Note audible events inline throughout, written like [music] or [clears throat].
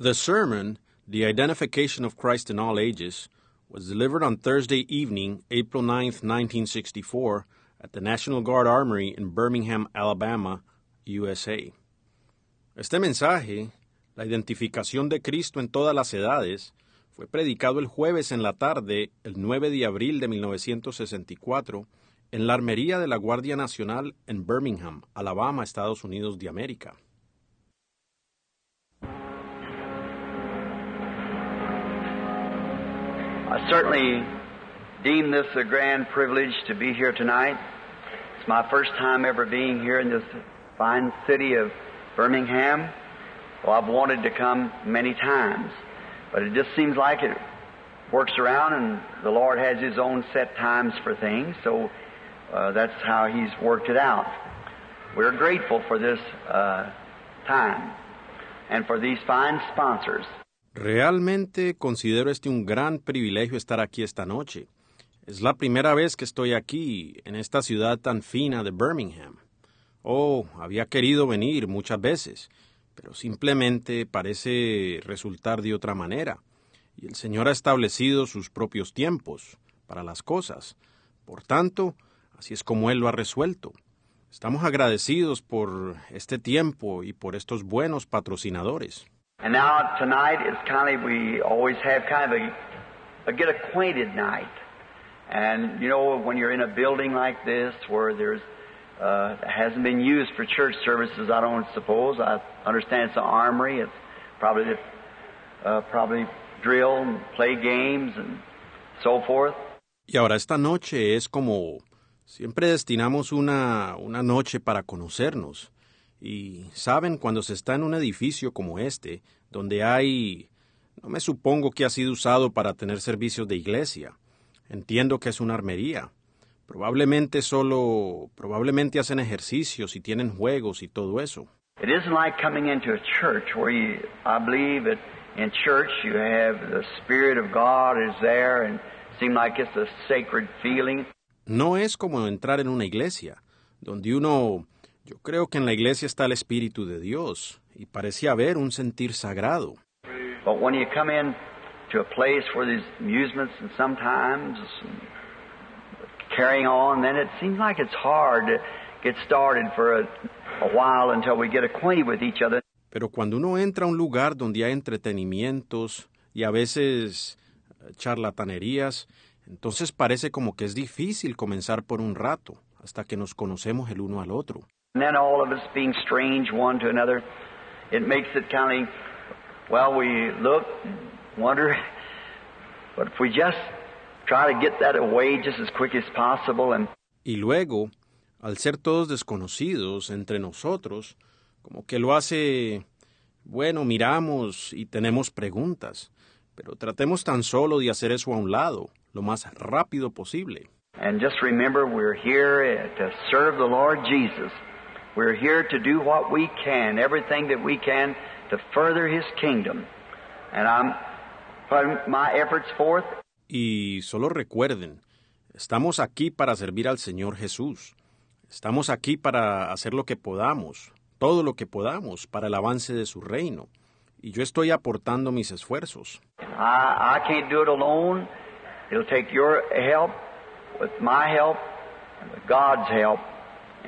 The sermon, The Identification of Christ in All Ages, was delivered on Thursday evening, April 9, 1964, at the National Guard Armory in Birmingham, Alabama, USA. Este mensaje, la identificación de Cristo en todas las edades, fue predicado el jueves en la tarde, el 9 de abril de 1964, en la Armería de la Guardia Nacional en Birmingham, Alabama, Estados Unidos de América. I certainly deem this a grand privilege to be here tonight. It's my first time ever being here in this fine city of Birmingham. Well, I've wanted to come many times, but it just seems like it works around and the Lord has His own set times for things, so uh, that's how He's worked it out. We're grateful for this uh, time and for these fine sponsors. Realmente considero este un gran privilegio estar aquí esta noche. Es la primera vez que estoy aquí, en esta ciudad tan fina de Birmingham. Oh, había querido venir muchas veces, pero simplemente parece resultar de otra manera. Y el Señor ha establecido sus propios tiempos para las cosas. Por tanto, así es como Él lo ha resuelto. Estamos agradecidos por este tiempo y por estos buenos patrocinadores. And now tonight it's kind of we always have kind of a, a, get acquainted night. And you know when you're in a building like this where there's uh, hasn't been used for church services, I don't suppose. I understand it's an armory. It's probably uh, probably drill and play games and so forth. Y ahora esta noche es como siempre destinamos una una noche para conocernos. Y saben, cuando se está en un edificio como este, donde hay... no me supongo que ha sido usado para tener servicios de iglesia. Entiendo que es una armería. Probablemente solo... probablemente hacen ejercicios y tienen juegos y todo eso. No es como entrar en una iglesia, donde uno yo creo que en la iglesia está el Espíritu de Dios y parecía haber un sentir sagrado. Pero cuando uno entra a un lugar donde hay entretenimientos y a veces eh, charlatanerías, entonces parece como que es difícil comenzar por un rato hasta que nos conocemos el uno al otro. And then all of us being strange one to another, it makes it kind of, well, we look, wonder, [laughs] but if we just try to get that away just as quick as possible and... Y luego, al ser todos desconocidos entre nosotros, como que lo hace, bueno, miramos y tenemos preguntas, pero tratemos tan solo de hacer eso a un lado, lo más rápido posible. And just remember we're here to serve the Lord Jesus. We're here to do what we can, everything that we can to further His kingdom. And I'm putting my efforts forth. Y solo recuerden, estamos aquí para servir al Señor Jesús. Estamos aquí para hacer lo que podamos, todo lo que podamos, para el avance de su reino. Y yo estoy aportando mis esfuerzos. I, I can't do it alone. It'll take your help, with my help, and with God's help.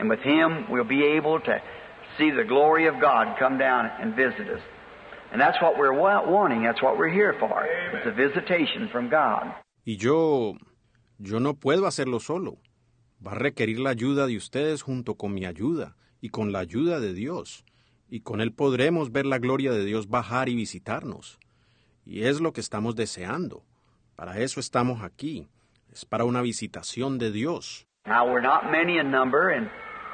And with Him, we'll be able to see the glory of God come down and visit us. And that's what we're wanting. That's what we're here for. It's a visitation from God. Y yo, yo no puedo hacerlo solo. Va a requerir la ayuda de ustedes junto con mi ayuda y con la ayuda de Dios. Y con Él podremos ver la gloria de Dios bajar y visitarnos. Y es lo que estamos deseando. Para eso estamos aquí. Es para una visitación de Dios. Now we're not many in number and...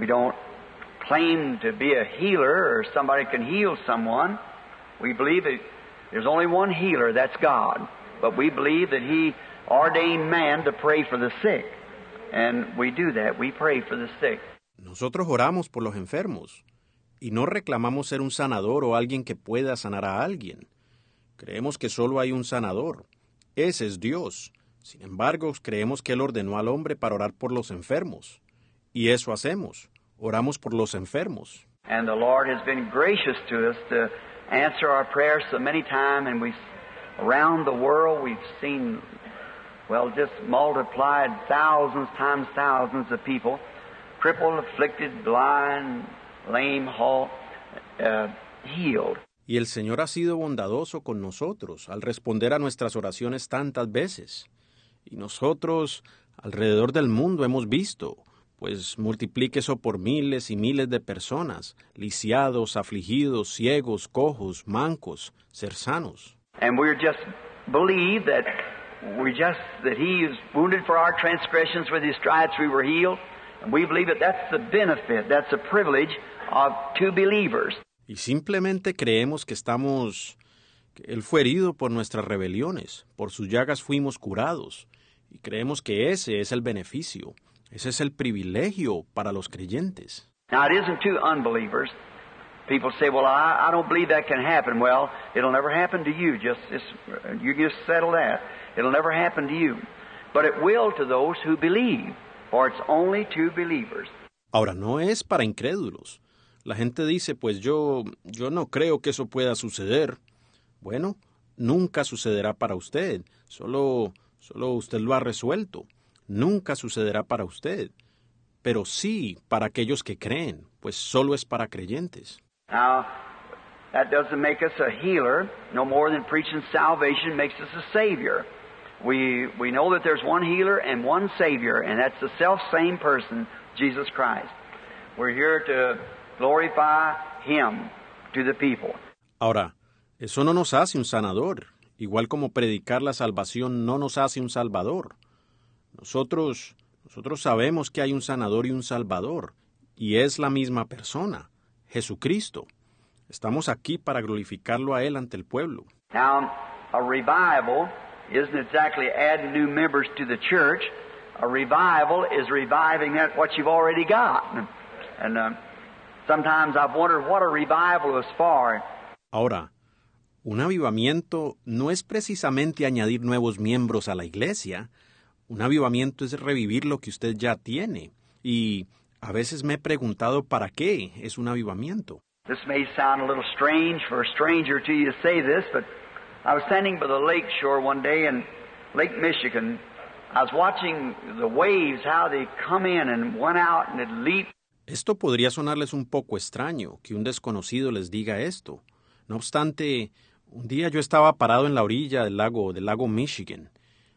We don't claim to be a healer or somebody can heal someone. We believe that there's only one healer, that's God. But we believe that He ordained man to pray for the sick. And we do that. We pray for the sick. Nosotros oramos por los enfermos y no reclamamos ser un sanador o alguien que pueda sanar a alguien. Creemos que solo hay un sanador. Ese es Dios. Sin embargo, creemos que Él ordenó al hombre para orar por los enfermos. Y eso hacemos. Oramos por los enfermos. And the Lord has been gracious to us to answer our prayers so many times, and we around the world we've seen, well, just multiplied thousands times thousands of people, crippled, afflicted, blind, lame, halt, uh, healed. Y el Señor ha sido bondadoso con nosotros al responder a nuestras oraciones tantas veces. Y nosotros alrededor del mundo hemos visto pues multiplique eso por miles y miles de personas, lisiados, afligidos, ciegos, cojos, mancos, ser sanos. Y simplemente creemos que estamos él fue herido por nuestras rebeliones, por sus llagas fuimos curados, y creemos que ese es el beneficio, ese es el privilegio para los creyentes. Now it isn't to unbelievers. People say, "Well, I, I don't believe that can happen." Well, it'll never happen to you. Just you just settle that. It'll never happen to you. But it will to those who believe, for it's only to believers. Ahora no es para incrédulos. La gente dice, "Pues yo yo no creo que eso pueda suceder." Bueno, nunca sucederá para usted. Solo solo usted lo ha resuelto nunca sucederá para usted, pero sí para aquellos que creen, pues solo es para creyentes. Now, that doesn't make us a healer, no more than preaching salvation makes us a savior. We, we know that there's one healer and one savior, and that's the self same person, Jesus Christ. We're here to glorify him to the people. Ahora, eso no nos hace un sanador, igual como predicar la salvación no nos hace un salvador. Nosotros, nosotros sabemos que hay un sanador y un salvador, y es la misma persona, Jesucristo. Estamos aquí para glorificarlo a Él ante el pueblo. Now, a revival exactly adding new members to the church. A revival is reviving what you've already got. And uh, sometimes I've wondered what a revival Ahora, un avivamiento no es precisamente añadir nuevos miembros a la iglesia, un avivamiento es revivir lo que usted ya tiene. Y a veces me he preguntado para qué es un avivamiento. Esto podría sonarles un poco extraño, que un desconocido les diga esto. No obstante, un día yo estaba parado en la orilla del lago, del lago Michigan,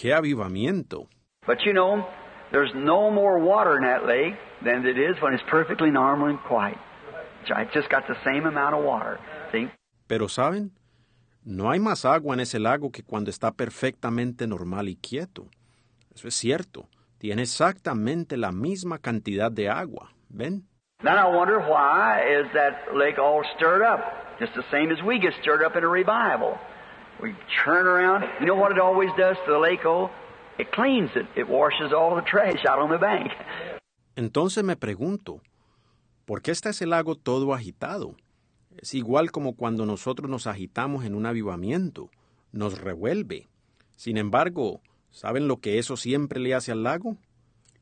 ¡Qué avivamiento! But you know, there's no more water in that lake than it is when it's perfectly normal and quiet. I just got the same amount of water. See? Pero saben, no hay más agua en ese lago que cuando está perfectamente normal y quieto. Eso es cierto. Tiene exactamente la misma cantidad de agua. ¿Ven? Then I wonder why is that lake all stirred up, just the same as we get stirred up in a revival. We turn around. You know what it always does to the lake, oh? It cleans it. It washes all the trash out on the bank. Entonces me pregunto, ¿por qué está ese lago todo agitado? Es igual como cuando nosotros nos agitamos en un avivamiento, nos revuelve. Sin embargo, ¿saben lo que eso siempre le hace al lago?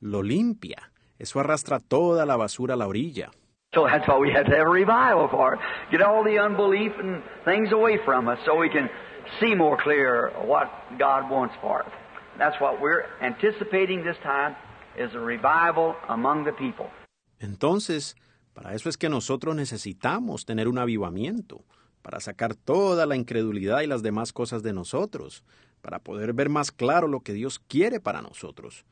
Lo limpia. Eso arrastra toda la basura a la orilla. So that's what we have to have a revival for Get all the unbelief and things away from us so we can entonces, para eso es que nosotros necesitamos tener un avivamiento, para sacar toda la incredulidad y las demás cosas de nosotros, para poder ver más claro lo que Dios quiere para nosotros.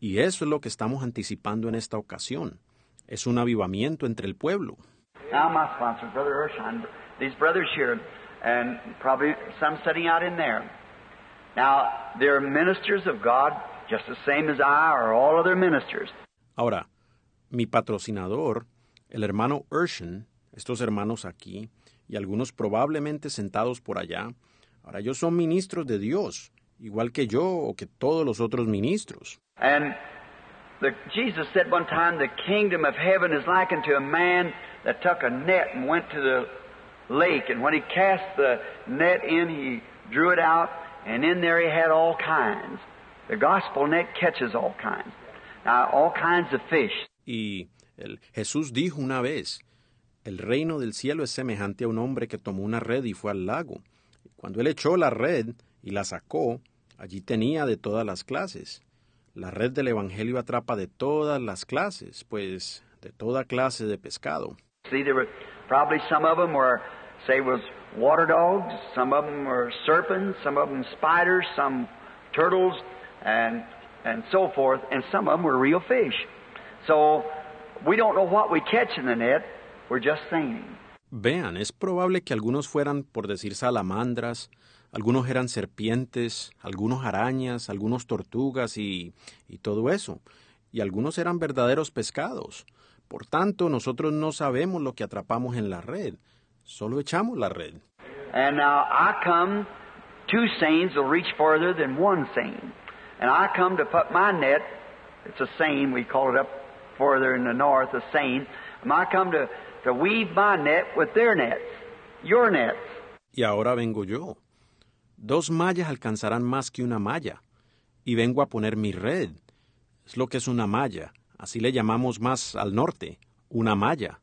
Y eso es lo que estamos anticipando en esta ocasión. Es un avivamiento entre el pueblo. and probably some sitting out in there. Now, they're ministers of God just the same as I or all other ministers. Ahora, mi patrocinador, el hermano Urshan, estos hermanos aquí y algunos probablemente sentados por allá, ahora ellos son ministros de Dios, igual que yo o que todos los otros ministros. And the, Jesus said one time, the kingdom of heaven is likened to a man that took a net and went to the lake. And when he cast the net in, he drew it out, and in there he had all kinds. The gospel net catches all kinds. all kinds of fish. Y Jesús dijo una vez, el reino del cielo es semejante a un hombre que tomó una red y fue al lago. Cuando él echó la red y la sacó, allí tenía de todas las clases. La red del Evangelio atrapa de todas las clases, pues de toda clase de pescado. Probably some of them were, say, was water dogs. Some of them were serpents. Some of them spiders. Some turtles, and and so forth. And some of them were real fish. So we don't know what we catch in the net. We're just saying. Vean, es probable que algunos fueran, por decir, salamandras, algunos eran serpientes, algunos arañas, algunos tortugas y, y todo eso. Y algunos eran verdaderos pescados. Por tanto, nosotros no sabemos lo que atrapamos en la red, solo echamos la red. And now I come, two seines will reach farther than one seine. And I come to put my net, it's a seine, we call it up farther in the north, a seine. And I come to, to weave my net with their nets, your nets. Y ahora vengo yo. Dos mallas alcanzarán más que una malla. Y vengo a poner mi red. Es lo que es una malla así le llamamos más al norte, una malla,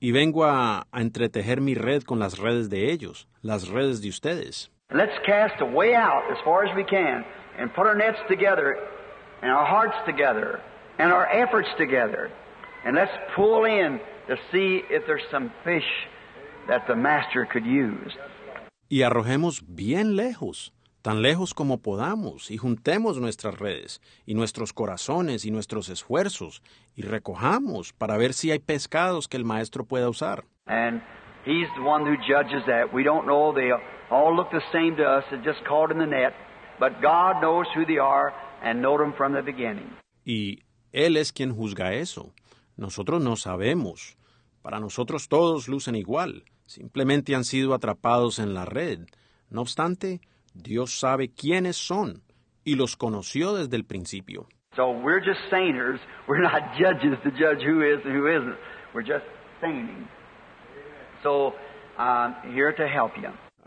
y vengo a, a entretejer mi red con las redes de ellos, las redes de ustedes. Let's cast a way out as far as we can and put our nets together and our hearts together and our efforts together and let's pull in to see if there's some fish that the master could use. Y arrojemos bien lejos tan lejos como podamos y juntemos nuestras redes y nuestros corazones y nuestros esfuerzos y recojamos para ver si hay pescados que el maestro pueda usar. Y él es quien juzga eso. Nosotros no sabemos. Para nosotros todos lucen igual, simplemente han sido atrapados en la red. No obstante, Dios sabe quiénes son y los conoció desde el principio.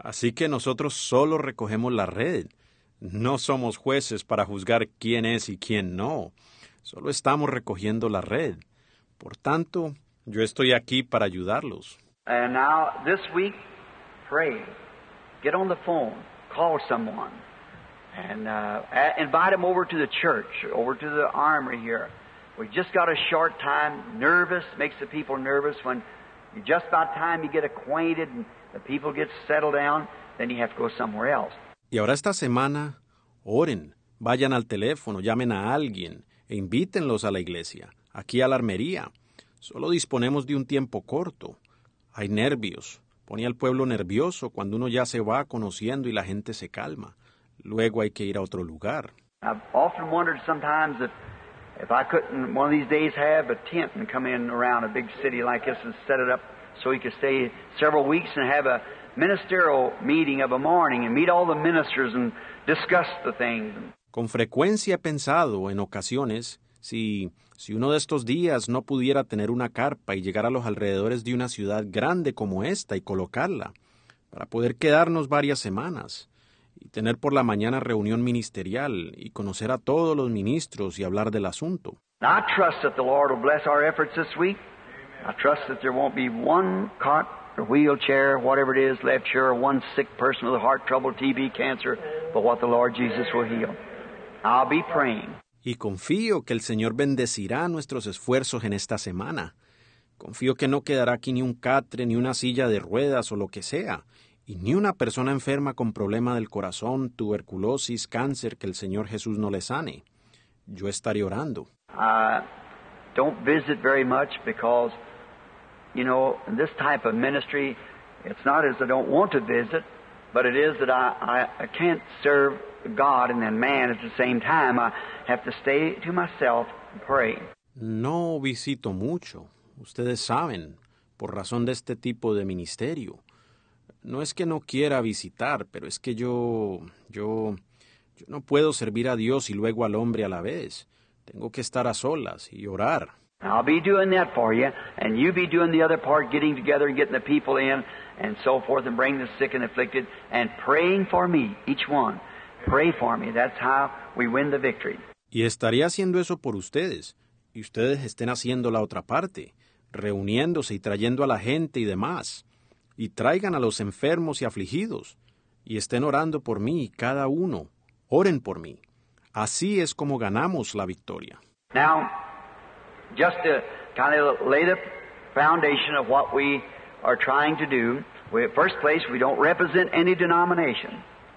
Así que nosotros solo recogemos la red. No somos jueces para juzgar quién es y quién no. Solo estamos recogiendo la red. Por tanto, yo estoy aquí para ayudarlos call someone and uh, invite them over to the church, over to the armory here. We just got a short time. Nervous makes the people nervous when you just about time you get acquainted and the people get settled down, then you have to go somewhere else. Y ahora esta semana, oren, vayan al teléfono, llamen a alguien e invítenlos a la iglesia, aquí a la armería. Solo disponemos de un tiempo corto. Hay nervios, Ponía al pueblo nervioso cuando uno ya se va conociendo y la gente se calma. Luego hay que ir a otro lugar. I've often wondered sometimes if, if I couldn't one of these days have a tent and come in around a big city like this and set it up so we could stay several weeks and have a ministerial meeting of a morning and meet all the ministers and discuss the things. Con frecuencia he pensado en ocasiones si si uno de estos días no pudiera tener una carpa y llegar a los alrededores de una ciudad grande como esta y colocarla, para poder quedarnos varias semanas, y tener por la mañana reunión ministerial y conocer a todos los ministros y hablar del asunto. I trust that the Lord will bless our efforts this week. I trust that there won't be one cot or wheelchair, whatever it is, left sure, one sick person with heart trouble, TB, cancer, but what the Lord Jesus will heal. I'll be praying y confío que el Señor bendecirá nuestros esfuerzos en esta semana. Confío que no quedará aquí ni un catre, ni una silla de ruedas o lo que sea, y ni una persona enferma con problema del corazón, tuberculosis, cáncer que el Señor Jesús no le sane. Yo estaré orando. Uh, don't visit very much because, you know, this type of ministry, it's not as I don't want to visit, but it God and then man at the same time. I have to stay to myself and pray. No visito mucho. Ustedes saben, por razón de este tipo de ministerio. No es que no quiera visitar, pero es que yo, yo, yo no puedo servir a Dios y luego al hombre a la vez. Tengo que estar a solas y orar. I'll be doing that for you, and you be doing the other part, getting together and getting the people in, and so forth, and bringing the sick and afflicted, and praying for me, each one. Pray That's how we win the victory. Y estaría haciendo eso por ustedes. Y ustedes estén haciendo la otra parte, reuniéndose y trayendo a la gente y demás. Y traigan a los enfermos y afligidos. Y estén orando por mí, y cada uno. Oren por mí. Así es como ganamos la victoria. Now, just to kind of lay the foundation of what we are trying to do, we, first place, we don't represent any denomination.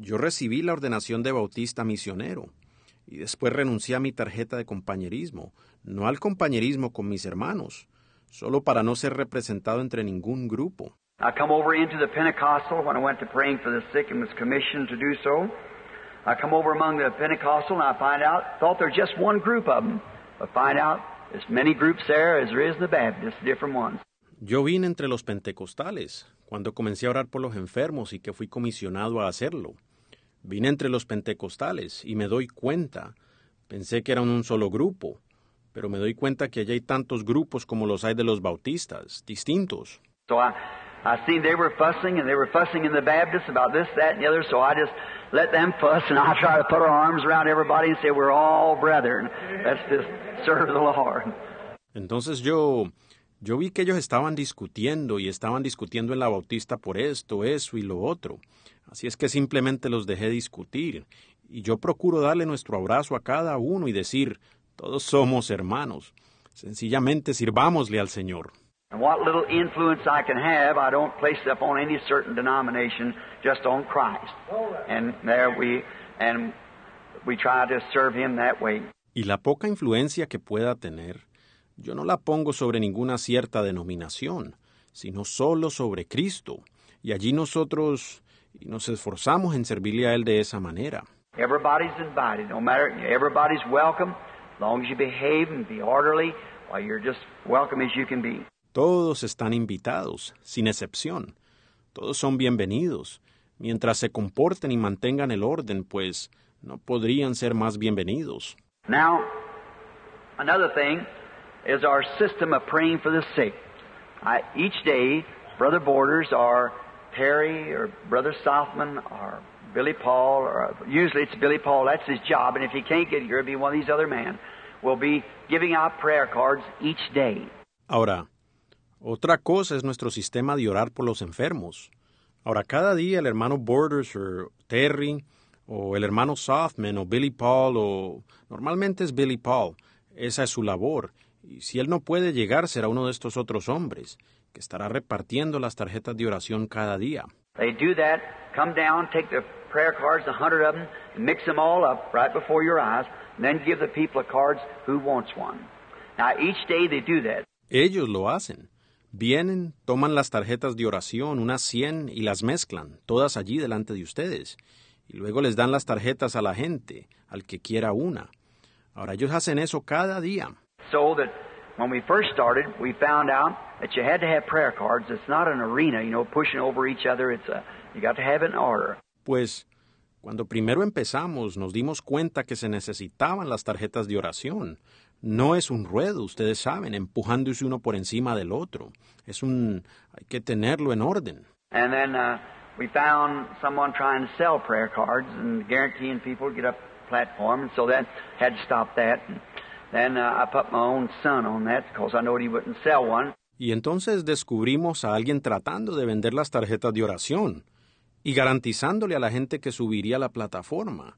Yo recibí la ordenación de bautista misionero y después renuncié a mi tarjeta de compañerismo, no al compañerismo con mis hermanos, solo para no ser representado entre ningún grupo. Yo vine entre los pentecostales cuando comencé a orar por los enfermos y que fui comisionado a hacerlo. Vine entre los pentecostales y me doy cuenta. Pensé que eran un solo grupo, pero me doy cuenta que allí hay tantos grupos como los hay de los bautistas, distintos. Entonces yo yo vi que ellos estaban discutiendo y estaban discutiendo en la Bautista por esto, eso y lo otro. Así es que simplemente los dejé discutir y yo procuro darle nuestro abrazo a cada uno y decir, todos somos hermanos. Sencillamente sirvámosle al Señor. Y la poca influencia que pueda tener, yo no la pongo sobre ninguna cierta denominación, sino solo sobre Cristo. Y allí nosotros y nos esforzamos en servirle a Él de esa manera. Everybody's invited, no matter, everybody's welcome, long as you behave orderly, you're just welcome as you can be. Todos están invitados, sin excepción. Todos son bienvenidos, mientras se comporten y mantengan el orden, pues no podrían ser más bienvenidos. Now, another thing is our system of praying for the sick. I, each day, Brother Borders are Terry or Brother Southman or Billy Paul, or usually it's Billy Paul, that's his job, and if he can't get here, it'll be one of these other men, will be giving out prayer cards each day. Ahora, otra cosa es nuestro sistema de orar por los enfermos. Ahora, cada día el hermano Borders o Terry o el hermano Softman o Billy Paul o normalmente es Billy Paul, esa es su labor. Y si él no puede llegar, será uno de estos otros hombres estará repartiendo las tarjetas de oración cada día. Now each day they do that. Ellos lo hacen. Vienen, toman las tarjetas de oración, unas 100, y las mezclan, todas allí delante de ustedes. Y luego les dan las tarjetas a la gente, al que quiera una. Ahora ellos hacen eso cada día. When we first started, we found out that you had to have prayer cards. It's not an arena, you know, pushing over each other. It's a, you got to have an order. Pues cuando primero empezamos, nos dimos cuenta que se necesitaban las tarjetas de oración. No es un ruedo, ustedes saben, empujándose uno por encima del otro. Es un hay que tenerlo en orden. And then uh, we found someone trying to sell prayer cards and guaranteeing people to get up platform, and so that had to stop that. And, Y entonces descubrimos a alguien tratando de vender las tarjetas de oración y garantizándole a la gente que subiría la plataforma.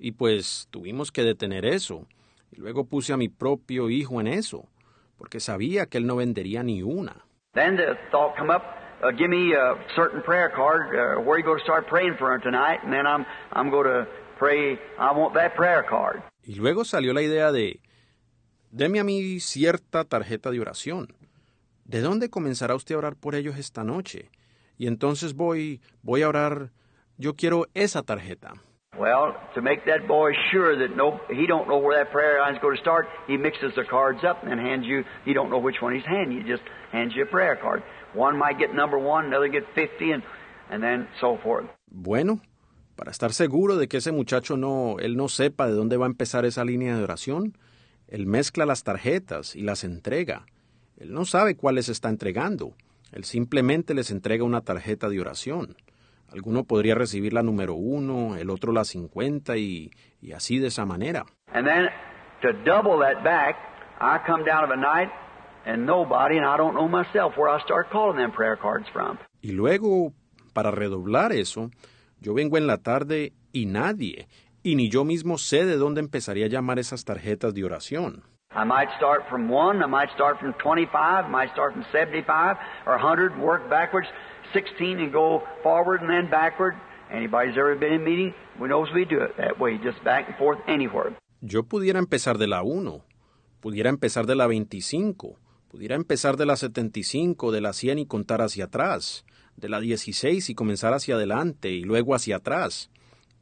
Y pues tuvimos que detener eso. Y luego puse a mi propio hijo en eso, porque sabía que él no vendería ni una. Y luego salió la idea de Deme a mí cierta tarjeta de oración. ¿De dónde comenzará usted a orar por ellos esta noche? Y entonces voy, voy a orar. Yo quiero esa tarjeta. Well, to make that boy sure that no, he don't know where that prayer line is going to start, he mixes the cards up and hands you. He don't know which one he's handing. He just hands you a prayer card. One might get number one, another get fifty, and, and then so forth. Bueno, para estar seguro de que ese muchacho no, él no sepa de dónde va a empezar esa línea de oración, él mezcla las tarjetas y las entrega. Él no sabe cuáles está entregando. Él simplemente les entrega una tarjeta de oración. Alguno podría recibir la número uno, el otro la cincuenta, y, así de esa manera. Y luego, para redoblar eso, yo vengo en la tarde y nadie y ni yo mismo sé de dónde empezaría a llamar esas tarjetas de oración. I might start from one, I might start from 25, I might start from 75 or 100 and work backwards, 16 and go forward and then backward. Anybody's ever been in a meeting, we knows we do it that way, just back and forth anywhere. Yo pudiera empezar de la 1, pudiera empezar de la 25, pudiera empezar de la 75, de la 100 y contar hacia atrás, de la 16 y comenzar hacia adelante y luego hacia atrás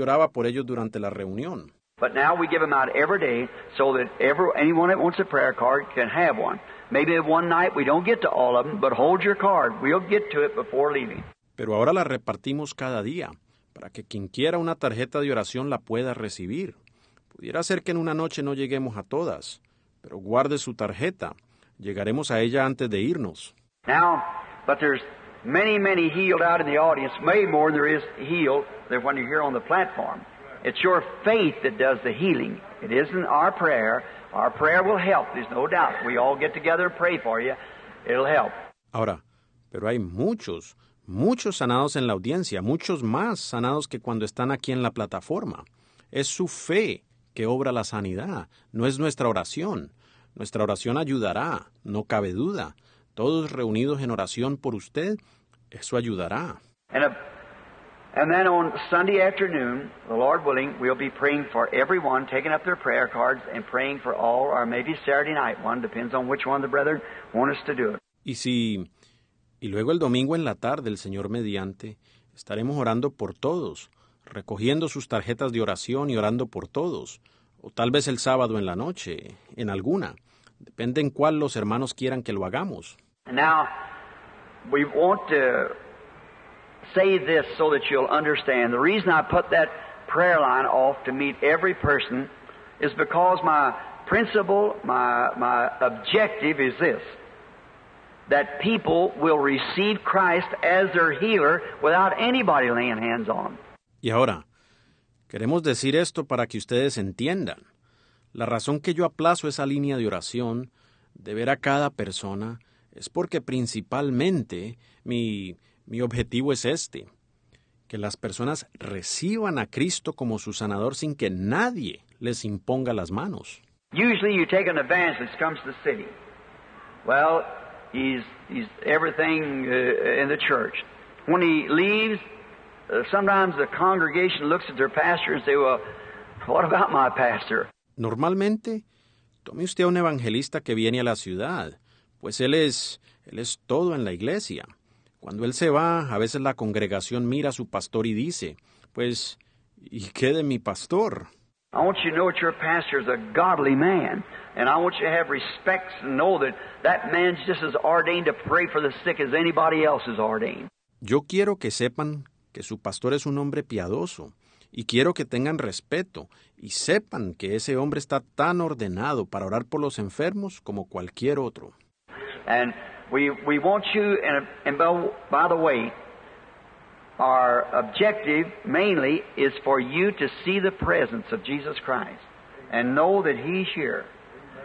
oraba por ellos durante la reunión. Pero ahora la repartimos cada día para que quien quiera una tarjeta de oración la pueda recibir. Pudiera ser que en una noche no lleguemos a todas, pero guarde su tarjeta. Llegaremos a ella antes de irnos. Many, many healed out in the audience, way more than there is healed than when you're here on the platform. It's your faith that does the healing. It isn't our prayer. Our prayer will help, there's no doubt. We all get together and pray for you. It'll help. Ahora, pero hay muchos, muchos sanados en la audiencia, muchos más sanados que cuando están aquí en la plataforma. Es su fe que obra la sanidad, no es nuestra oración. Nuestra oración ayudará, no cabe duda, todos reunidos en oración por usted, eso ayudará. Y si, y luego el domingo en la tarde, el Señor mediante, estaremos orando por todos, recogiendo sus tarjetas de oración y orando por todos, o tal vez el sábado en la noche, en alguna. Depende en cuál los hermanos quieran que lo hagamos. Now, we want to say this so that you'll understand. The reason I put that prayer line off to meet every person is because my principle, my, my objective is this that people will receive Christ as their healer without anybody laying hands on them. Y ahora, queremos decir esto para que ustedes entiendan. La razón que yo aplazo esa línea de oración, de ver a cada persona, es porque principalmente mi, mi objetivo es este, que las personas reciban a Cristo como su sanador sin que nadie les imponga las manos. Usually you take an avance comes to the city. Well, he's, he's everything todo uh, in the church. When he leaves, a uh, sometimes the congregation looks at their pastor and say, well, what about my pastor? Normalmente, tome usted a un evangelista que viene a la ciudad, pues él es, él es todo en la iglesia. Cuando él se va, a veces la congregación mira a su pastor y dice, pues, ¿y qué de mi pastor? Yo quiero que sepan que su pastor es un hombre piadoso, y quiero que tengan respeto, y sepan que ese hombre está tan ordenado para orar por los enfermos como cualquier otro. And we, we want you, and, and by the way, our objective mainly is for you to see the presence of Jesus Christ and know that He's here.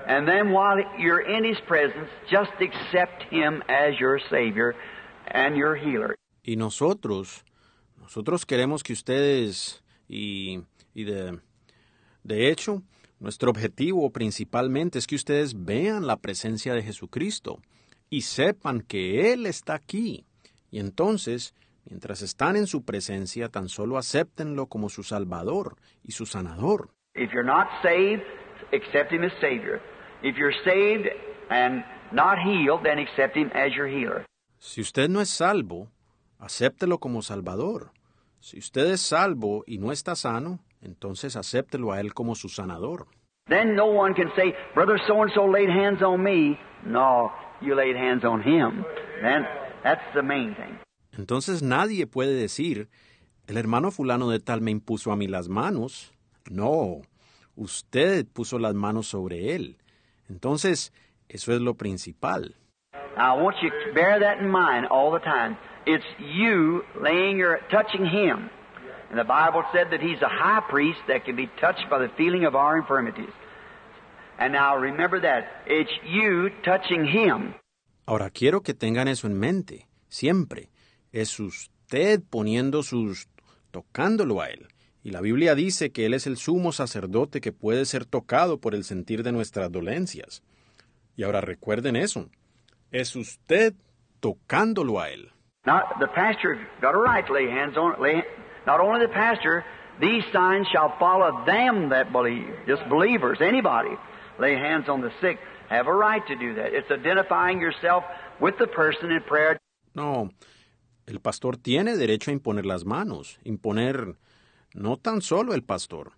And then while you're in His presence, just accept Him as your Savior and your healer. Y nosotros, nosotros queremos que ustedes y, y de de hecho, nuestro objetivo principalmente es que ustedes vean la presencia de Jesucristo y sepan que Él está aquí. Y entonces, mientras están en su presencia, tan solo acéptenlo como su Salvador y su Sanador. Si usted no es salvo, acéptelo como Salvador. Si usted es salvo y no está sano, entonces acéptelo a Él como su sanador. Then no one can say, Brother so and so laid hands on me. No, you laid hands on him. Then that's the main thing. Entonces nadie puede decir, el hermano fulano de tal me impuso a mí las manos. No, usted puso las manos sobre él. Entonces, eso es lo principal. Now, I want you to bear that in mind all the time. It's you laying your touching him. And the Bible said that he's a high priest that can be touched by the feeling of our infirmities. And now remember that. It's you touching him. Ahora quiero que tengan eso en mente. Siempre. Es usted poniendo sus. tocándolo a él. Y la Biblia dice que Él es el sumo sacerdote que puede ser tocado por el sentir de nuestras dolencias. Y ahora recuerden eso. Es usted tocándolo a Él. Now, the pastor got a right, lay hands on, lay, not only the pastor, these signs shall follow them that believe. Just believers, anybody. Lay hands on the sick. Have a right to do that. It's identifying yourself with the person in prayer. No, el pastor tiene derecho a imponer las manos, imponer no tan solo el pastor.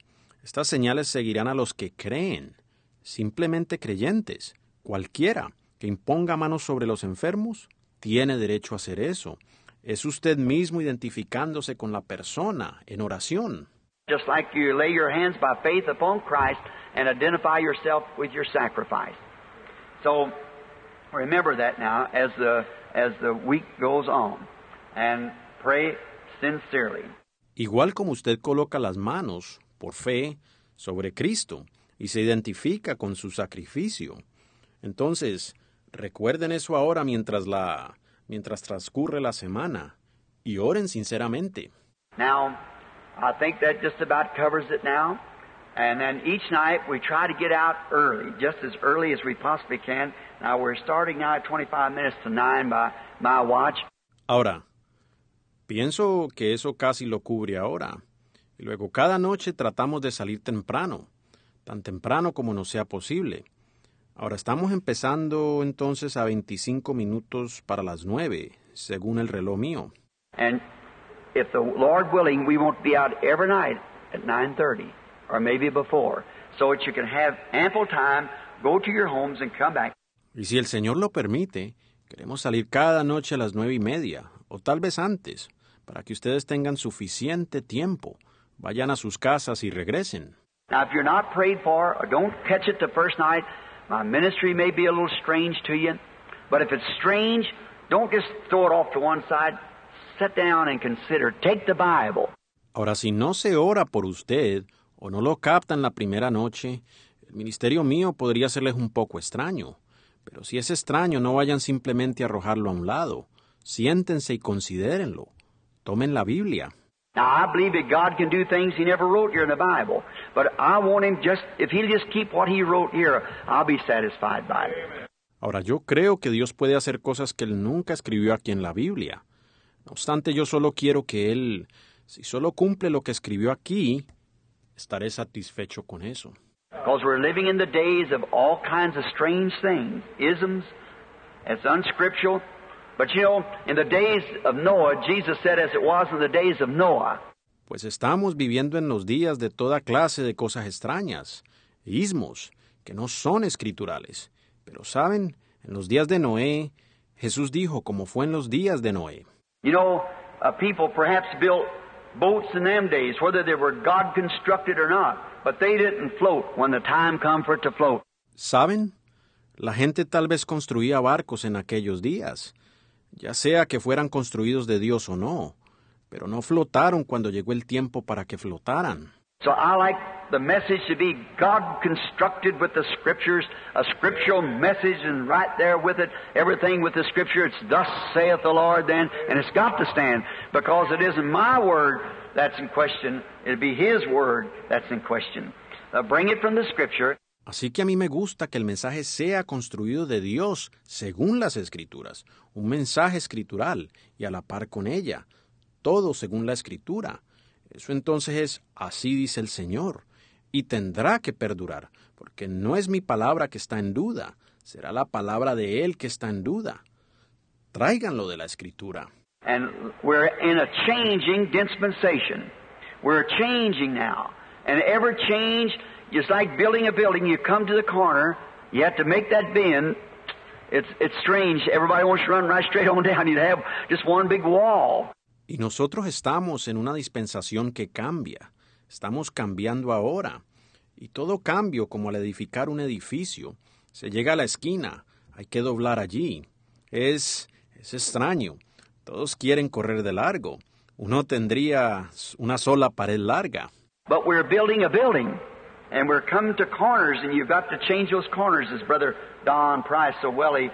Estas señales seguirán a los que creen, simplemente creyentes. Cualquiera que imponga manos sobre los enfermos tiene derecho a hacer eso es usted mismo identificándose con la persona en oración. Just like you lay your hands by faith upon Christ and identify yourself with your sacrifice. So remember that now as the as the week goes on and pray sincerely. Igual como usted coloca las manos por fe sobre Cristo y se identifica con su sacrificio. Entonces, recuerden eso ahora mientras la mientras transcurre la semana y oren sinceramente. Now, I think that just about covers it now. And then each night we try to get out early, just as early as we possibly can. Now we're starting now at 25 minutes to 9 by my watch. Ahora, pienso que eso casi lo cubre ahora. Y luego cada noche tratamos de salir temprano, tan temprano como nos sea posible. Ahora estamos empezando entonces a 25 minutos para las 9, según el reloj mío. And if the Lord willing, we won't be out every night at 9:30 or maybe before, so that you can have ample time go to your homes and come back. Y si el Señor lo permite, queremos salir cada noche a las nueve y media, o tal vez antes, para que ustedes tengan suficiente tiempo, vayan a sus casas y regresen. Now, if you're not prayed for or don't catch it the first night, My ministry may be a little strange to you, but if it's strange, don't just throw it off to one side. Sit down and consider. Take the Bible. Ahora, si no se ora por usted o no lo captan la primera noche, el ministerio mío podría serles un poco extraño. Pero si es extraño, no vayan simplemente a arrojarlo a un lado. Siéntense y considérenlo. Tomen la Biblia. Now, I believe that God can do things He never wrote here in the Bible, but I want Him just, if He'll just keep what He wrote here, I'll be satisfied by it. Ahora, yo creo que Dios puede hacer cosas que Él nunca escribió aquí en la Biblia. No obstante, yo solo quiero que Él, si solo cumple lo que escribió aquí, estaré satisfecho con eso. Because we're living in the days of all kinds of strange things, isms, it's unscriptural, But you in the days of Noah, Jesus said as it was in the days of Noah. Pues estamos viviendo en los días de toda clase de cosas extrañas, ismos que no son escriturales. Pero saben, en los días de Noé, Jesús dijo como fue en los días de Noé. You know, uh, people perhaps built boats in them days, whether they were God constructed or not, but they didn't float when the time come for it to float. Saben, la gente tal vez construía barcos en aquellos días, ya sea que fueran construidos de Dios o no, pero no flotaron cuando llegó el tiempo para que flotaran. So I like the message to be God constructed with the scriptures, a scriptural message, and right there with it, everything with the scripture, it's thus saith the Lord then, and it's got to stand, because it isn't my word that's in question, it'll be His word that's in question. bring it from the scripture. Así que a mí me gusta que el mensaje sea construido de Dios según las escrituras, un mensaje escritural y a la par con ella, todo según la escritura. Eso entonces es así dice el Señor, y tendrá que perdurar, porque no es mi palabra que está en duda, será la palabra de Él que está en duda. Tráiganlo de la escritura. And we're in a changing dispensation. We're changing now. And change just like building a building, you come to the corner, you have to make that bend. It's, it's strange. Everybody wants to run right straight on [laughs] down. You have just one big wall. Y nosotros estamos en una dispensación que cambia. Estamos cambiando ahora. Y todo cambio, como al edificar un edificio, se llega a la esquina, hay que doblar allí. Es, es extraño. Todos quieren correr de largo. Uno tendría una sola pared larga. But we're building a building. And we're coming to corners, and you've got to change those corners, as Brother Don Price so well he,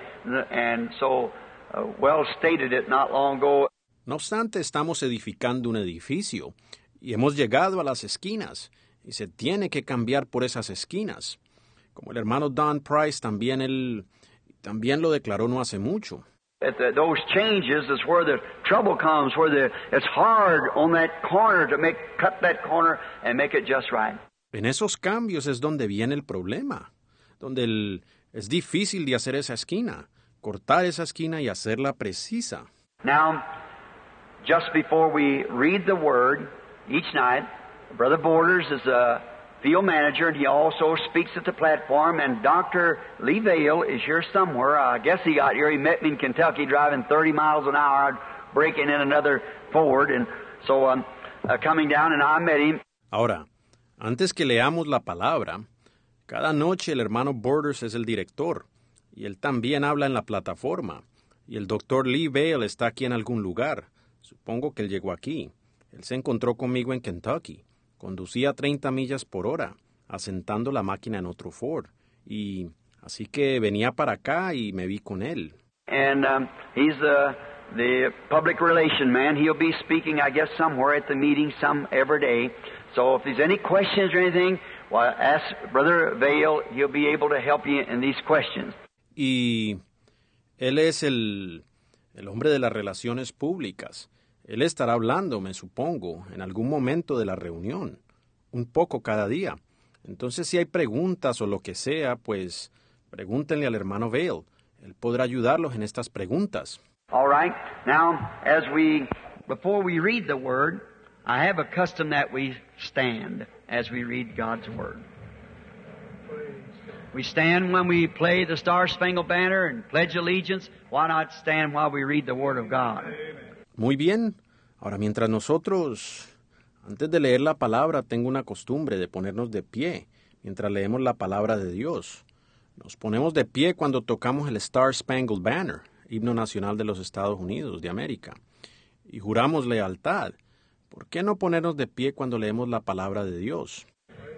and so uh, well stated it not long ago. No obstante, estamos edificando un edificio y hemos llegado a las esquinas y se tiene que cambiar por esas esquinas. Como el hermano Don Price también él también lo declaró no hace mucho. The, those changes is where the trouble comes, where the, it's hard on that corner to make cut that corner and make it just right. En esos cambios es donde viene el problema, donde el, es difícil de hacer esa esquina, cortar esa esquina y hacerla precisa. Now, just before we read the word each night, Brother Borders is a field manager and he also speaks at the platform and Dr. Lee Vale is here somewhere. I guess he got here. He met me in Kentucky driving 30 miles an hour, breaking in another Ford and so I'm um, uh, coming down and I met him. Ahora, antes que leamos la palabra, cada noche el hermano Borders es el director, y él también habla en la plataforma, y el doctor Lee Bale está aquí en algún lugar. Supongo que él llegó aquí. Él se encontró conmigo en Kentucky. Conducía 30 millas por hora, asentando la máquina en otro Ford, y así que venía para acá y me vi con él. And um, he's uh, the public relation man. He'll be speaking, I guess, somewhere at the meeting, some every y él es el, el hombre de las relaciones públicas. Él estará hablando, me supongo, en algún momento de la reunión, un poco cada día. Entonces, si hay preguntas o lo que sea, pues pregúntenle al hermano Vale. Él podrá ayudarlos en estas preguntas. All right. Now, as we, before we read the word, I have a custom that we stand as we read God's Word. We stand when we play Star Spangled Banner and pledge allegiance. Why not stand while we read the Word of God? Muy bien. Ahora, mientras nosotros, antes de leer la palabra, tengo una costumbre de ponernos de pie mientras leemos la palabra de Dios. Nos ponemos de pie cuando tocamos el Star Spangled Banner, himno nacional de los Estados Unidos de América, y juramos lealtad ¿Por qué no ponernos de pie cuando leemos la palabra de Dios?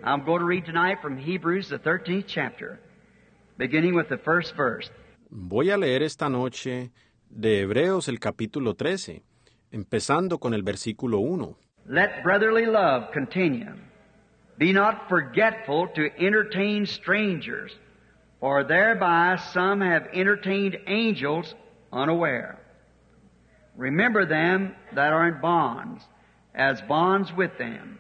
I'm going to read tonight from Hebrews the 13th chapter, beginning with the first verse. Voy a leer esta noche de Hebreos el capítulo 13, empezando con el versículo 1. Let brotherly love continue. Be not forgetful to entertain strangers, for thereby some have entertained angels unaware. Remember them that are in bonds as bonds with them,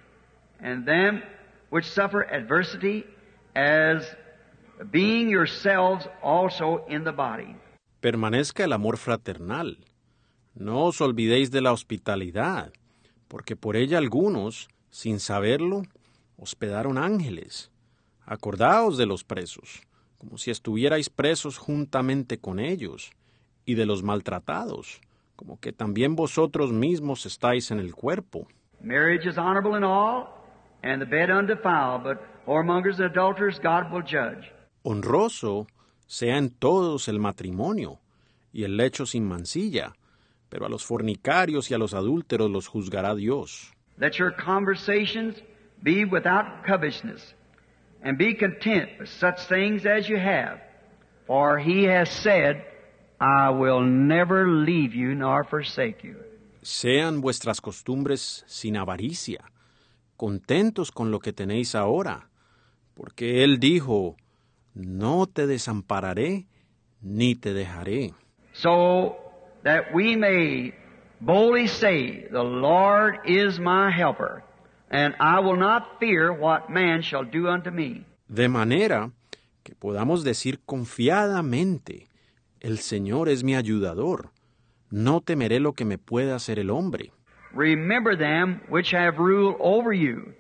and them which suffer adversity as being yourselves also in the body. Permanezca el amor fraternal. No os olvidéis de la hospitalidad, porque por ella algunos, sin saberlo, hospedaron ángeles. Acordaos de los presos, como si estuvierais presos juntamente con ellos, y de los maltratados como que también vosotros mismos estáis en el cuerpo. Marriage is honorable in all, and the bed undefiled, but whoremongers and adulterers God will judge. Honroso sea en todos el matrimonio, y el lecho sin mancilla, pero a los fornicarios y a los adúlteros los juzgará Dios. Let your conversations be without covetousness, and be content with such things as you have, for he has said, I will never leave you nor forsake you. Sean vuestras costumbres sin avaricia, contentos con lo que tenéis ahora, porque Él dijo, no te desampararé ni te dejaré. De manera que podamos decir confiadamente, el Señor es mi ayudador. No temeré lo que me pueda hacer el hombre. Remember them which have ruled over you,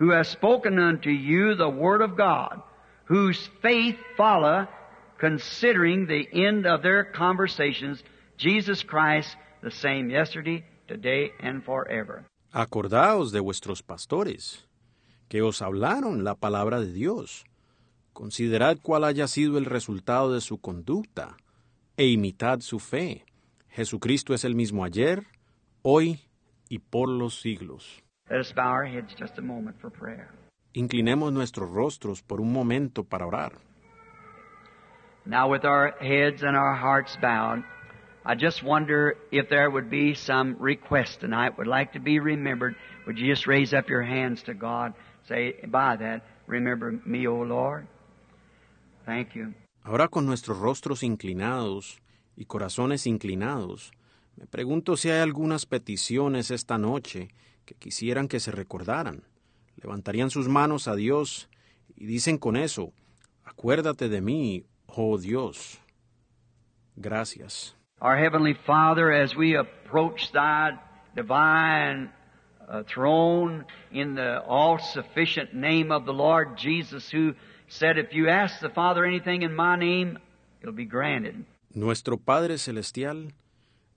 who have spoken unto you the word of God, whose faith follow, considering the end of their conversations, Jesus Christ, the same yesterday, today, and forever. Acordaos de vuestros pastores, que os hablaron la palabra de Dios. Considerad cuál haya sido el resultado de su conducta e imitad su fe. Jesucristo es el mismo ayer, hoy y por los siglos. Inclinemos nuestros rostros por un momento para orar. Now with our heads and our hearts bowed, I just wonder if there would be some request tonight would like to be remembered. Would you just raise up your hands to God, say by that, remember me, O Lord. Thank you. Ahora con nuestros rostros inclinados y corazones inclinados, me pregunto si hay algunas peticiones esta noche que quisieran que se recordaran. Levantarían sus manos a Dios y dicen con eso, acuérdate de mí, oh Dios. Gracias. Our Heavenly Father, as we approach thy divine uh, throne in the all sufficient name of the Lord Jesus, who said, If you ask the Father anything in my name, it'll be granted. Nuestro Padre Celestial,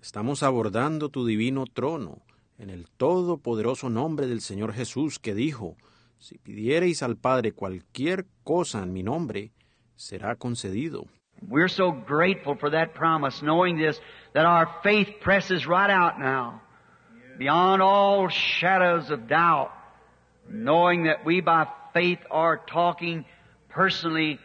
estamos abordando tu divino trono en el todopoderoso nombre del Señor Jesús que dijo, Si pidiereis al Padre cualquier cosa en mi nombre, será concedido. We're so grateful for that promise, knowing this, that our faith presses right out now, beyond all shadows of doubt, knowing that we by faith are talking personally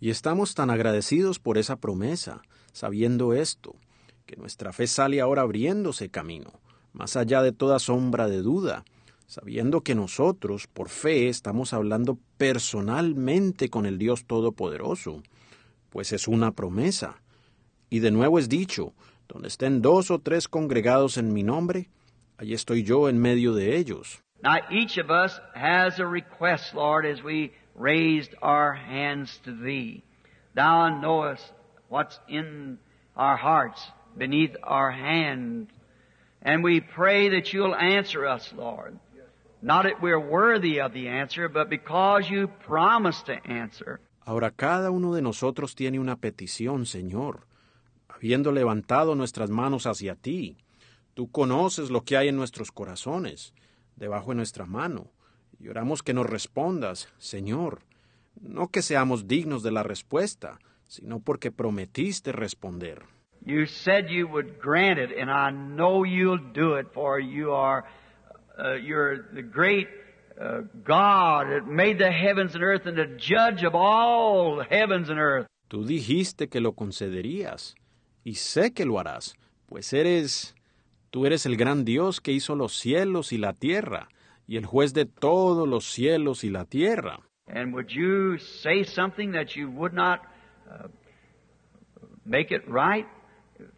Y estamos tan agradecidos por esa promesa, sabiendo esto, que nuestra fe sale ahora abriéndose camino, más allá de toda sombra de duda, sabiendo que nosotros, por fe, estamos hablando personalmente con el Dios Todopoderoso, pues es una promesa, y de nuevo es dicho, donde estén dos o tres congregados en mi nombre, allí estoy yo en medio de ellos. Now each of us has a request, Lord, as we raised our hands to Thee. Thou knowest what's in our hearts, beneath our hand. And we pray that You'll answer us, Lord. Not that we're worthy of the answer, but because You promised to answer. Ahora cada uno de nosotros tiene una petición, Señor habiendo levantado nuestras manos hacia ti. Tú conoces lo que hay en nuestros corazones, debajo de nuestra mano, Lloramos que nos respondas, Señor, no que seamos dignos de la respuesta, sino porque prometiste responder. You said you would grant it, and I know you'll do it, for you are uh, the great uh, God that made the heavens and earth and the judge of all heavens and earth. Tú dijiste que lo concederías, y sé que lo harás, pues eres tú eres el gran Dios que hizo los cielos y la tierra, y el juez de todos los cielos y la tierra. And would you say something that you would not uh, make it right?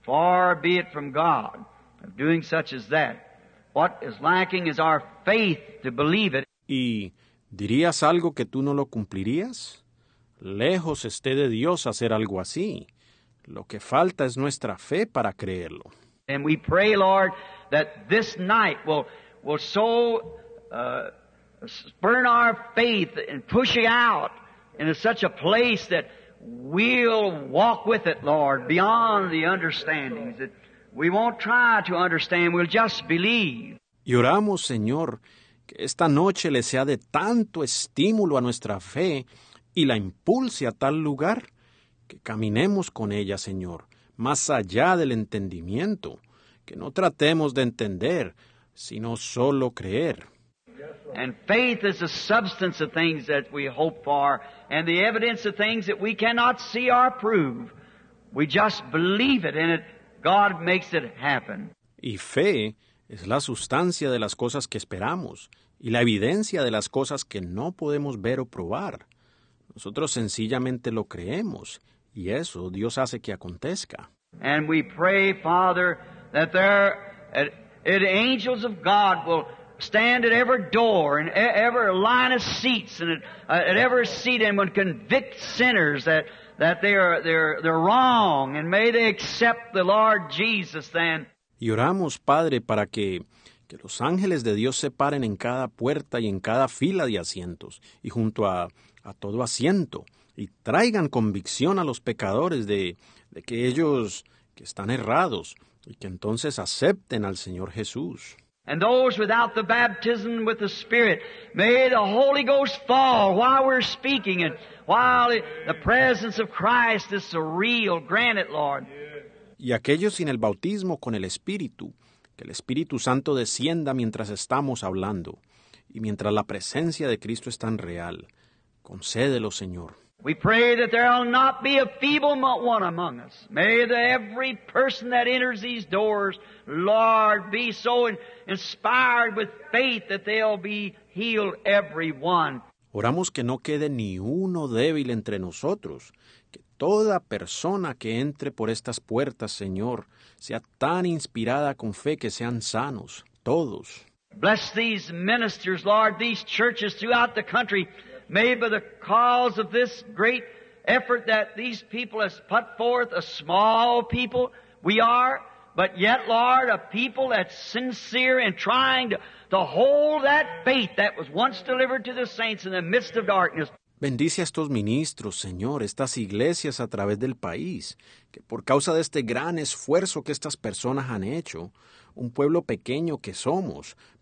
Far be it from God doing such as that. What is lacking is our faith to believe it. ¿Y dirías algo que tú no lo cumplirías? Lejos esté de Dios hacer algo así. Lo que falta es nuestra fe para creerlo. And we pray, Lord, that this night will, will so uh, spurn our faith and push it out into such a place that we'll walk with it, Lord, beyond the understandings. That we won't try to understand, we'll just believe. Y oramos, Señor, que esta noche le sea de tanto estímulo a nuestra fe y la impulse a tal lugar caminemos con ella, Señor, más allá del entendimiento, que no tratemos de entender, sino solo creer. And faith is substance of things that we hope for and the evidence of things that we cannot see prove. We just believe it it. Y fe es la sustancia de las cosas que esperamos y la evidencia de las cosas que no podemos ver o probar. Nosotros sencillamente lo creemos y eso Dios hace que acontezca. And we pray, Father, that there uh, angels of God will stand at every door and e, every line of seats and at, uh, at every seat and would convict sinners that that they are they're they're wrong and may they accept the Lord Jesus then. Y oramos, Padre, para que que los ángeles de Dios se paren en cada puerta y en cada fila de asientos y junto a, a todo asiento y traigan convicción a los pecadores de, que ellos que están errados y que entonces acepten al Señor Jesús. And those without the baptism with the Spirit, may the Holy Ghost fall while we're speaking while the presence of Christ is Lord. Y aquellos sin el bautismo con el Espíritu, que el Espíritu Santo descienda mientras estamos hablando y mientras la presencia de Cristo es tan real. Concédelo, Señor. We pray that there'll not be a feeble one among us. May every person that enters these doors, Lord, be so inspired with faith that they'll be healed every one. Oramos que no quede ni uno débil entre nosotros, que toda persona que entre por estas puertas, Señor, sea tan inspirada con fe que sean sanos, todos. Bless these ministers, Lord, these churches throughout the country made by the cause of this great effort that these people has put forth, a small people we are, but yet, Lord, a people that's sincere in trying to, to hold that faith that was once delivered to the saints in the midst of darkness. Bendice a estos ministros, Señor, estas iglesias a través del país, que por causa de este gran esfuerzo que estas personas han hecho, un pueblo pequeño que somos,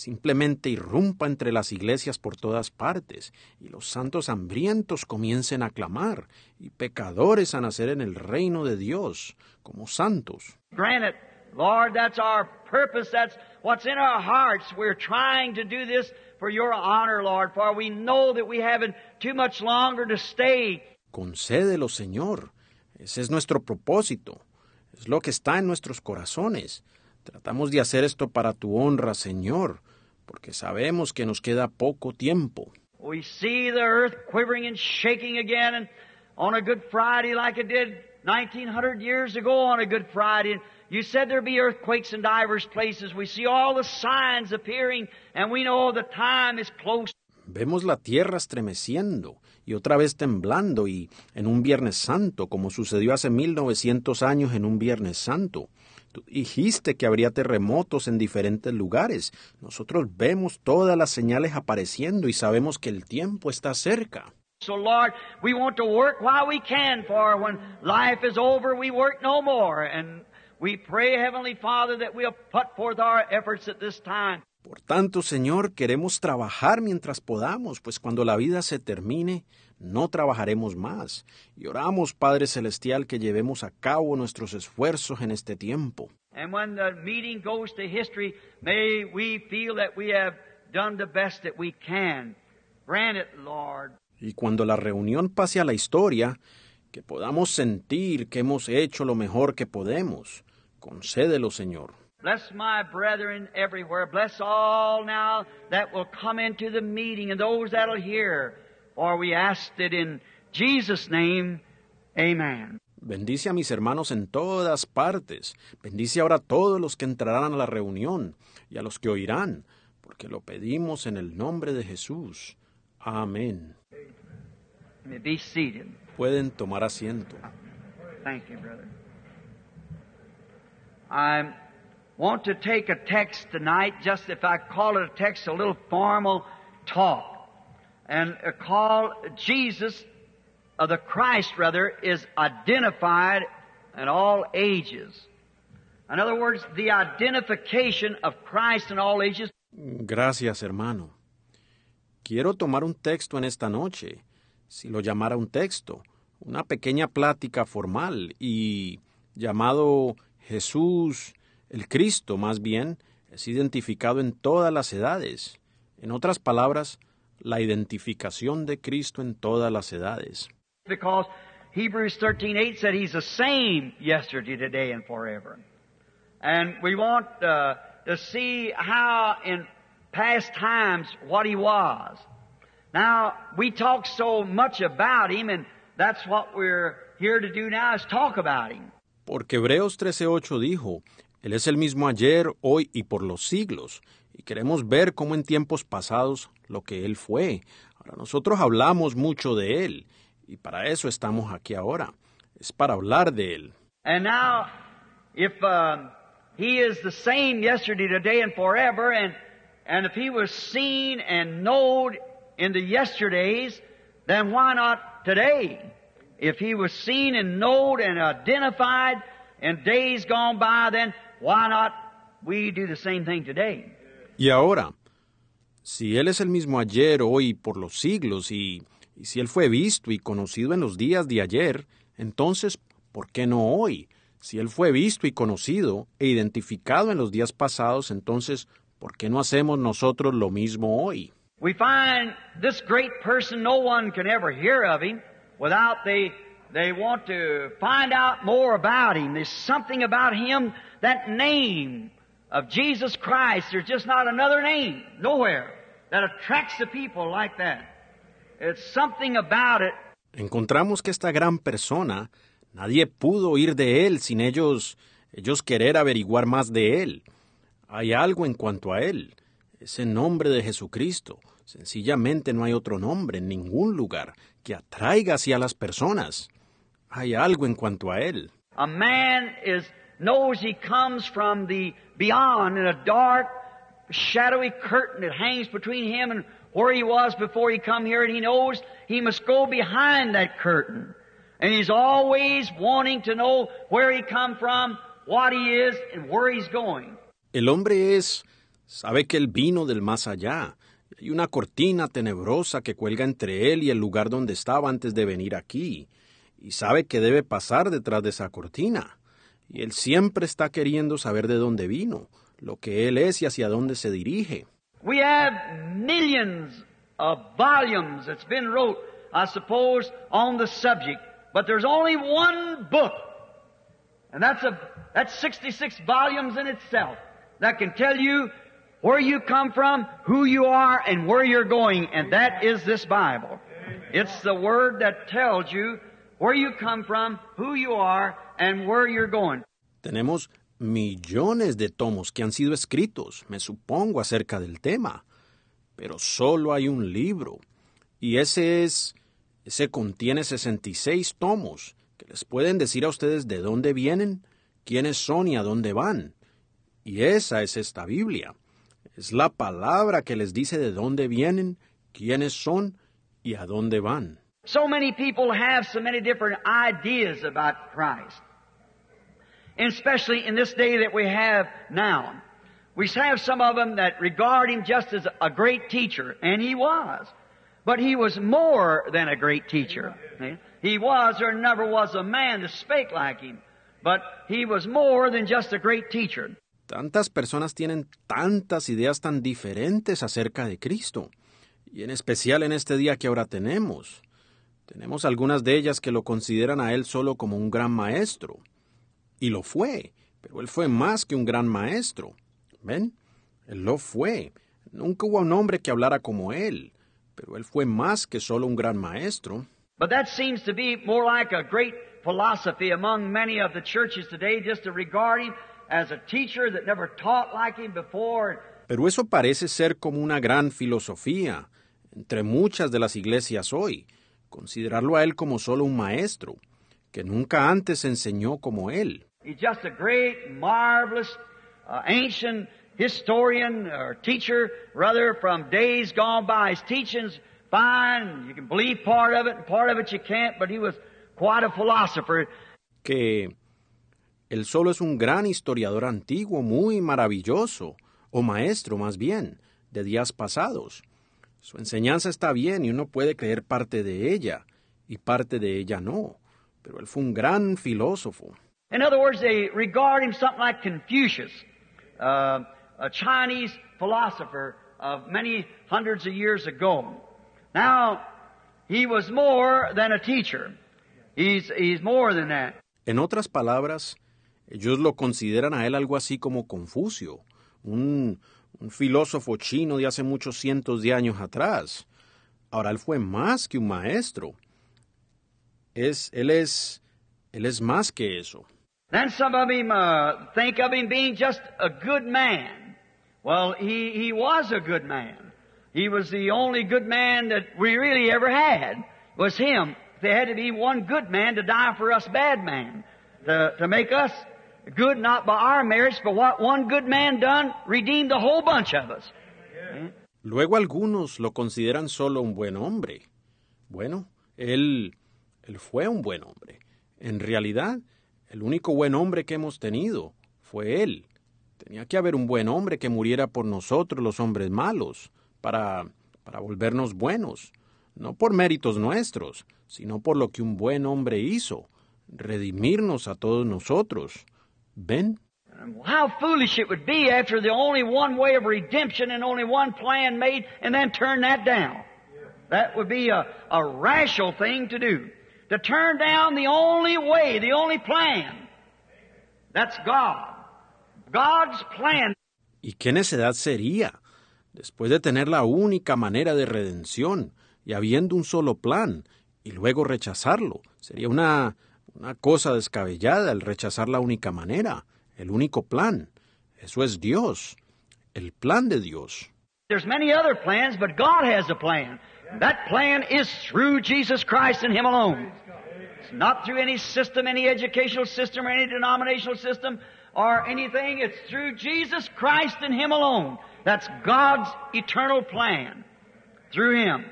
simplemente irrumpa entre las iglesias por todas partes, y los santos hambrientos comiencen a clamar, y pecadores a nacer en el reino de Dios como santos. Granted, Concédelo, Señor. Ese es nuestro propósito. Es lo que está en nuestros corazones. Tratamos de hacer esto para tu honra, Señor porque sabemos que nos queda poco tiempo. We see the earth quivering and shaking again and on a good Friday like it did 1900 years ago on a good Friday. You said there'd be earthquakes in divers places. We see all the signs appearing and we know the time is close. Vemos la tierra estremeciendo y otra vez temblando y en un Viernes Santo, como sucedió hace 1900 años en un Viernes Santo. Tú dijiste que habría terremotos en diferentes lugares. Nosotros vemos todas las señales apareciendo y sabemos que el tiempo está cerca. Por tanto, Señor, queremos trabajar mientras podamos, pues cuando la vida se termine, no trabajaremos más. Y oramos, Padre Celestial, que llevemos a cabo nuestros esfuerzos en este tiempo. Y cuando la reunión pase a la historia, que podamos sentir que hemos hecho lo mejor que podemos. Concédelo, Señor. Bless my brethren everywhere. Bless all now that will come into the meeting and those that'll hear or we asked it in Jesus' name. Amen. Bendice a mis hermanos en todas partes. Bendice ahora a todos los que entrarán a la reunión y a los que oirán, porque lo pedimos en el nombre de Jesús. Amén. Be seated. Pueden tomar asiento. Thank you, brother. I want to take a text tonight, just if I call it a text, a little formal talk and call Jesus, uh, the Christ rather, is identified in all ages. In other words, the identification of Christ in all ages. Gracias, hermano. Quiero tomar un texto en esta noche, si lo llamara un texto, una pequeña plática formal y llamado Jesús, el Cristo más bien, es identificado en todas las edades. En otras palabras, la identificación de Cristo en todas las edades. Because Hebrews 13:8 said he's the same yesterday, today and forever. And we want uh, to see how in past times what he was. Now, we talk so much about him and that's what we're here to do now is talk about him. Porque Hebreos 13:8 dijo, él es el mismo ayer, hoy y por los siglos y queremos ver cómo en tiempos pasados lo que Él fue. Ahora nosotros hablamos mucho de Él y para eso estamos aquí ahora. Es para hablar de Él. And now, if um, He is the same yesterday, today, and forever, and, and if He was seen and known in the yesterdays, then why not today? If He was seen and known and identified in days gone by, then why not we do the same thing today? Y ahora, si Él es el mismo ayer, hoy, por los siglos, y, si Él fue visto y conocido en los días de ayer, entonces, ¿por qué no hoy? Si Él fue visto y conocido e identificado en los días pasados, entonces, ¿por qué no hacemos nosotros lo mismo hoy? We find this great person, no one can ever hear of him without they want to find out more about him. There's something about him, that name of Jesus Christ. just not another name nowhere that attracts people like that. It's something about it. Encontramos que esta gran persona, nadie pudo ir de él sin ellos, ellos querer averiguar más de él. Hay algo en cuanto a él, ese nombre de Jesucristo. Sencillamente no hay otro nombre en ningún lugar que atraiga hacia las personas. Hay algo en cuanto a él knows he comes from the beyond in a dark, shadowy curtain that hangs between him and where he was before he come here and he knows he must go behind that curtain. And he's always wanting to know where he come from, what he is, and where he's going. El hombre es, sabe que el vino del más allá. Hay una cortina tenebrosa que cuelga entre él y el lugar donde estaba antes de venir aquí. Y sabe que debe pasar detrás de esa cortina. Y él siempre está queriendo saber de dónde vino, lo que él es y hacia dónde se dirige. We have millions of volumes that's been wrote, I suppose, on the subject, but there's only one book, and that's a that's 66 volumes in itself that can tell you where you come from, who you are, and where you're going, and that is this Bible. It's the Word that tells you where you come from, who you are, Tenemos millones de tomos que han sido escritos, me supongo, acerca del tema. Pero solo hay un libro. Y ese es... Ese contiene 66 tomos que les pueden decir a ustedes de dónde vienen, quiénes son y a dónde van. Y esa es esta Biblia. Es la palabra que les dice de dónde vienen, quiénes son y a dónde van. So many people have so many different ideas Christ. especially in this day that we have now. We have some of them that regard him just as a great teacher, and he was. But he was more than a great teacher. He was, there never was a man that spake like him. But he was more than just a great teacher. Tantas personas tienen tantas ideas tan diferentes acerca de Cristo, y en especial en este día que ahora tenemos. Tenemos algunas de ellas que lo consideran a él solo como un gran maestro, y lo fue, pero él fue más que un gran maestro. ¿Ven? Él lo fue. Nunca hubo un hombre que hablara como él, pero él fue más que solo un gran maestro. But that seems to be more like a great philosophy among many of the churches today, just to regard as a teacher that never taught like him before. Pero eso parece ser como una gran filosofía entre muchas de las iglesias hoy, considerarlo a él como solo un maestro, que nunca antes enseñó como él. He's just a great, marvelous, uh, ancient historian or teacher, rather, from days gone by. His teaching's fine. You can believe part of it and part of it you can't, but he was quite a philosopher. Que el solo es un gran historiador antiguo, muy maravilloso, o maestro más bien, de días pasados. Su enseñanza está bien y uno puede creer parte de ella y parte de ella no, pero él fue un gran filósofo. En otras palabras, ellos lo consideran a él algo así como Confucio, un, un filósofo chino de hace muchos cientos de años atrás. Ahora él fue más que un maestro. Es, él es, él es más que eso. Then some of him uh, think of him being just a good man. Well, he, he was a good man. He was the only good man that we really ever had was him. There had to be one good man to die for us bad man, to, to make us good not by our merits, but what one good man done redeemed the whole bunch of us. Luego algunos lo consideran solo un buen hombre. Bueno, él, él fue un buen hombre. En realidad, El único buen hombre que hemos tenido fue Él. Tenía que haber un buen hombre que muriera por nosotros los hombres malos, para, para volvernos buenos, no por méritos nuestros, sino por lo que un buen hombre hizo, redimirnos a todos nosotros. ¿Ven? How foolish it would be after the only one way of redemption and only one plan made and then turn that down. That would be a, a thing to do to turn down the only way, the only plan. That's God. God's plan. ¿Y qué necedad sería? Después de tener la única manera de redención y habiendo un solo plan, y luego rechazarlo, sería una, una cosa descabellada el rechazar la única manera, el único plan. Eso es Dios, el plan de Dios. There's many other plans, but God has a plan. That plan is through Jesus Christ and Him alone. not through any system, any educational system, or any denominational system, or anything. It's through Jesus Christ and Him alone. That's God's eternal plan. Through Him.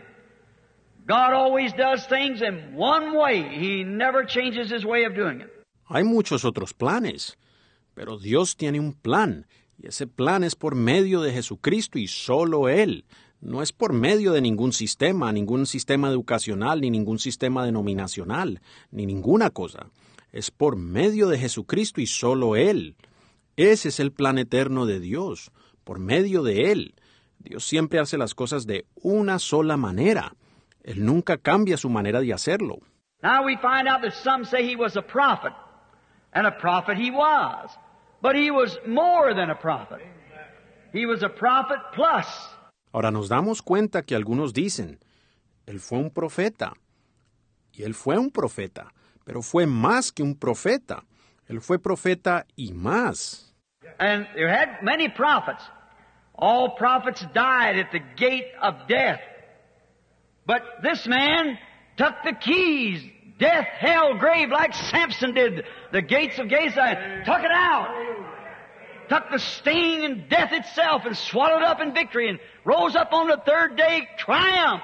God always does things in one way. He never changes His way of doing it. Hay muchos otros planes, pero Dios tiene un plan, y ese plan es por medio de Jesucristo y solo Él. no es por medio de ningún sistema, ningún sistema educacional, ni ningún sistema denominacional, ni ninguna cosa. Es por medio de Jesucristo y solo Él. Ese es el plan eterno de Dios, por medio de Él. Dios siempre hace las cosas de una sola manera. Él nunca cambia su manera de hacerlo. Now we find out that some say he was a prophet, and a prophet he was. But he was more than a prophet. He was a prophet plus Ahora nos damos cuenta que algunos dicen, él fue un profeta. Y él fue un profeta, pero fue más que un profeta. Él fue profeta y más. And you had many prophets. All prophets died at the gate of death. But this man took the keys. Death, hell, grave, like Samson did. The gates of Gaza. Took it out the death itself and up in victory and rose up on the third day triumph.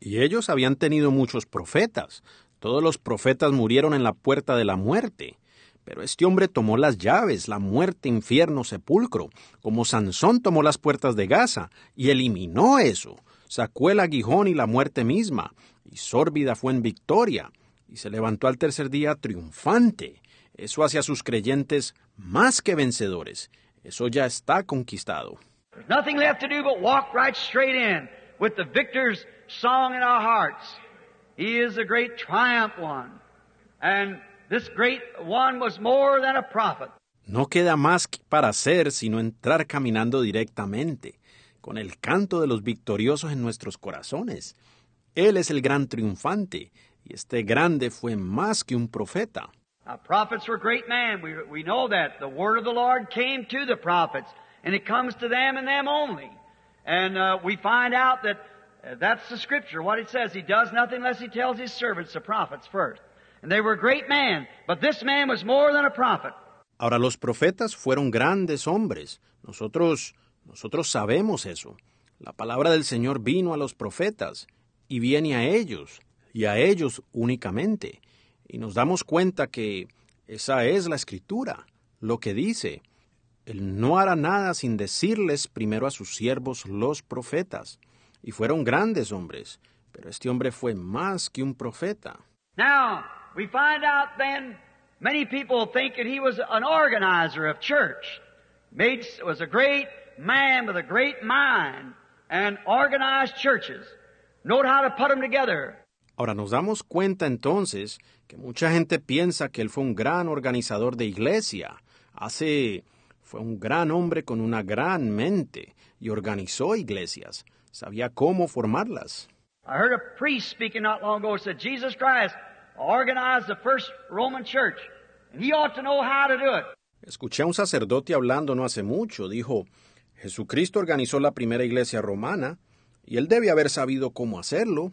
Y ellos habían tenido muchos profetas. Todos los profetas murieron en la puerta de la muerte. Pero este hombre tomó las llaves, la muerte, infierno, sepulcro, como Sansón tomó las puertas de Gaza, y eliminó eso, sacó el aguijón y la muerte misma, y sórbida fue en victoria y se levantó al tercer día triunfante. Eso hacia sus creyentes más que vencedores. Eso ya está conquistado. song in our hearts. He is great And this great one was more than a prophet. No queda más para hacer sino entrar caminando directamente, con el canto de los victoriosos en nuestros corazones. Él es el gran triunfante, y este grande fue más que un profeta. Now, prophets were great men. We, we know that. The word of the Lord came to the prophets, and it comes to them and them only. And uh, we find out that uh, that's the scripture, what it says. He does nothing less he tells his servants, the prophets, first. And they were great men, but this man was more than a prophet. Ahora, los profetas fueron grandes hombres. Nosotros, nosotros sabemos eso. La palabra del Señor vino a los profetas y viene a ellos y a ellos únicamente. Y nos damos cuenta que esa es la escritura, lo que dice. Él no hará nada sin decirles primero a sus siervos los profetas. Y fueron grandes hombres, pero este hombre fue más que un profeta. Now, we find out then many people think that he was an organizer of church. he was a great man with a great mind and organized churches. Knowed how to put them together. Ahora nos damos cuenta entonces que mucha gente piensa que él fue un gran organizador de iglesia. Hace fue un gran hombre con una gran mente y organizó iglesias. Sabía cómo formarlas. Escuché a un sacerdote hablando no hace mucho, dijo, Jesucristo organizó la primera iglesia romana y él debe haber sabido cómo hacerlo.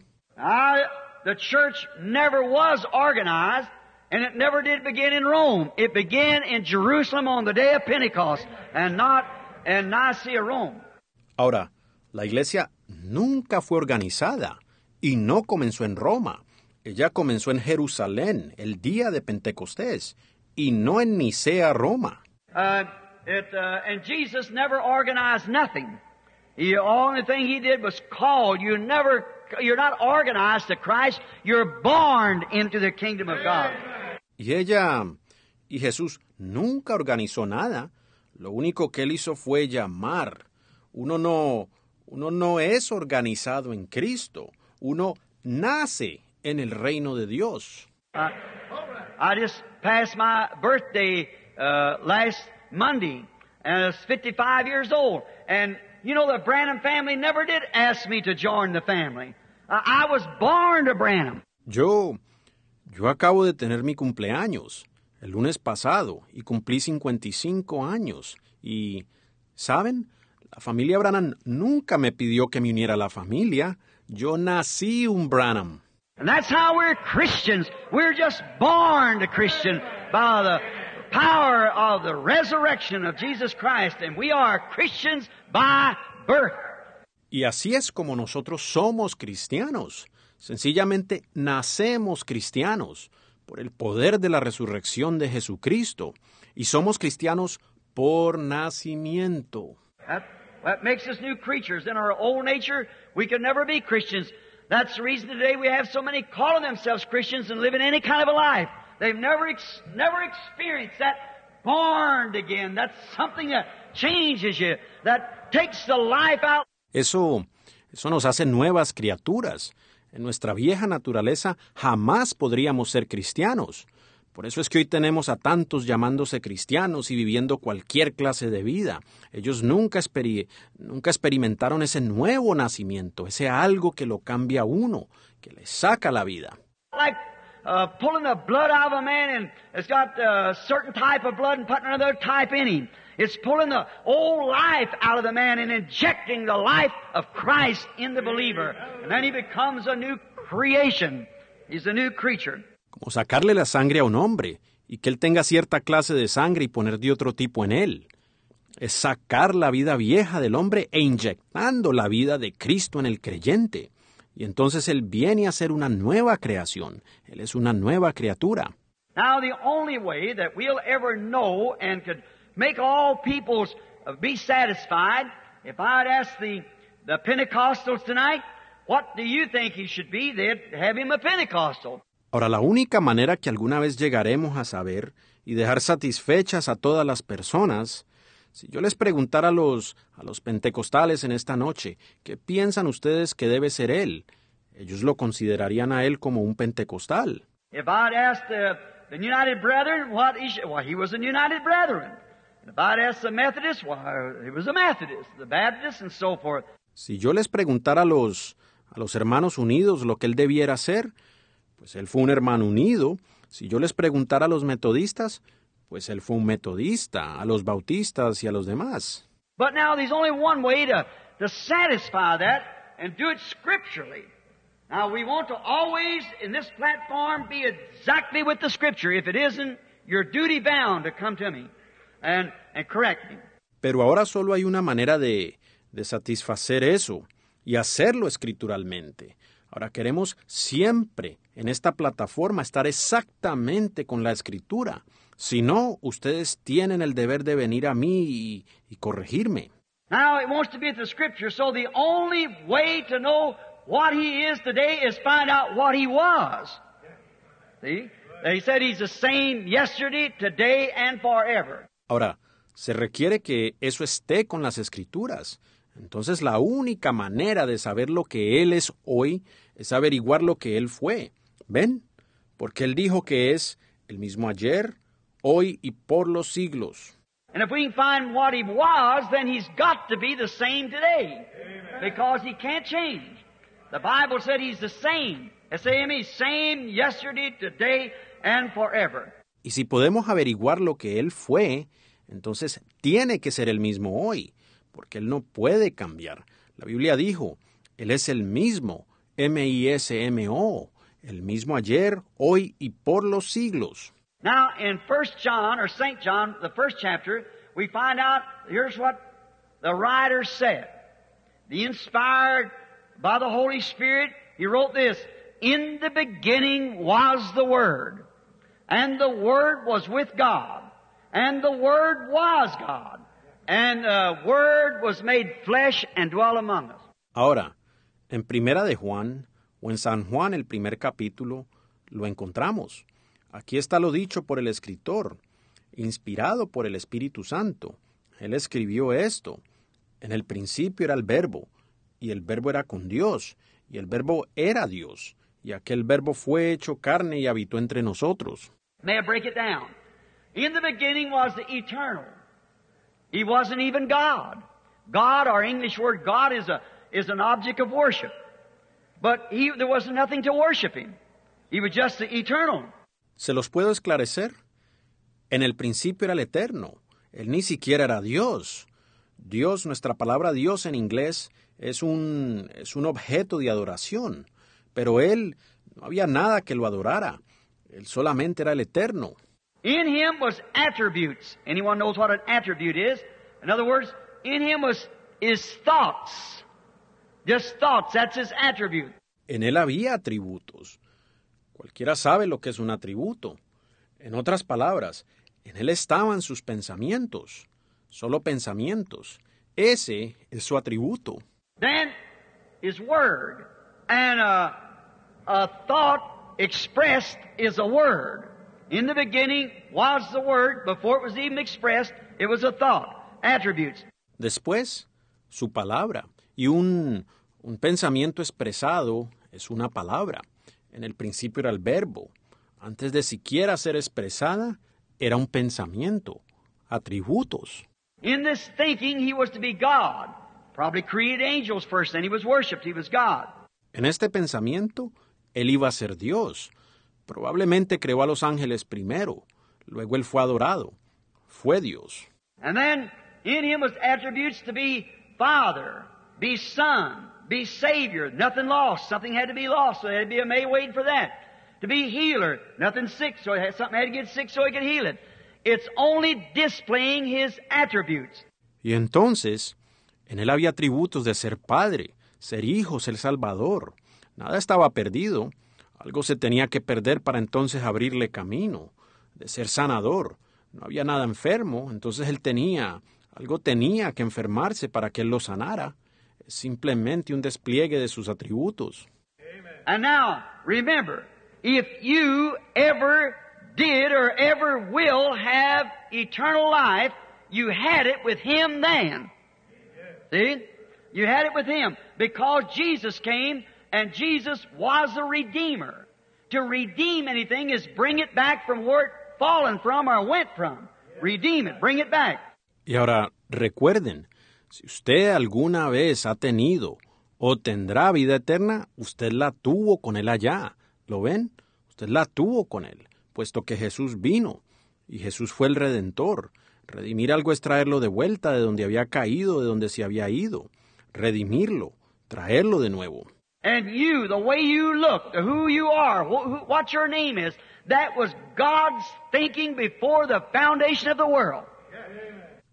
the church never was organized and it never did begin in Rome. It began in Jerusalem on the day of Pentecost and not in Nicaea, Rome. Ahora, la iglesia nunca fue organizada y no comenzó en Roma. Ella comenzó en Jerusalén el día de Pentecostés y no en Nicea, Roma. Uh, it, uh, and Jesus never organized nothing. The only thing he did was call. You never you're not organized to Christ, you're born into the kingdom of God. Y ella, y Jesús nunca organizó nada. Lo único que él hizo fue llamar. Uno no, uno no es organizado en Cristo. Uno nace en el reino de Dios. Uh, I just passed my birthday uh, last Monday, and I was 55 years old. And you know, the Branham family never did ask me to join the family. I was born to Branham. Yo, yo acabo de tener mi cumpleaños el lunes pasado y cumplí 55 años. Y, ¿saben? La familia Branham nunca me pidió que me uniera a la familia. Yo nací un Branham. And that's how we're Christians. We're just born to Christian by the power of the resurrection of Jesus Christ, and we are Christians by birth. Y así es como nosotros somos cristianos. Sencillamente nacemos cristianos por el poder de la resurrección de Jesucristo. Y somos cristianos por nacimiento. That makes us new creatures. In our old nature, we could never be Christians. That's the reason today we have so many calling themselves Christians and living any kind of a life. They've never, ex never experienced that born again. That's something that changes you, that takes the life out. Eso, eso nos hace nuevas criaturas. En nuestra vieja naturaleza jamás podríamos ser cristianos. Por eso es que hoy tenemos a tantos llamándose cristianos y viviendo cualquier clase de vida. Ellos nunca, nunca, experimentaron ese nuevo nacimiento, ese algo que lo cambia a uno, que le saca la vida. Like, uh, pulling blood a man and it's got a certain type of blood and putting another type in him. It's pulling the old life out of the man and injecting the life of Christ in the believer. And then he becomes a new creation. He's a new creature. Como sacarle la sangre a un hombre y que él tenga cierta clase de sangre y poner de otro tipo en él. Es sacar la vida vieja del hombre e inyectando la vida de Cristo en el creyente. Y entonces él viene a ser una nueva creación. Él es una nueva criatura. Now the only way that we'll ever know and could Ahora, la única manera que alguna vez llegaremos a saber y dejar satisfechas a todas las personas, si yo les preguntara a los, a los pentecostales en esta noche, ¿qué piensan ustedes que debe ser él? Ellos lo considerarían a él como un pentecostal. If asked the, United Brethren what he was a si yo les preguntara a los, a los hermanos unidos lo que él debiera hacer, pues él fue un hermano unido. Si yo les preguntara a los metodistas, pues él fue un metodista, a los bautistas y a los demás. But now there's only one way to, to satisfy that and do it scripturally. Now we want to always in this platform be exactly with the scripture. If it isn't, you're duty bound to come to me and, and correct Pero ahora solo hay una manera de, de satisfacer eso y hacerlo escrituralmente. Ahora queremos siempre en esta plataforma estar exactamente con la escritura. Si no, ustedes tienen el deber de venir a mí y, y corregirme. Now it wants to be at the scripture, so the only way to know what he is today is find out what he was. See? he said he's the same yesterday, today, and forever. Ahora, se requiere que eso esté con las escrituras. Entonces la única manera de saber lo que Él es hoy es averiguar lo que Él fue. ¿Ven? Porque Él dijo que es el mismo ayer, hoy y por los siglos. And if we can find what he was, then he's got to be the same today. Amen. Because he can't change. The Bible said he's the same. the same same yesterday, today, and forever. Y si podemos averiguar lo que Él fue, entonces tiene que ser el mismo hoy, porque Él no puede cambiar. La Biblia dijo, Él es el mismo, M-I-S-M-O, el mismo ayer, hoy y por los siglos. Now in 1 John or St. John, the first chapter, we find out here's what the writer said. The inspired by the Holy Spirit, he wrote this, In the beginning was the Word. Ahora, en Primera de Juan, o en San Juan el primer capítulo, lo encontramos. Aquí está lo dicho por el escritor, inspirado por el Espíritu Santo. Él escribió esto. En el principio era el verbo, y el verbo era con Dios, y el verbo era Dios y aquel verbo fue hecho carne y habitó entre nosotros. May I break it down? In the beginning was the eternal. He wasn't even God. God, our English word God, is, a, is an object of worship. But he, there was nothing to worship him. He was just the eternal. ¿Se los puedo esclarecer? En el principio era el eterno. Él ni siquiera era Dios. Dios, nuestra palabra Dios en inglés, es un, es un objeto de adoración. Pero él no había nada que lo adorara. Él solamente era el eterno. En él había atributos. Cualquiera sabe lo que es un atributo. En otras palabras, en él estaban sus pensamientos, solo pensamientos. Ese es su atributo. Then his word and uh, a thought expressed is a word. In the beginning was the word. Before it was even expressed, it was a thought. Attributes. Después, su palabra. Y un, un pensamiento expresado es una palabra. En el principio era el verbo. Antes de siquiera ser expresada, era un pensamiento. Atributos. In this thinking, he was to be God. Probably created angels first, then he was worshipped, he was God. En este pensamiento, él iba a ser Dios. Probablemente creó a los ángeles primero, luego él fue adorado, fue Dios. And then in him was attributes to be Father, be Son, be Savior, nothing lost, something had to be lost, so there had to be a may wait for that. To be healer, nothing sick, so something had to get sick so he could heal it. It's only displaying his attributes. Y entonces, en él había atributos de ser padre, ser hijo, ser salvador, Nada estaba perdido. Algo se tenía que perder para entonces abrirle camino, de ser sanador. No había nada enfermo, entonces él tenía, algo tenía que enfermarse para que él lo sanara. simplemente un despliegue de sus atributos. And now, remember, if you ever did or ever will have eternal life, you had it with him then. See? You had it with him because Jesus came And Jesus was a Redeemer. To redeem anything is bring it back from where it fallen from or went from. Redeem it, bring it back. Y ahora, recuerden, si usted alguna vez ha tenido o tendrá vida eterna, usted la tuvo con él allá. ¿Lo ven? Usted la tuvo con él, puesto que Jesús vino y Jesús fue el redentor. Redimir algo es traerlo de vuelta de donde había caído, de donde se había ido. Redimirlo, traerlo de nuevo. and you, the way you look, the who you are, wh- wh- what your name is, that was God's thinking before the foundation of the world.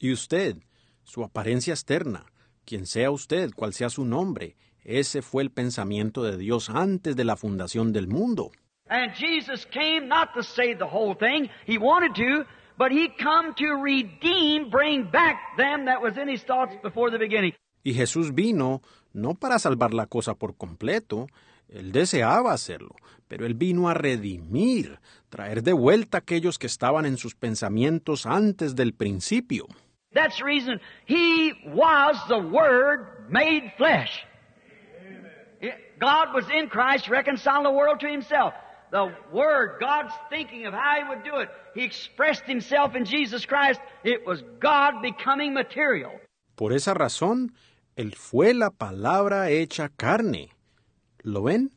Y usted, su apariencia externa, quien sea usted, cual sea su nombre, ese fue el pensamiento de Dios antes de la fundación del mundo. And Jesus came not to save the whole thing, he wanted to, but he come to redeem, bring back them that was in his thoughts before the beginning. Y Jesús vino no para salvar la cosa por completo, él deseaba hacerlo, pero él vino a redimir, traer de vuelta aquellos que estaban en sus pensamientos antes del principio. Por esa razón, él fue la palabra hecha carne. ¿Lo ven?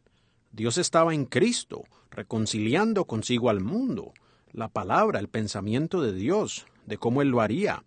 Dios estaba en Cristo, reconciliando consigo al mundo. La palabra, el pensamiento de Dios, de cómo Él lo haría.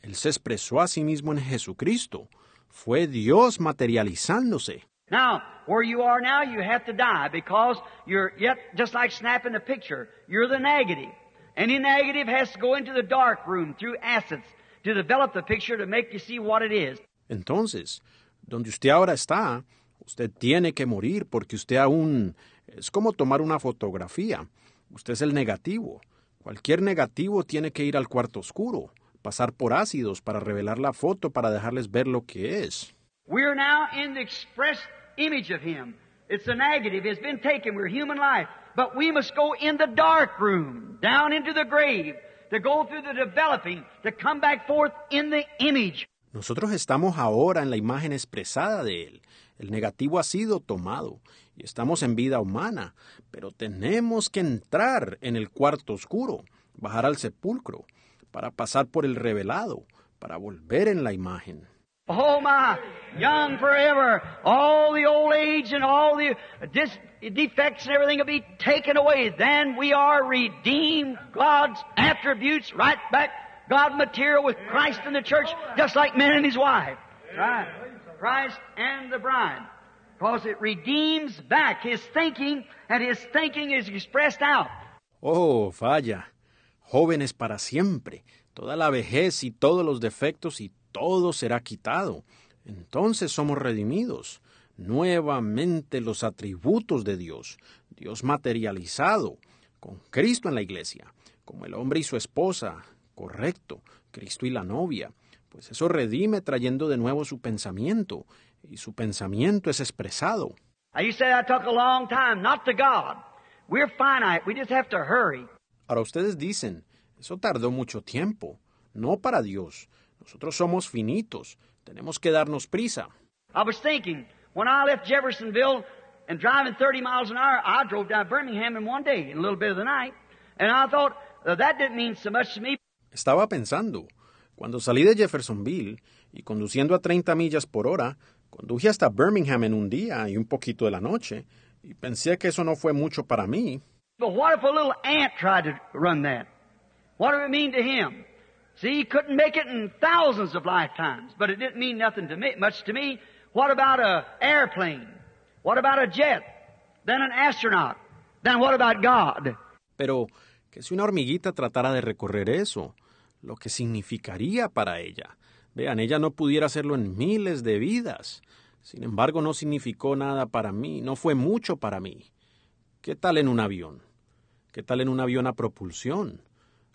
Él se expresó a sí mismo en Jesucristo. Fue Dios materializándose. Now, where you are now, you have to die because you're yet just like snapping a picture. You're the negative. Any negative has to go into the dark room through acids to develop the picture to make you see what it is. Entonces, donde usted ahora está, usted tiene que morir porque usted aún es como tomar una fotografía. Usted es el negativo. Cualquier negativo tiene que ir al cuarto oscuro, pasar por ácidos para revelar la foto para dejarles ver lo que es. We are now in the express image of him. It's a negative. It's been taken. We're human life. But we must go in the dark room, down into the grave, to go through the developing, to come back forth in the image. Nosotros estamos ahora en la imagen expresada de Él. El negativo ha sido tomado y estamos en vida humana, pero tenemos que entrar en el cuarto oscuro, bajar al sepulcro, para pasar por el revelado, para volver en la imagen. Oh my, young forever, all the old age and all the defects and everything will be taken away. Then we are redeemed, God's attributes right back God material with Christ the church, just like man and his wife. Right? Christ and the bride. Because it redeems back his thinking, and his thinking is expressed out. Oh, falla. Jóvenes para siempre. Toda la vejez y todos los defectos y todo será quitado. Entonces somos redimidos. Nuevamente los atributos de Dios. Dios materializado. Con Cristo en la iglesia. Como el hombre y su esposa Correcto, Cristo y la novia. Pues eso redime trayendo de nuevo su pensamiento, y su pensamiento es expresado. Ahora ustedes dicen, eso tardó mucho tiempo, no para Dios. Nosotros somos finitos, tenemos que darnos prisa. I was thinking, when I left Jeffersonville and driving 30 miles an hour, I drove down Birmingham in one day, in a little bit of the night, and I thought, that didn't mean so much to me. Estaba pensando. Cuando salí de Jeffersonville y conduciendo a 30 millas por hora, conduje hasta Birmingham en un día y un poquito de la noche, y pensé que eso no fue mucho para mí. But what if a little ant tried to run that? What did it mean to him? See, he couldn't make it in thousands of lifetimes, but it didn't mean nothing to me, much to me. What about a airplane? What about a jet? Then an astronaut? Then what about God? Pero, que si una hormiguita tratara de recorrer eso, lo que significaría para ella. Vean, ella no pudiera hacerlo en miles de vidas. Sin embargo, no significó nada para mí, no fue mucho para mí. ¿Qué tal en un avión? ¿Qué tal en un avión a propulsión?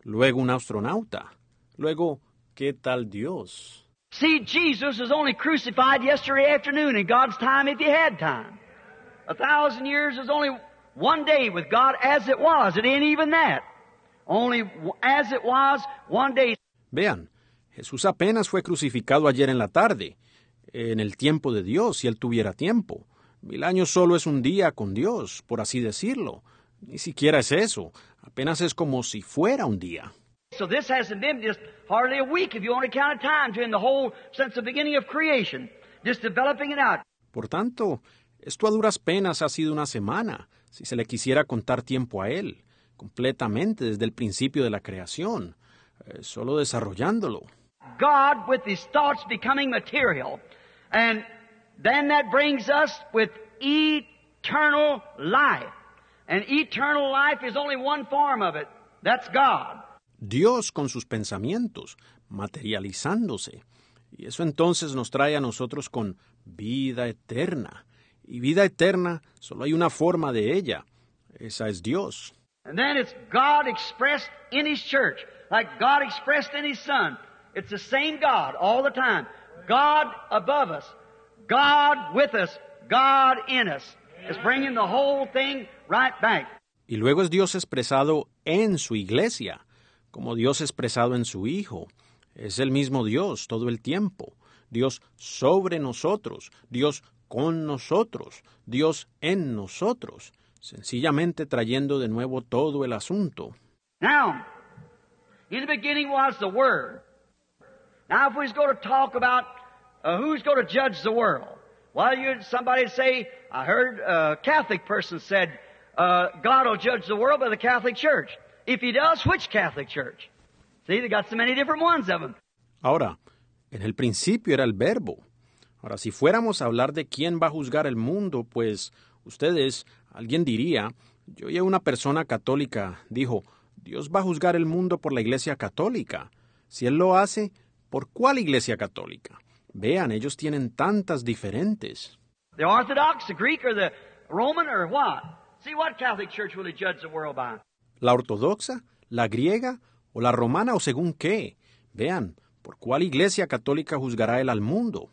Luego un astronauta. Luego, ¿qué tal Dios? See, Jesus was only crucified yesterday afternoon in God's time if had time. A thousand years is only one day with God as it was. It even that. Vean, Jesús apenas fue crucificado ayer en la tarde, en el tiempo de Dios, si él tuviera tiempo. Mil años solo es un día con Dios, por así decirlo. Ni siquiera es eso, apenas es como si fuera un día. Por tanto, esto a duras penas ha sido una semana, si se le quisiera contar tiempo a él completamente desde el principio de la creación, eh, solo desarrollándolo. God with his thoughts becoming material, and then that brings us with eternal life. And eternal life is only one form of it. That's God. Dios con sus pensamientos materializándose. Y eso entonces nos trae a nosotros con vida eterna. Y vida eterna, solo hay una forma de ella. Esa es Dios. And then it's God expressed in His church, like God expressed in His Son. It's the same God all the time. God above us, God with us, God in us. It's bringing the whole thing right back. Y luego es Dios expresado en su iglesia, como Dios expresado en su Hijo. Es el mismo Dios todo el tiempo. Dios sobre nosotros, Dios con nosotros, Dios en nosotros. sencillamente trayendo de nuevo todo el asunto. Now, in the beginning was the Word. Now, if we going to talk about uh, who's going to judge the world, well, you somebody say, I heard uh, a Catholic person said, uh, God will judge the world by the Catholic Church. If He does, which Catholic Church? See, they got so many different ones of them. Ahora, en el principio era el verbo. Ahora, si fuéramos a hablar de quién va a juzgar el mundo, pues ustedes Alguien diría, yo una persona católica, dijo, Dios va a juzgar el mundo por la Iglesia Católica. Si Él lo hace, ¿por cuál Iglesia Católica? Vean, ellos tienen tantas diferentes. La ortodoxa, la griega, o la romana, o según qué. Vean, ¿por cuál Iglesia Católica juzgará Él al mundo?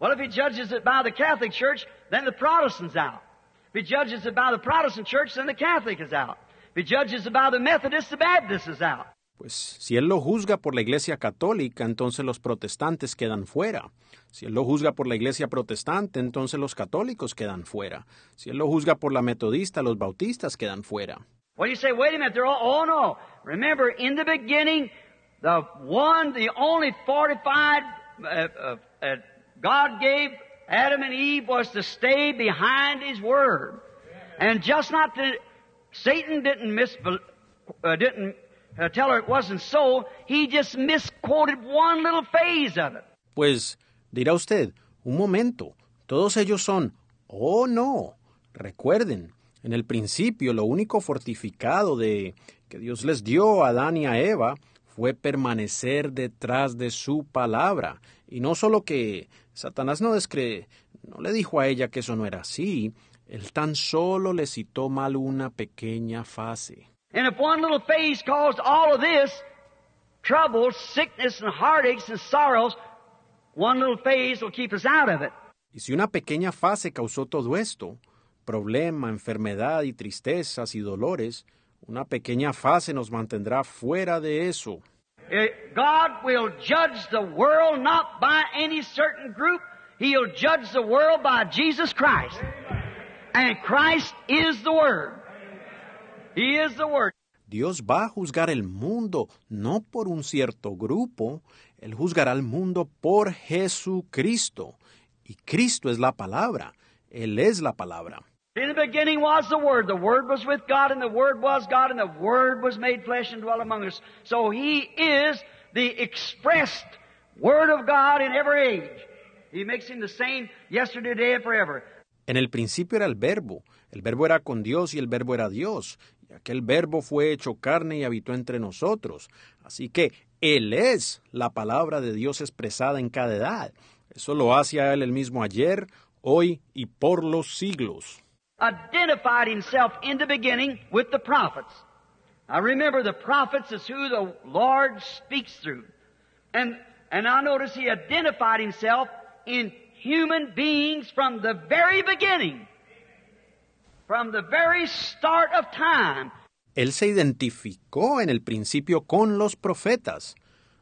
Well, if he judges it by the Catholic Church, then the Protestants out. If he judges it by the Protestant church, then the Catholic is out. If he judges it by the Methodist, the Baptist is out. Pues si él lo juzga por la Iglesia Católica, entonces los protestantes quedan fuera. Si él lo juzga por la Iglesia Protestante, entonces los católicos quedan fuera. Si él lo juzga por la Metodista, los bautistas quedan fuera. Well, you say, wait a minute, they're all, oh no. Remember, in the beginning, the one, the only fortified uh, uh, uh, God gave Adam and Eve was to stay behind His Word. And just not that Satan didn't miss, uh, didn't uh, tell her it wasn't so, he just misquoted one little phase of it. Pues dirá usted, un momento, todos ellos son, oh no, recuerden, en el principio lo único fortificado de que Dios les dio a Adán y a Eva fue permanecer detrás de su palabra. Y no solo que Satanás no descree, no le dijo a ella que eso no era así, él tan solo le citó mal una pequeña fase. And if little phase caused all of this, sickness and heartaches and sorrows, one little phase will keep us out of it. Y si una pequeña fase causó todo esto, problema, enfermedad y tristezas y dolores, una pequeña fase nos mantendrá fuera de eso. Eh, God will judge the world not by any certain group. He'll judge the world by Jesus Christ. And Christ is the Word. He is the Word. Dios va a juzgar el mundo no por un cierto grupo, Él juzgará al mundo por Jesucristo. Y Cristo es la palabra, Él es la palabra. In the beginning was the Word. The Word was with God, and the Word was God, and the Word was made flesh and dwelt among us. So He is the expressed Word of God in every age. He makes Him the same yesterday, today, and forever. En el principio era el Verbo. El Verbo era con Dios y el Verbo era Dios. Y aquel Verbo fue hecho carne y habitó entre nosotros. Así que Él es la palabra de Dios expresada en cada edad. Eso lo hace Él el mismo ayer, hoy y por los siglos. identified himself in the beginning with the prophets. I remember the prophets is who the Lord speaks through. And, and I notice he identified himself in human beings from the very beginning. From the very start of time. Él se identificó en el principio con los profetas.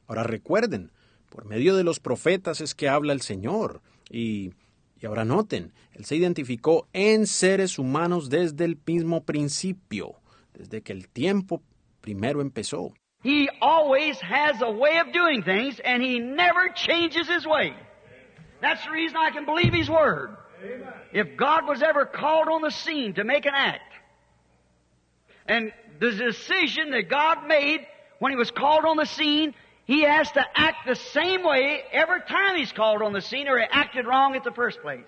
Ahora recuerden, por medio de los profetas es que habla el Señor. Y Y ahora noten, él se identificó en seres humanos desde el mismo principio, desde que el tiempo primero empezó. He always has a way of doing things and he never changes his way. That's the reason I can believe his word. If God was ever called on the scene to make an act, and the decision that God made when he was called on the scene He has to act the same way every time he's called on the scene or acted wrong the first place.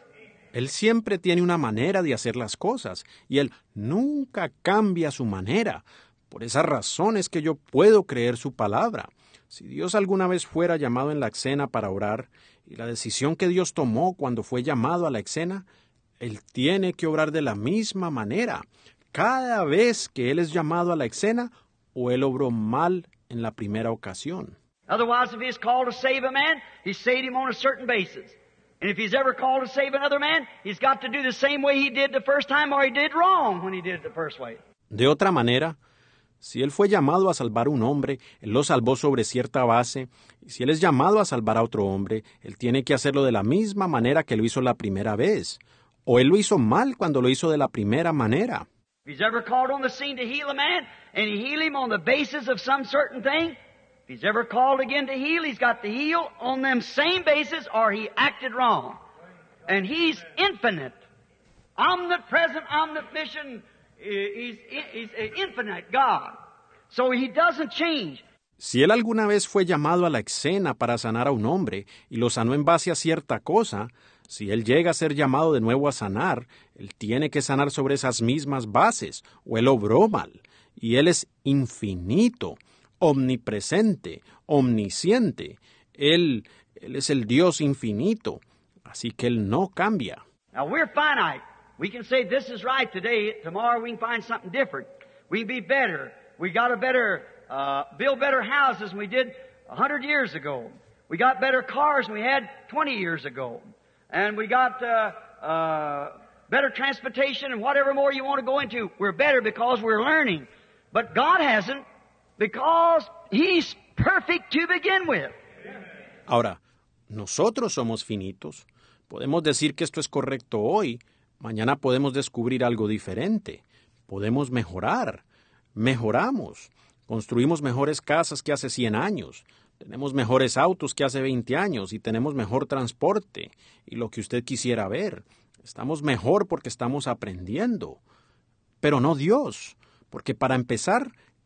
Él siempre tiene una manera de hacer las cosas y él nunca cambia su manera. Por esas razón es que yo puedo creer su palabra. Si Dios alguna vez fuera llamado en la escena para orar, y la decisión que Dios tomó cuando fue llamado a la escena, Él tiene que obrar de la misma manera. Cada vez que Él es llamado a la escena, o Él obró mal en la primera ocasión. Otherwise, if he's called to save a man, he saved him on a certain basis. And if he's ever called to save another man, he's got to do the same way he did the first time or he did wrong when he did it the first way. De otra manera, si él fue llamado a salvar un hombre, él lo salvó sobre cierta base, y si él es llamado a salvar a otro hombre, él tiene que hacerlo de la misma manera que lo hizo la primera vez, o él lo hizo mal cuando lo hizo de la primera manera. If he's ever called on the scene to heal a man and he heal him on the basis of some certain thing, he's ever called again to heal, he's got heal on same basis or he acted wrong. And he's infinite. Eh, eh, infinite God. So he doesn't change. Si él alguna vez fue llamado a la escena para sanar a un hombre y lo sanó en base a cierta cosa, si él llega a ser llamado de nuevo a sanar, él tiene que sanar sobre esas mismas bases, o él obró mal, y él es infinito. omnipresente, omnisciente. Él, él es el Dios infinito, así que Él no cambia. Now we're finite. We can say this is right today, tomorrow we can find something different. We can be better. We got a better, uh, build better houses than we did 100 years ago. We got better cars than we had 20 years ago. And we got, uh, uh, better transportation and whatever more you want to go into. We're better because we're learning. But God hasn't. Because he's perfect to begin with. Ahora, nosotros somos finitos. Podemos decir que esto es correcto hoy. Mañana podemos descubrir algo diferente. Podemos mejorar. Mejoramos. Construimos mejores casas que hace 100 años. Tenemos mejores autos que hace 20 años y tenemos mejor transporte y lo que usted quisiera ver. Estamos mejor porque estamos aprendiendo. Pero no Dios, porque para empezar,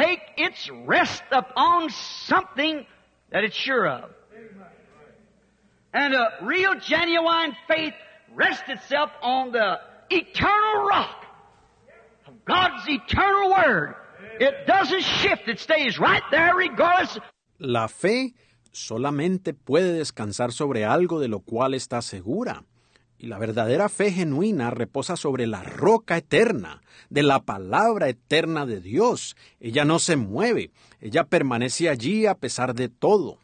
take its rest upon something that it's sure of. And a real genuine faith rests itself on the eternal rock of God's eternal word. It doesn't shift, it stays right there regardless. La fe solamente puede descansar sobre algo de lo cual está segura. Y la verdadera fe genuina reposa sobre la roca eterna, de la palabra eterna de Dios. Ella no se mueve, ella permanece allí a pesar de todo.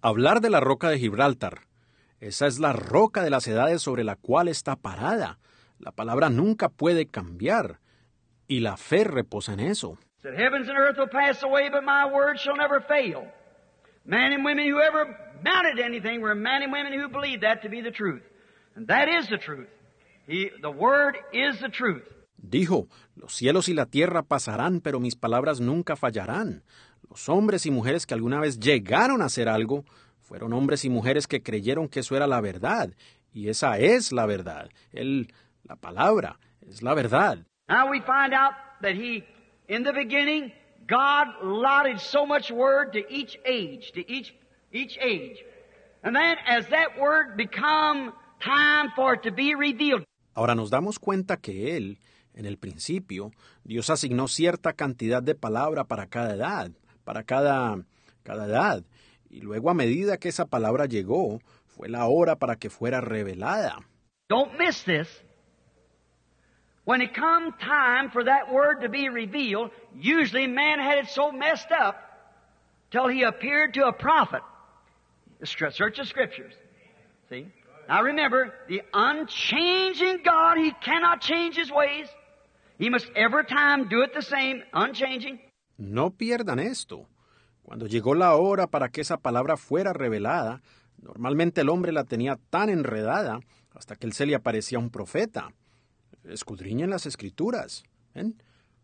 Hablar de la roca de Gibraltar. Esa es la roca de las edades sobre la cual está parada. La palabra nunca puede cambiar. Y la fe reposa en eso said, Heavens and earth will pass away, but my word shall never fail. Man and women who ever mounted anything were men and women who believed that to be the truth. And that is the truth. He, the word is the truth. Dijo, los cielos y la tierra pasarán, pero mis palabras nunca fallarán. Los hombres y mujeres que alguna vez llegaron a hacer algo, fueron hombres y mujeres que creyeron que eso era la verdad. Y esa es la verdad. Él, la palabra, es la verdad. Now we find out that he In the beginning, God so much word to each age, to each, age. And then as that word time for it to be revealed. Ahora nos damos cuenta que Él, en el principio, Dios asignó cierta cantidad de palabra para cada edad, para cada, cada edad. Y luego a medida que esa palabra llegó, fue la hora para que fuera revelada. Don't miss this. When it come time for that word to be revealed, usually man had it so messed up till he appeared to a prophet. Search the scriptures. See? Now remember, the unchanging God, He cannot change His ways. He must every time do it the same, unchanging. No pierdan esto. Cuando llegó la hora para que esa palabra fuera revelada, normalmente el hombre la tenía tan enredada hasta que él se le aparecía un profeta. escudriñen las escrituras.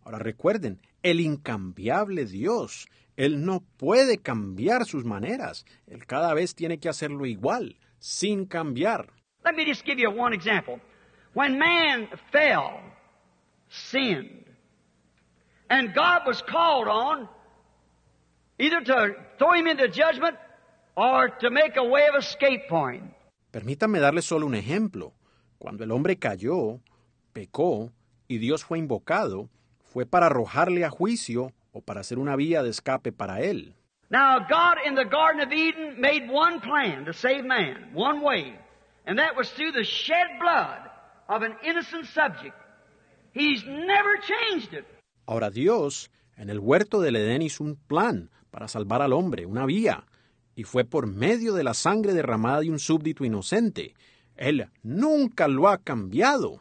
Ahora recuerden, el incambiable Dios, Él no puede cambiar sus maneras, Él cada vez tiene que hacerlo igual, sin cambiar. Permítanme me and God was called on either to throw him judgment or to make a way of escape darle solo un ejemplo. Cuando el hombre cayó, pecó y Dios fue invocado, fue para arrojarle a juicio o para hacer una vía de escape para él. Ahora Dios en el huerto del Edén hizo un plan para salvar al hombre, una vía, y fue por medio de la sangre derramada de un súbdito inocente. Él nunca lo ha cambiado.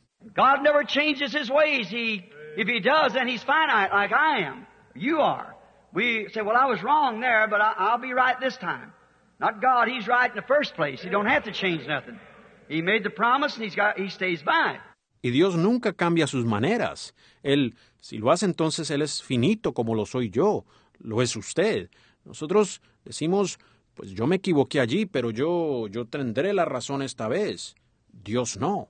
God never changes His ways. He, if He does, then He's finite like I am. You are. We say, well, I was wrong there, but I, I'll be right this time. Not God. He's right in the first place. He don't have to change nothing. He made the promise and he's got, He stays by it. Y Dios nunca cambia sus maneras. Él, si lo hace entonces, Él es finito como lo soy yo, lo es usted. Nosotros decimos, pues yo me equivoqué allí, pero yo, yo tendré la razón esta vez. Dios no.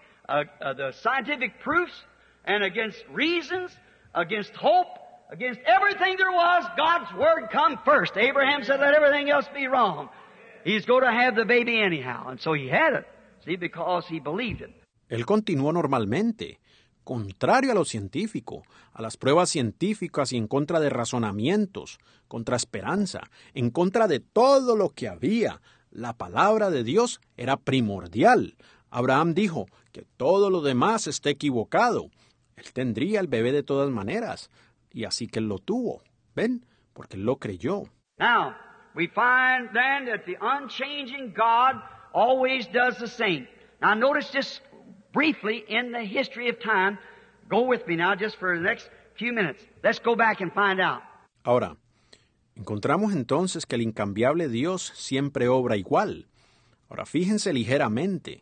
uh, uh, the scientific proofs and against reasons, against hope, against everything there was, God's Word come first. Abraham said, let everything else be wrong. He's going to have the baby anyhow. And so he had it. See, because he believed it. Él continuó normalmente, contrario a lo científico, a las pruebas científicas y en contra de razonamientos, contra esperanza, en contra de todo lo que había. La palabra de Dios era primordial. Abraham dijo que todo lo demás está equivocado. Él tendría el bebé de todas maneras, y así que lo tuvo. ¿Ven? Porque lo creyó. we find then that the unchanging God always does the same. Now notice briefly in the history of time. Go with me now just for the next few minutes. Let's go back and find out. Ahora, encontramos entonces que el incambiable Dios siempre obra igual. Ahora fíjense ligeramente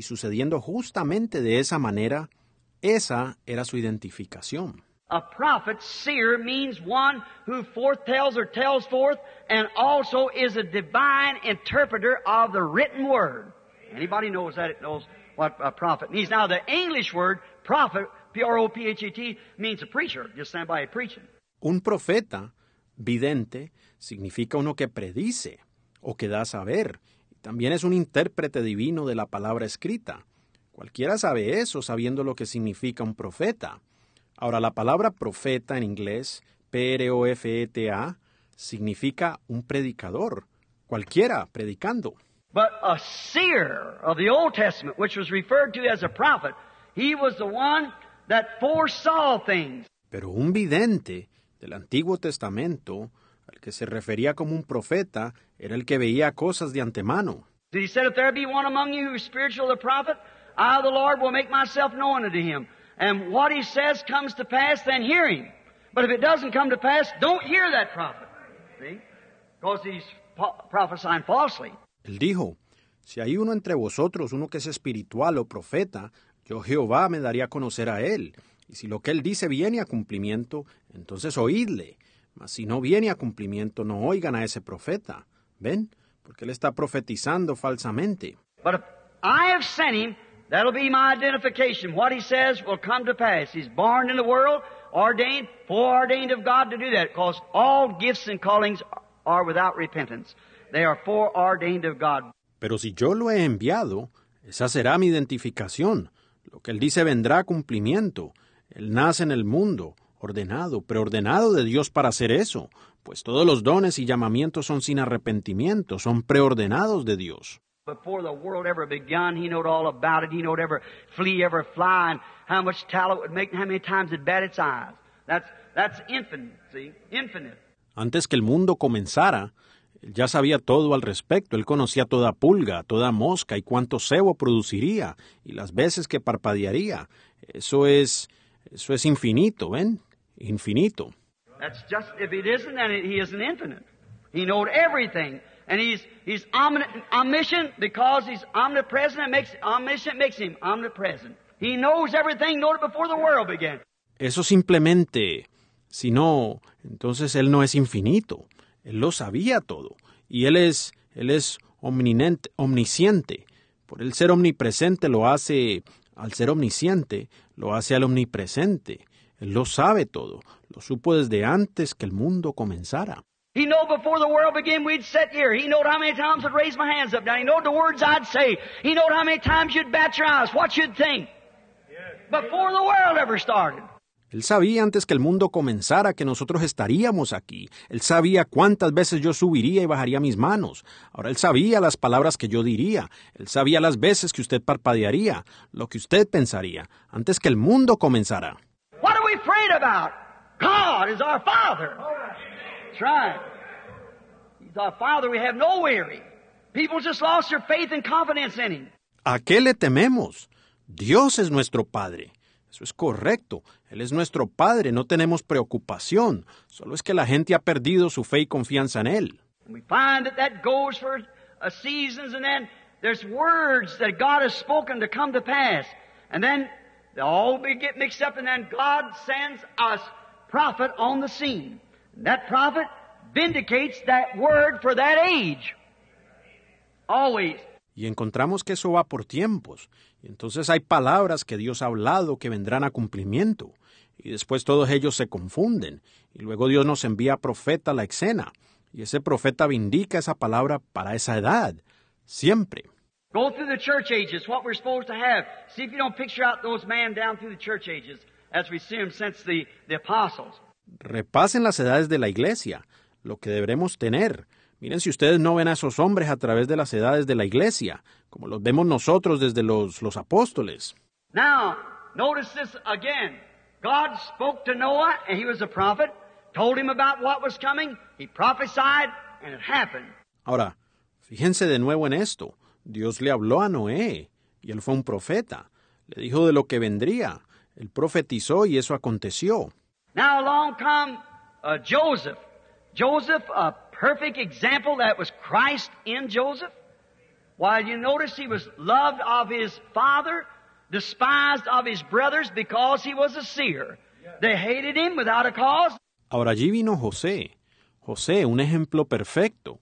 y sucediendo justamente de esa manera, esa era su identificación. A prophet, seer, means one who foretells or tells forth and also is a divine interpreter of the written word. Anybody knows that, it knows what a prophet means. Now, the English word prophet, P-R-O-P-H-E-T, means a preacher, just by preaching. Un profeta, vidente, significa uno que predice o que da saber, también es un intérprete divino de la palabra escrita. Cualquiera sabe eso sabiendo lo que significa un profeta. Ahora, la palabra profeta en inglés, P-R-O-F-E-T-A, significa un predicador, cualquiera predicando. But a seer of the Old Testament, which was referred to as a prophet, he was the one that foresaw things. Pero un vidente del Antiguo Testamento que se refería como un profeta, era el que veía cosas de antemano. He said, if there be one among you who is spiritual the prophet, I, the Lord, will make myself known unto him. And what he says comes to pass, then hear him. But if it doesn't come to pass, don't hear that prophet. See? Because he's prophesying falsely. Él dijo, si hay uno entre vosotros, uno que es espiritual o profeta, yo Jehová me daría a conocer a él. Y si lo que él dice viene a cumplimiento, entonces oídle. Mas si no viene a cumplimiento, no oigan a ese profeta. ¿Ven? Porque él está profetizando falsamente. But if I have sent him, that'll be my identification. What he says will come to pass. He's born in the world, ordained, foreordained of God to do that, because all gifts and callings are without repentance. They are foreordained of God. Pero si yo lo he enviado, esa será mi identificación. Lo que él dice vendrá a cumplimiento. Él nace en el mundo, ordenado, preordenado de Dios para hacer eso, pues todos los dones y llamamientos son sin arrepentimiento, son preordenados de Dios. Antes que el mundo comenzara, ya sabía todo al respecto, él conocía toda pulga, toda mosca y cuánto sebo produciría y las veces que parpadearía. Eso es eso es infinito, ¿ven? infinito. That's just, if it isn't, then it, he isn't infinite. He knows everything. And he's, he's omniscient because he's omnipresent. makes, omniscient makes him omnipresent. He knows everything, known before the world began. Eso simplemente, si no, entonces él no es infinito. Él lo sabía todo. Y él es, él es omninente, omnisciente. Por el ser omnipresente lo hace al ser omnisciente, lo hace al omnipresente. Él lo sabe todo, lo supo desde antes que el mundo comenzara. Él sabía antes que el mundo comenzara que nosotros estaríamos aquí. Él sabía cuántas veces yo subiría y bajaría mis manos. Ahora él sabía las palabras que yo diría. Él sabía las veces que usted parpadearía, lo que usted pensaría, antes que el mundo comenzara we afraid about? God is our Father. That's right. He's our Father. We have no weary. People just lost their faith and confidence in Him. ¿A qué le tememos? Dios es nuestro Padre. Eso es correcto. Él es nuestro Padre. No tenemos preocupación. Solo es que la gente ha perdido su fe y confianza en Él. We find that that goes for uh, seasons and then there's words that God has spoken to come to pass. And then y encontramos que eso va por tiempos. Y entonces hay palabras que Dios ha hablado que vendrán a cumplimiento. Y después todos ellos se confunden. Y luego Dios nos envía profeta a la escena. Y ese profeta vindica esa palabra para esa edad. Siempre. Go through the church ages, what we're supposed to have. See if you don't picture out those men down through the church ages as we see them since the, the apostles. Repasen las edades de la iglesia, lo que deberemos tener. Miren si ustedes no ven a esos hombres a través de las edades de la iglesia, como los vemos nosotros desde los, los apóstoles. Now, notice this again. God spoke to Noah, and he was a prophet, told him about what was coming, he prophesied, and it happened. Ahora, fíjense de nuevo en esto. Dios le habló a Noé, y él fue un profeta. Le dijo de lo que vendría. Él profetizó y eso aconteció. Now along come uh, Joseph. Joseph, a perfect example that was Christ in Joseph. While you notice he was loved of his father, despised of his brothers because he was a seer. They hated him without a cause. Ahora allí vino José. José, un ejemplo perfecto.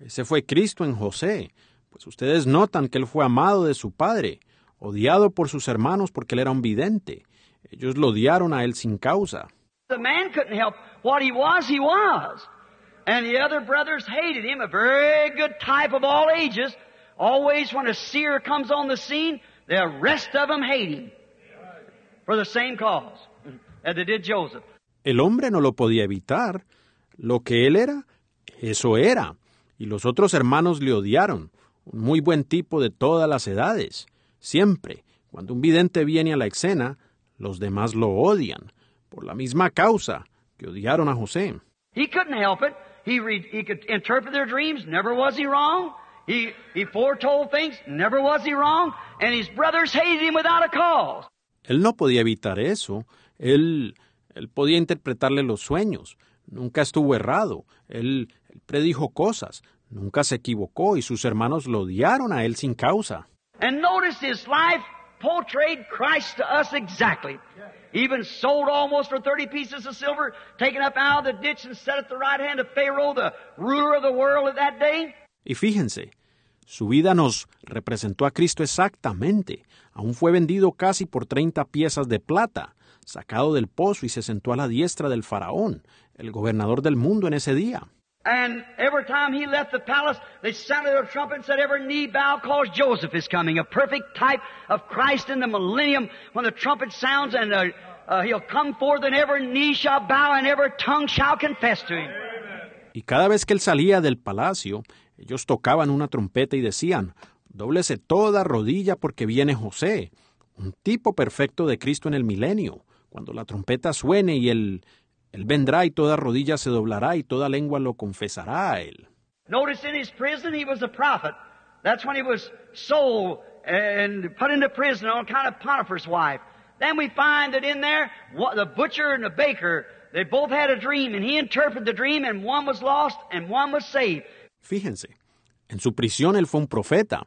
Ese fue Cristo en José pues ustedes notan que él fue amado de su padre, odiado por sus hermanos porque él era un vidente. Ellos lo odiaron a él sin causa. The man couldn't help what he was, he was. And the other brothers hated him, a very good type of all ages. Always when a seer comes on the scene, the rest of them hate him. For the same cause as they did Joseph. El hombre no lo podía evitar. Lo que él era, eso era. Y los otros hermanos le odiaron un muy buen tipo de todas las edades. Siempre, cuando un vidente viene a la escena, los demás lo odian, por la misma causa que odiaron a José. Él no podía evitar eso. Él, él podía interpretarle los sueños. Nunca estuvo errado. él predijo cosas. Nunca se equivocó y sus hermanos lo odiaron a él sin causa. And notice his life portrayed Christ to us exactly. Even sold almost for 30 pieces of silver, taken up out of the ditch and set at the right hand of Pharaoh, the ruler of the world at that day. Y fíjense, su vida nos representó a Cristo exactamente. Aún fue vendido casi por 30 piezas de plata, sacado del pozo y se sentó a la diestra del faraón, el gobernador del mundo en ese día. And every time he left the palace, they sounded their trumpet and said, every knee bow cause Joseph is coming, a perfect type of Christ in the millennium when the trumpet sounds and uh, uh, he'll come forth and every knee shall bow and every tongue shall confess to him. Y cada vez que él salía del palacio, ellos tocaban una trompeta y decían, Dóblese toda rodilla porque viene José, un tipo perfecto de Cristo en el milenio. Cuando la trompeta suene y el él vendrá y toda rodilla se doblará y toda lengua lo confesará a él. Notice in his prison he was a prophet. That's when he was sold and put into prison on account of Potiphar's wife. Then we find that in there, the butcher and the baker, they both had a dream and he interpreted the dream and one was lost and one was saved. Fíjense, en su prisión él fue un profeta.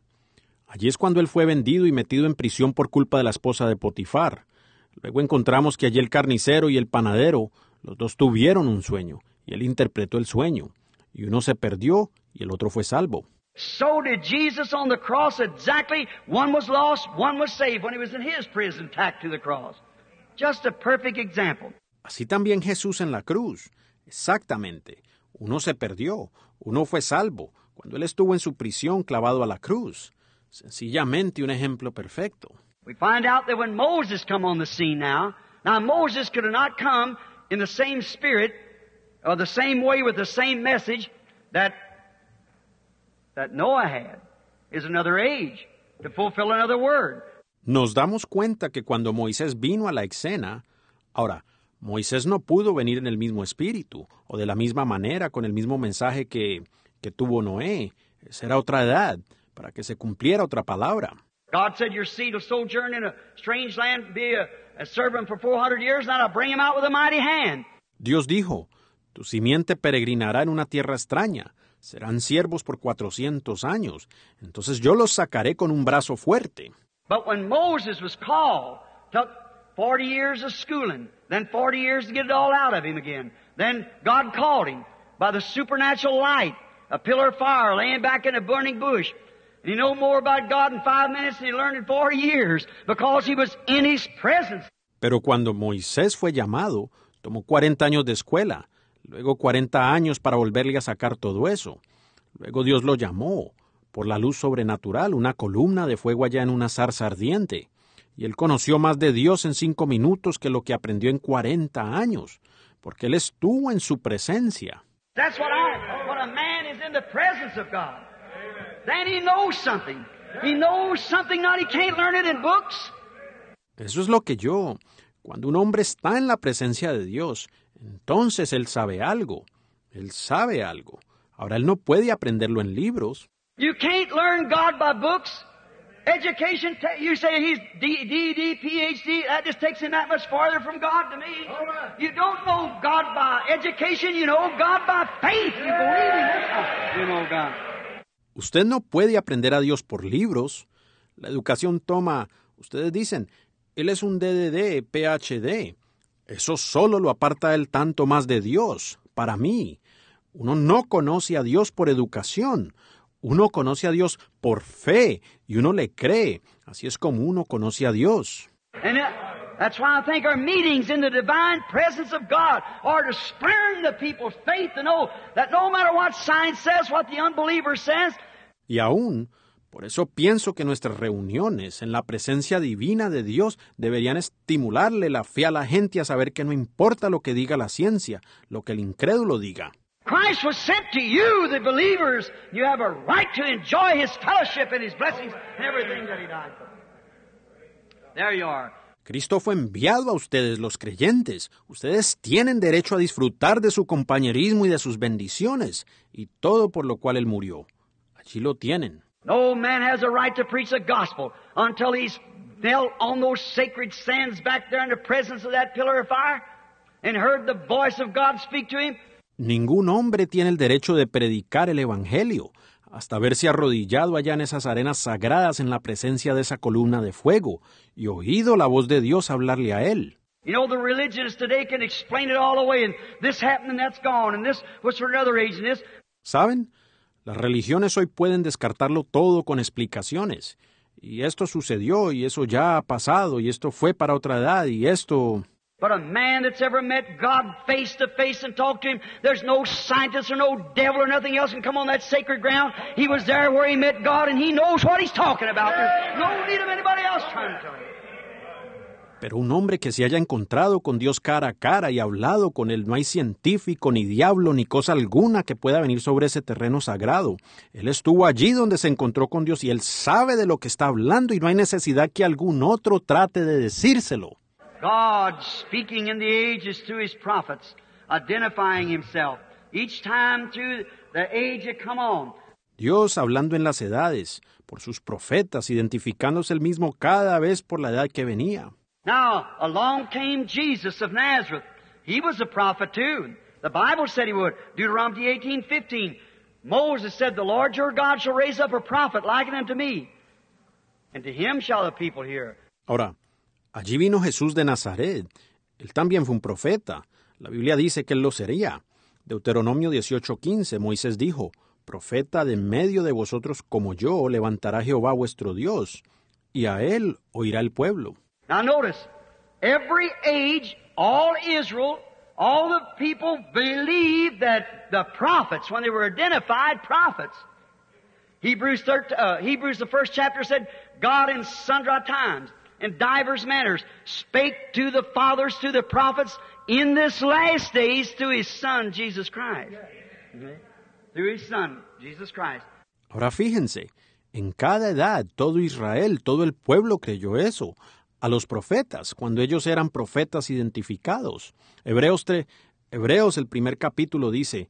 Allí es cuando él fue vendido y metido en prisión por culpa de la esposa de Potifar. Luego encontramos que allí el carnicero y el panadero los dos tuvieron un sueño, y él interpretó el sueño, y uno se perdió y el otro fue salvo. So did Jesus on the cross exactly. One was lost, one was saved when he was in his prison tacked to the cross. Just a perfect example. Así también Jesús en la cruz. Exactamente. Uno se perdió, uno fue salvo cuando él estuvo en su prisión clavado a la cruz. Sencillamente un ejemplo perfecto. We find out that when Moses come on the scene now, now Moses could have not come in the same spirit, or the same way with the same message that, Noah had, is another age to fulfill another word. Nos damos cuenta que cuando Moisés vino a la escena, ahora, Moisés no pudo venir en el mismo espíritu o de la misma manera con el mismo mensaje que, que tuvo Noé. Será otra edad para que se cumpliera otra palabra. Dios dijo, tu simiente peregrinará en una tierra extraña, serán siervos por cuatrocientos años, entonces yo los sacaré con un brazo fuerte. But when Moses was called, took 40 years of schooling, then 40 years to get it all out of him again. Then God called him by the supernatural light, a pillar of fire laying back in a burning bush, he knew more about God in five minutes than he learned in years because he was in his presence. Pero cuando Moisés fue llamado, tomó 40 años de escuela, luego 40 años para volverle a sacar todo eso. Luego Dios lo llamó por la luz sobrenatural, una columna de fuego allá en una zarza ardiente. Y él conoció más de Dios en cinco minutos que lo que aprendió en 40 años, porque él estuvo en su presencia. That's what I, a man is in the presence of God. Eso es lo que yo. Cuando un hombre está en la presencia de Dios, entonces él sabe algo. Él sabe algo. Ahora él no puede aprenderlo en libros. You can't learn God by books. Education, you say he's DD, PhD, that just takes him that much farther from God to me. You don't know God by education, you know God by faith. You believe in Him. You know God. Usted no puede aprender a Dios por libros. La educación toma, ustedes dicen, él es un DDD, PhD. Eso solo lo aparta él tanto más de Dios, para mí. Uno no conoce a Dios por educación. Uno conoce a Dios por fe y uno le cree. Así es como uno conoce a Dios. That's why I think our meetings in the divine presence of God are to spur the people's faith to know that no matter what science says, what the unbeliever says. Y aún, por eso pienso que nuestras reuniones en la presencia divina de Dios deberían estimularle la fe a la gente a saber que no importa lo que diga la ciencia, lo que el incrédulo diga. Christ was sent to you, the believers. You have a right to enjoy His fellowship and His blessings and everything that He died for. There you are. Cristo fue enviado a ustedes los creyentes. Ustedes tienen derecho a disfrutar de su compañerismo y de sus bendiciones, y todo por lo cual Él murió. Allí lo tienen. No man has right to preach the gospel until he's on those sacred sands back there in the presence of that pillar of fire and heard the voice of God speak to him. Ningún hombre tiene el derecho de predicar el Evangelio hasta verse arrodillado allá en esas arenas sagradas en la presencia de esa columna de fuego y oído la voz de Dios hablarle a él. ¿Saben? Las religiones hoy pueden descartarlo todo con explicaciones. Y esto sucedió, y eso ya ha pasado, y esto fue para otra edad, y esto. But a man that's ever met God face to face and talked to Him, there's no scientist or no devil or nothing else can come on that sacred ground. He was there where He met God and He knows what He's talking about. There's no need of anybody else trying to tell Him. Pero un hombre que se haya encontrado con Dios cara a cara y hablado con él, no hay científico, ni diablo, ni cosa alguna que pueda venir sobre ese terreno sagrado. Él estuvo allí donde se encontró con Dios y él sabe de lo que está hablando y no hay necesidad que algún otro trate de decírselo. God speaking in the ages through His prophets, identifying Himself. Each time through the age of come on. Dios hablando en las edades, por sus profetas, identificándose el mismo cada vez por la edad que venía. Now, along came Jesus of Nazareth. He was a prophet too. The Bible said he would. Deuteronomy 18, 15. Moses said, The Lord your God shall raise up a prophet like unto me, and to him shall the people hear. Ahora, Allí vino Jesús de Nazaret. Él también fue un profeta. La Biblia dice que él lo sería. Deuteronomio 18:15 Moisés dijo, Profeta de medio de vosotros como yo levantará Jehová vuestro Dios, y a él oirá el pueblo. Now notice, every age, all Israel, all the people believed that the prophets, when they were identified prophets, Hebrews, 13, uh, Hebrews the first chapter said, God in sundry times in divers manners, spake to the fathers to the prophets, in this last days through his Son, Jesus Christ. Through his Son, Jesus Christ. Ahora fíjense, en cada edad, todo Israel, todo el pueblo creyó eso. A los profetas, cuando ellos eran profetas identificados. Hebreos 3, Hebreos, el primer capítulo dice,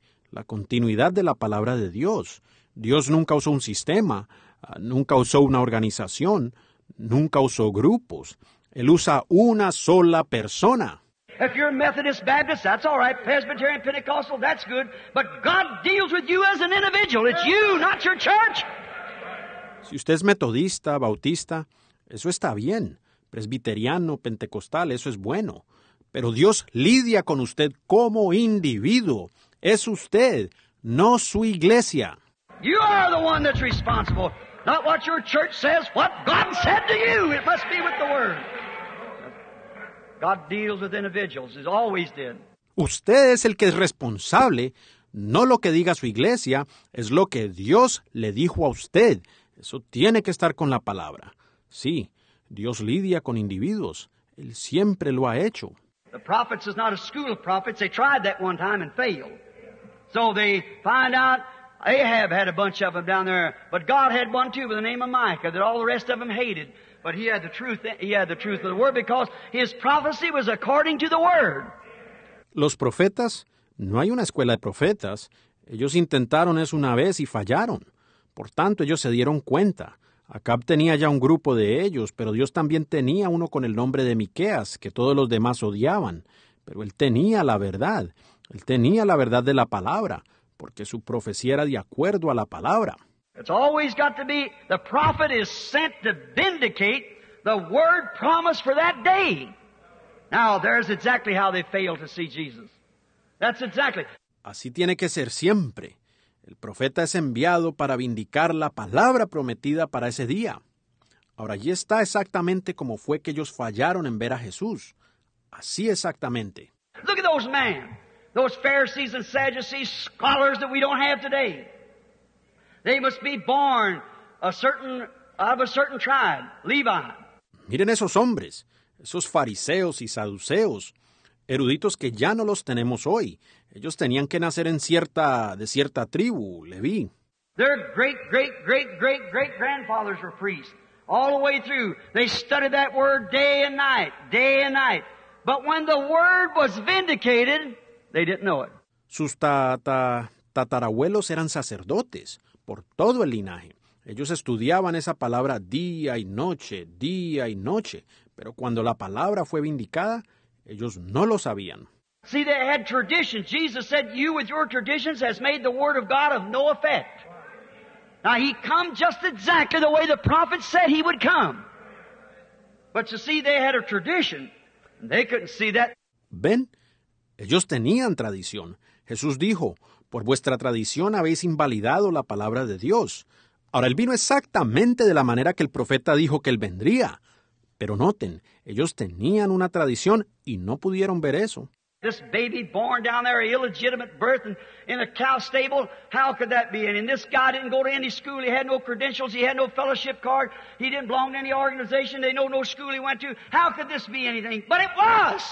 la continuidad de la palabra de Dios. Dios nunca usó un sistema, ah, nunca usó una organización, nunca usó grupos. Él usa una sola persona. If Methodist, that's all right. Presbyterian, Pentecostal, that's good. But God deals with you as an individual. It's you, not your church. Si usted es metodista, bautista, eso está bien. Presbiteriano, pentecostal, eso es bueno. Pero Dios lidia con usted como individuo es usted, no su iglesia. You are the one that's responsible. Not what your church says, what God said to you. It must be with the Word. God deals with individuals, as always did. Usted es el que es responsable, no lo que diga su iglesia, es lo que Dios le dijo a usted. Eso tiene que estar con la palabra. Sí, Dios lidia con individuos. Él siempre lo ha hecho. The prophets is not a school of prophets. They tried that one time and failed. So they find out Ahab had a bunch of them down there, but God had one too by the name of Micah that all the rest of them hated. But he had the truth, he had the truth of the word because his prophecy was according to the word. Los profetas, no hay una escuela de profetas. Ellos intentaron eso una vez y fallaron. Por tanto, ellos se dieron cuenta. Acab tenía ya un grupo de ellos, pero Dios también tenía uno con el nombre de Miqueas, que todos los demás odiaban. Pero él tenía la verdad él tenía la verdad de la palabra, porque su profecía era de acuerdo a la palabra. It's always got to be the prophet is sent to vindicate the word promised for that day. Now, there's exactly how they to see Jesus. That's Así tiene que ser siempre. El profeta es enviado para vindicar la palabra prometida para ese día. Ahora, allí está exactamente como fue que ellos fallaron en ver a Jesús. Así exactamente. Those Pharisees and Sadducees, scholars that we don't have today. They must be born a certain, of a certain tribe, Levi. Miren esos hombres, esos fariseos y saduceos, eruditos que ya no los tenemos hoy. Ellos tenían que nacer en cierta, de cierta tribu, Leví. Their great, great, great, great, great grandfathers were priests. All the way through, they studied that word day and night, day and night. But when the word was vindicated, They didn't know it. Sus tatarabuelos eran sacerdotes por todo el linaje. Ellos estudiaban esa palabra día y noche, día y noche, pero cuando la palabra fue vindicada, ellos no lo sabían. See, they had traditions. Jesus said, You with your traditions has made the word of God of no effect. Now he come just exactly the way the prophet said he would come. But you see, they had a tradition. And they couldn't see that. Ben, ellos tenían tradición. Jesús dijo, por vuestra tradición habéis invalidado la palabra de Dios. Ahora él vino exactamente de la manera que el profeta dijo que él vendría. Pero noten, ellos tenían una tradición y no pudieron ver eso. This baby born down there, illegitimate birth in a cow stable, how could that be? And, and this guy didn't go to any school. He had no credentials. He had no fellowship card. He didn't belong to any organization. They know no school he went to. How could this be anything? But it was!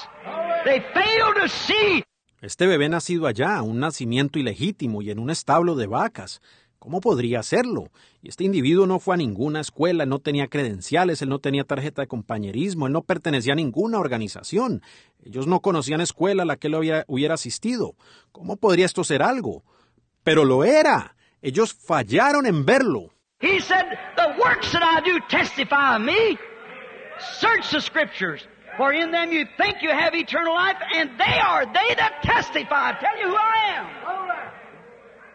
They failed to see! Este bebé nacido allá, un nacimiento ilegítimo y en un establo de vacas, ¿Cómo podría hacerlo? Y este individuo no fue a ninguna escuela, no tenía credenciales, él no tenía tarjeta de compañerismo, él no pertenecía a ninguna organización. Ellos no conocían escuela a la que él hubiera, asistido. ¿Cómo podría esto ser algo? Pero lo era. Ellos fallaron en verlo. He said, the works that I do testify me. Search the scriptures, for in them you think you have eternal life, and they are they that testify. tell you who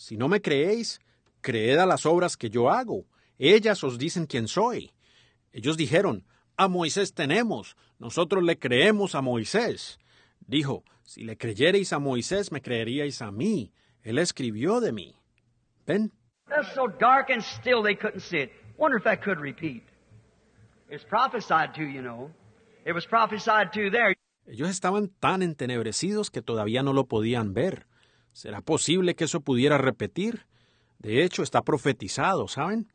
Si no me creéis, creed a las obras que yo hago. Ellas os dicen quién soy. Ellos dijeron, a Moisés tenemos, nosotros le creemos a Moisés. Dijo, si le creyereis a Moisés, me creeríais a mí. Él escribió de mí. ¿Ven? It's prophesied you know. It was there. Ellos estaban tan entenebrecidos que todavía no lo podían ver. ¿Será posible que eso pudiera repetir? De hecho, está profetizado, ¿saben?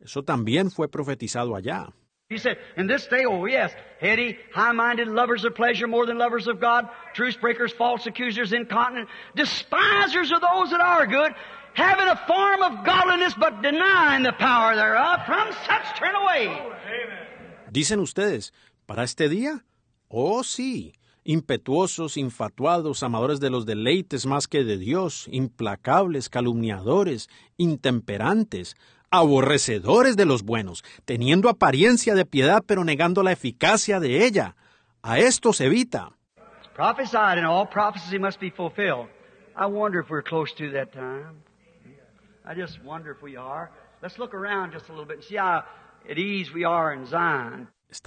Eso también fue profetizado allá. He said, in this day, oh yes, heady, high-minded, lovers of pleasure more than lovers of God, truth breakers, false accusers, incontinent, despisers of those that are good, having a form of godliness but denying the power thereof, from such turn away. Dicen ustedes, para este día, oh sí, impetuosos, infatuados, amadores de los deleites más que de Dios, implacables, calumniadores, intemperantes, aborrecedores de los buenos, teniendo apariencia de piedad pero negando la eficacia de ella. A esto se evita. Está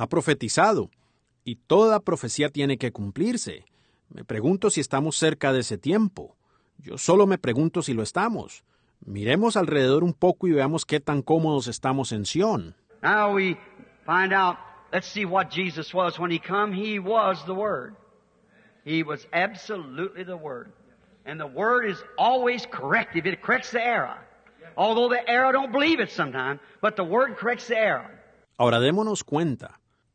profetizado. Y toda profecía tiene que cumplirse. Me pregunto si estamos cerca de ese tiempo. Yo solo me pregunto si lo estamos. Miremos alrededor un poco y veamos qué tan cómodos estamos en Sion. Now we find out. Let's see what Jesus was when he came. He was the Word. He was absolutely the Word. And the Word is always corrective. It corrects the error. Although the error don't believe it sometimes, but the Word corrects the error. Ahora démonos cuenta.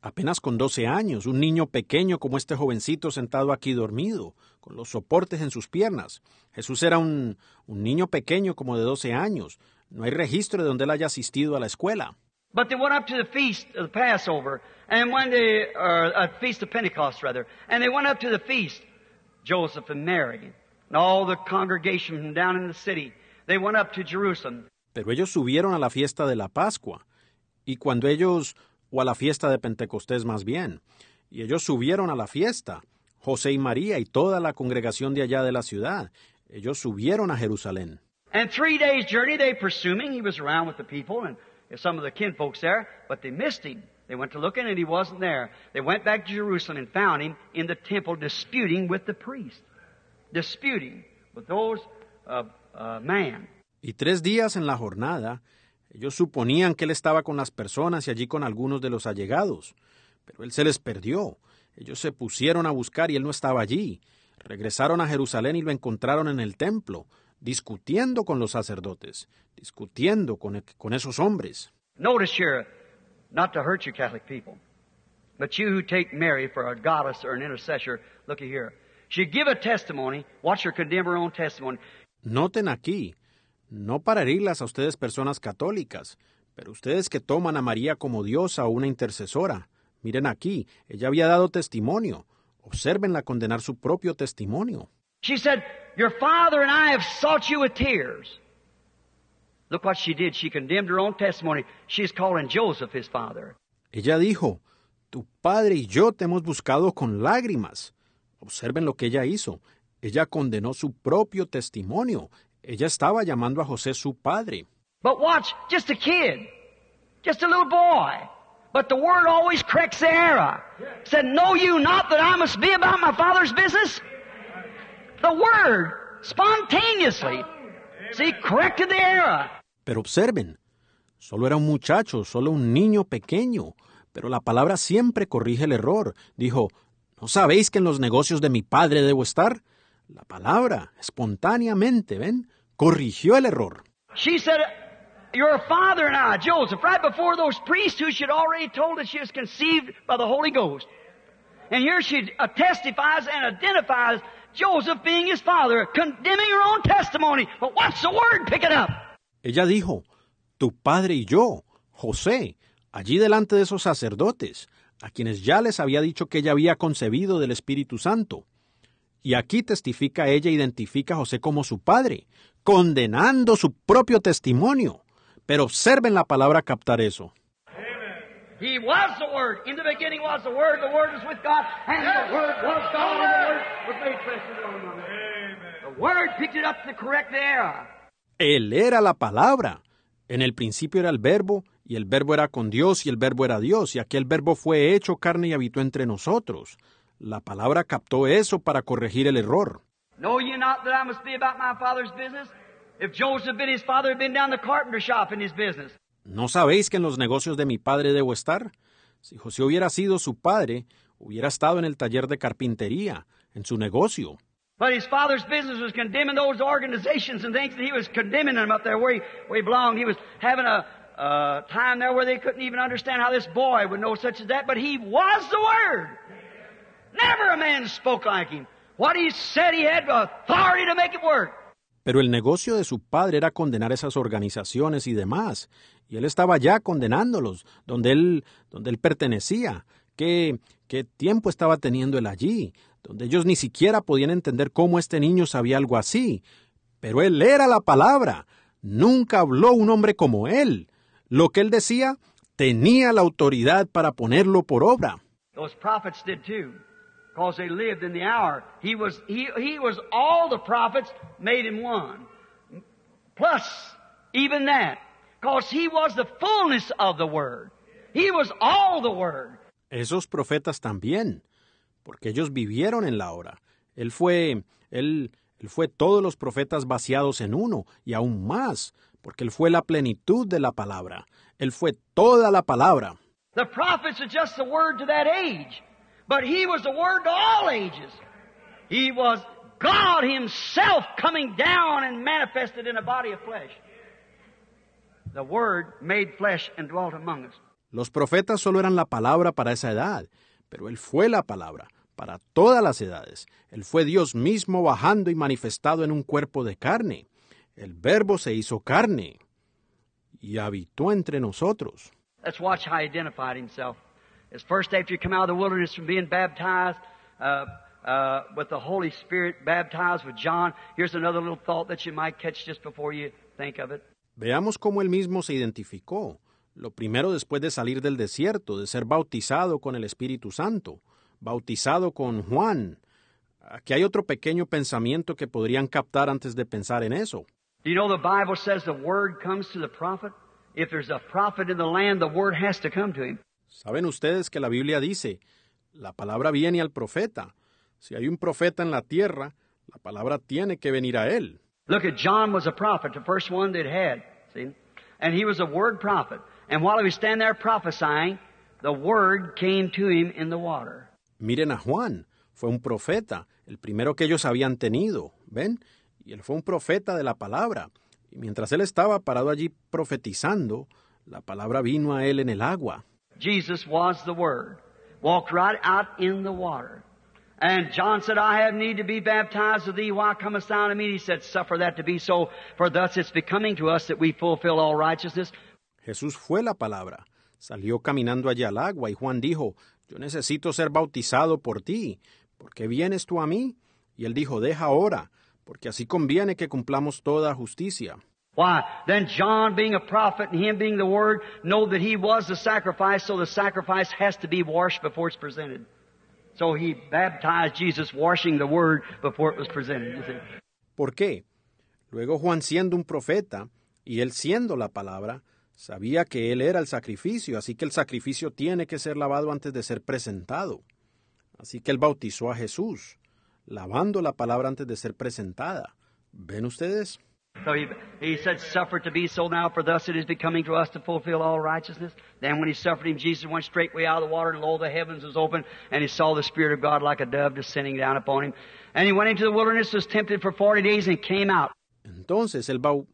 apenas con 12 años, un niño pequeño como este jovencito sentado aquí dormido, con los soportes en sus piernas. Jesús era un, un niño pequeño como de 12 años. No hay registro de donde él haya asistido a la escuela. But they went up to the feast of the Passover, and when they, or uh, a feast of Pentecost rather, and they went up to the feast, Joseph and Mary, and all the congregation down in the city, they went up to Jerusalem. Pero ellos subieron a la fiesta de la Pascua, y cuando ellos o a la fiesta de Pentecostés más bien. Y ellos subieron a la fiesta, José y María y toda la congregación de allá de la ciudad. Ellos subieron a Jerusalén. And three days journey they presuming he was around with the people and some of the kinfolks there, but they missed him. They went to looking and he wasn't there. They went back to Jerusalem and found him in the temple disputing with the priest, disputing with those uh, uh, man. Y tres días en la jornada ellos suponían que él estaba con las personas y allí con algunos de los allegados, pero él se les perdió. Ellos se pusieron a buscar y él no estaba allí. Regresaron a Jerusalén y lo encontraron en el templo, discutiendo con los sacerdotes, discutiendo con, e-, esos hombres. here, not to hurt Catholic people, but you who take Mary for goddess or an intercessor, here. She give a testimony, watch condemn her own testimony. Noten aquí, no para herirlas a ustedes personas católicas, pero ustedes que toman a María como diosa o una intercesora. Miren aquí, ella había dado testimonio. Obsérvenla condenar su propio testimonio. She said, Your father and I have sought you with tears. Look what she did. She condemned her own testimony. calling Joseph his father. Ella dijo, Tu padre y yo te hemos buscado con lágrimas. Observen lo que ella hizo. Ella condenó su propio testimonio. Ella estaba llamando a José su padre. But watch, just a kid, just a little boy. But the word always corrects error. Said, you not that I must be about my father's business? The word spontaneously, the error. Pero observen, solo era un muchacho, solo un niño pequeño. Pero la palabra siempre corrige el error. Dijo, ¿no sabéis que en los negocios de mi padre debo estar? La palabra, espontáneamente, ¿ven? corrigió el error. She said, Your father and I, Joseph, right before those priests who she'd already told that she was conceived by the Holy Ghost. And here she testifies and identifies Joseph being his father, condemning her own testimony. But what's the word? Pick it up. Ella dijo, Tu padre y yo, José, allí delante de esos sacerdotes, a quienes ya les había dicho que ella había concebido del Espíritu Santo. Y aquí testifica ella, identifica a José como su padre, condenando su propio testimonio. Pero observen la palabra captar eso. Él era la palabra. En el principio era el verbo, y el verbo era con Dios, y el verbo era Dios, y aquel verbo fue hecho carne y habitó entre nosotros. La palabra captó eso para corregir el error. ¿No not that I must be about my business? If Joseph had been his his father, down the carpenter shop in business. ¿No sabéis que en los negocios de mi padre debo estar? Si José hubiera sido su padre, hubiera estado en el taller de carpintería, en su negocio. But his father's business was condemning those organizations and things, that he was condemning them up there where he, where he belonged. He was having a, a time there where they couldn't even understand how this boy would know such as that, but he was the Word. Never a man spoke like him. What he said, he had authority to make it work. Pero el negocio de su padre era condenar esas organizaciones y demás, y él estaba ya condenándolos, donde él, donde él pertenecía. ¿Qué, ¿Qué tiempo estaba teniendo él allí? Donde ellos ni siquiera podían entender cómo este niño sabía algo así. Pero él era la palabra. Nunca habló un hombre como él. Lo que él decía tenía la autoridad para ponerlo por obra. because they lived in the hour. He was, he, he was all the prophets made him one. Plus, even that. Because he was the fullness of the word. He was all the word. Esos profetas también, porque ellos vivieron en la hora. Él fue, él, él fue todos los profetas vaciados en uno, y aún más, porque él fue la plenitud de la palabra. Él fue toda la palabra. The prophets are just the word to that age. but He was the Word to all ages. He was God Himself coming down and manifested in a body of flesh. The Word made flesh and dwelt among us. Los profetas solo eran la palabra para esa edad, pero Él fue la palabra para todas las edades. Él fue Dios mismo bajando y manifestado en un cuerpo de carne. El Verbo se hizo carne y habitó entre nosotros. That's watch how he identified himself. It's first after you come out of the wilderness from being baptized uh, uh, with the Holy Spirit, baptized with John. Here's another little thought that you might catch just before you think of it. Veamos cómo él mismo se identificó. Lo primero después de salir del desierto, de ser bautizado con el Espíritu Santo, bautizado con Juan. Aquí hay otro pequeño pensamiento que podrían captar antes de pensar en eso. you know the Bible says the word comes to the prophet? If there's a prophet in the land, the word has to come to him. Saben ustedes que la Biblia dice, la palabra viene al profeta. Si hay un profeta en la tierra, la palabra tiene que venir a él. Look at John was a prophet, the first one that had, see? And he was a word prophet. And while he was standing there prophesying, the word came to him in the water. Miren a Juan, fue un profeta, el primero que ellos habían tenido, ¿ven? Y él fue un profeta de la palabra. Y mientras él estaba parado allí profetizando, la palabra vino a él en el agua. Jesus was the Word. Walked right out in the water. And John said, I have need to be baptized of thee. Why comest thou to me? He said, Suffer that to be so, for thus it's becoming to us that we fulfill all righteousness. Jesús fue la palabra. Salió caminando allá al agua y Juan dijo, Yo necesito ser bautizado por ti. ¿Por qué vienes tú a mí? Y él dijo, Deja ahora, porque así conviene que cumplamos toda justicia. ¿Por qué? Luego Juan siendo un profeta y él siendo la palabra, sabía que él era el sacrificio, así que el sacrificio tiene que ser lavado antes de ser presentado. Así que él bautizó a Jesús, lavando la palabra antes de ser presentada. ¿Ven ustedes? So he, he said, Suffer to be so now, for thus it is becoming to us to fulfill all righteousness. Then when he suffered him, Jesus went straightway out of the water, and lo, the heavens was open, and he saw the Spirit of God like a dove descending down upon him. And he went into the wilderness, was tempted for forty days, and came out. Entonces el Bau,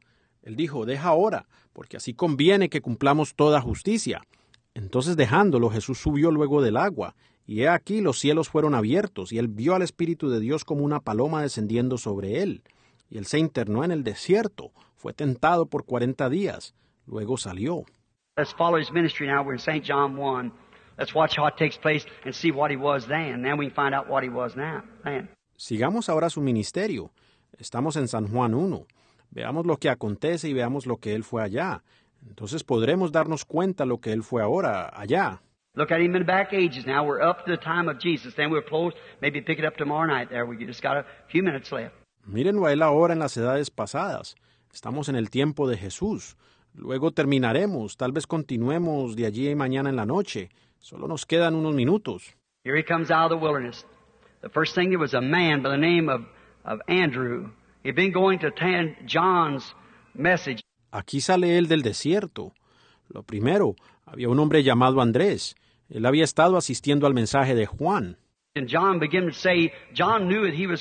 él dijo, deja ahora, porque así conviene que cumplamos toda justicia. Entonces dejándolo, Jesús subió luego del agua, y he aquí los cielos fueron abiertos, y él vio al Espíritu de Dios como una paloma descendiendo sobre él y él se internó en el desierto, fue tentado por 40 días, luego salió. Let's follow his ministry now. We're in St. John 1. Let's watch how it takes place and see what he was then. Then we can find out what he was now. Man. Sigamos ahora su ministerio. Estamos en San Juan 1. Veamos lo que acontece y veamos lo que él fue allá. Entonces podremos darnos cuenta lo que él fue ahora allá. Look at him in the back ages now. We're up to the time of Jesus. Then we're close. Maybe pick it up tomorrow night there. We just got a few minutes left. Mírenlo a él ahora en las edades pasadas. Estamos en el tiempo de Jesús. Luego terminaremos, tal vez continuemos de allí y mañana en la noche. Solo nos quedan unos minutos. Aquí sale él del desierto. Lo primero, había un hombre llamado Andrés. Él había estado asistiendo al mensaje de Juan. And John began to say John knew that he was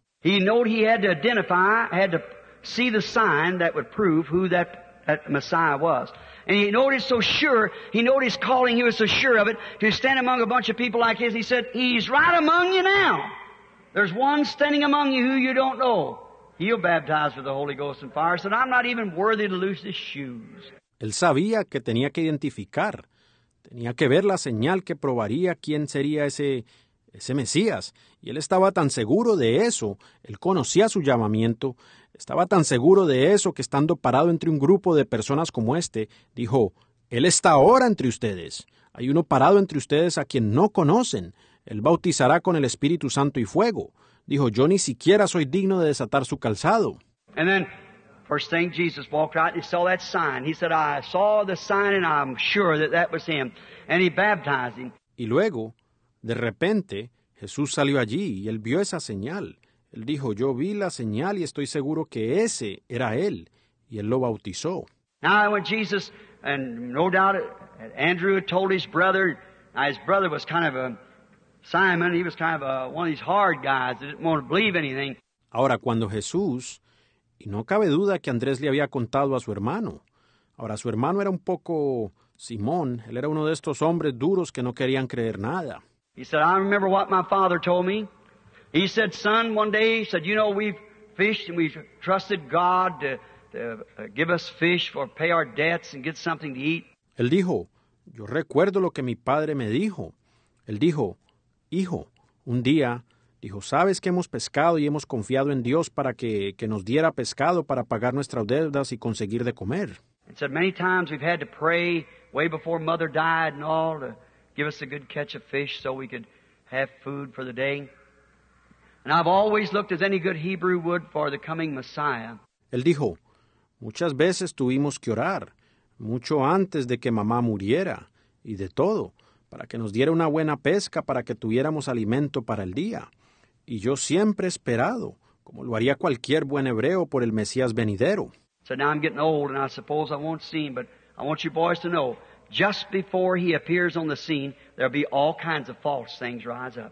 He knew he had to identify, had to see the sign that would prove who that, that Messiah was. And he noticed so sure, he noticed calling, he was so sure of it, to stand among a bunch of people like his. He said, He's right among you now. There's one standing among you who you don't know. He'll baptize with the Holy Ghost and fire, said, I'm not even worthy to loose his shoes. Él sabía que tenía que identificar, tenía que ver la señal que probaría quién sería ese ese Mesías, y él estaba tan seguro de eso, él conocía su llamamiento, estaba tan seguro de eso que estando parado entre un grupo de personas como este, dijo, Él está ahora entre ustedes, hay uno parado entre ustedes a quien no conocen, él bautizará con el Espíritu Santo y fuego. Dijo, yo ni siquiera soy digno de desatar su calzado. Y luego, de repente, Jesús salió allí y él vio esa señal. Él dijo, yo vi la señal y estoy seguro que ese era él, y él lo bautizó. Now Jesus, Ahora cuando Jesús, y no cabe duda que Andrés le había contado a su hermano. Ahora su hermano era un poco Simón, él era uno de estos hombres duros que no querían creer nada. He said, I remember what my father told me. He said, son, one day, he said, you know, we've fished and we've trusted God to, uh, give us fish for pay our debts and get something to eat. Él dijo, yo recuerdo lo que mi padre me dijo. Él dijo, hijo, un día, dijo, sabes que hemos pescado y hemos confiado en Dios para que, que nos diera pescado para pagar nuestras deudas y conseguir de comer. Él said, many times we've had to pray way before mother died and all to give us a good catch of fish so we could have food for the day. And I've always looked as any good Hebrew would for the coming Messiah. Él dijo, muchas veces tuvimos que orar, mucho antes de que mamá muriera, y de todo, para que nos diera una buena pesca, para que tuviéramos alimento para el día. Y yo siempre he esperado, como lo haría cualquier buen hebreo, por el Mesías venidero. So now I'm getting old and I suppose I won't see him, but I want you boys to know just before he appears on the scene, there'll be all kinds of false things rise up.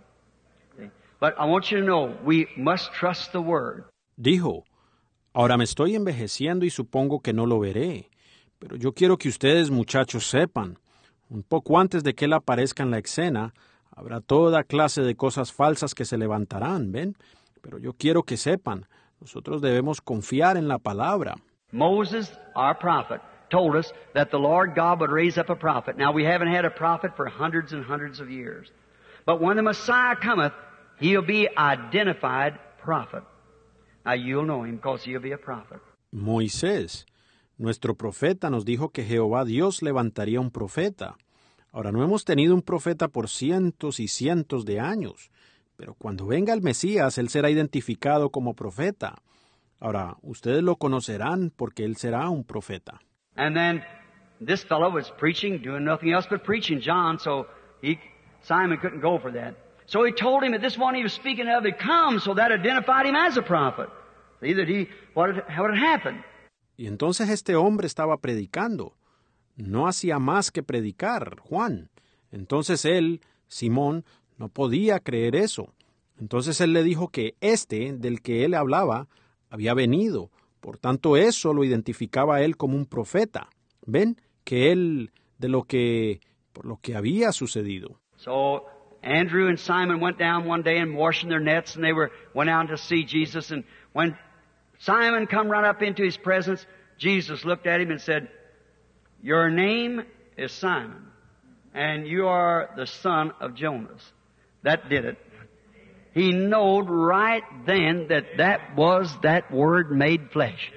But I want you to know, we must trust the word. Dijo, ahora me estoy envejeciendo y supongo que no lo veré. Pero yo quiero que ustedes, muchachos, sepan. Un poco antes de que él aparezca en la escena, habrá toda clase de cosas falsas que se levantarán, ¿ven? Pero yo quiero que sepan, nosotros debemos confiar en la palabra. Moses, our prophet, told us that the Lord God would raise up a prophet. Now we haven't had a prophet for hundreds and hundreds of years. But when the Messiah cometh, he'll be identified prophet. Now you'll know him because he'll be a prophet. Moisés, nuestro profeta nos dijo que Jehová Dios levantaría un profeta. Ahora no hemos tenido un profeta por cientos y cientos de años, pero cuando venga el Mesías, él será identificado como profeta. Ahora, ustedes lo conocerán porque él será un profeta. And then this fellow was preaching, doing nothing else but preaching John, so he, Simon couldn't go for that. So he told him that this one he was speaking of had come, so that identified him as a prophet. Either he, what had, what had happened. Y entonces este hombre estaba predicando. No hacía más que predicar, Juan. Entonces él, Simón, no podía creer eso. Entonces él le dijo que este del que él hablaba había venido, Por tanto, eso lo identificaba a él como un profeta. Ven que él de lo que por lo que había sucedido. So Andrew and Simon went down one day and washing their nets and they were went out to see Jesus and when Simon come right up into his presence, Jesus looked at him and said, "Your name is Simon, and you are the son of Jonas." That did it. He right then that that was that word made flesh.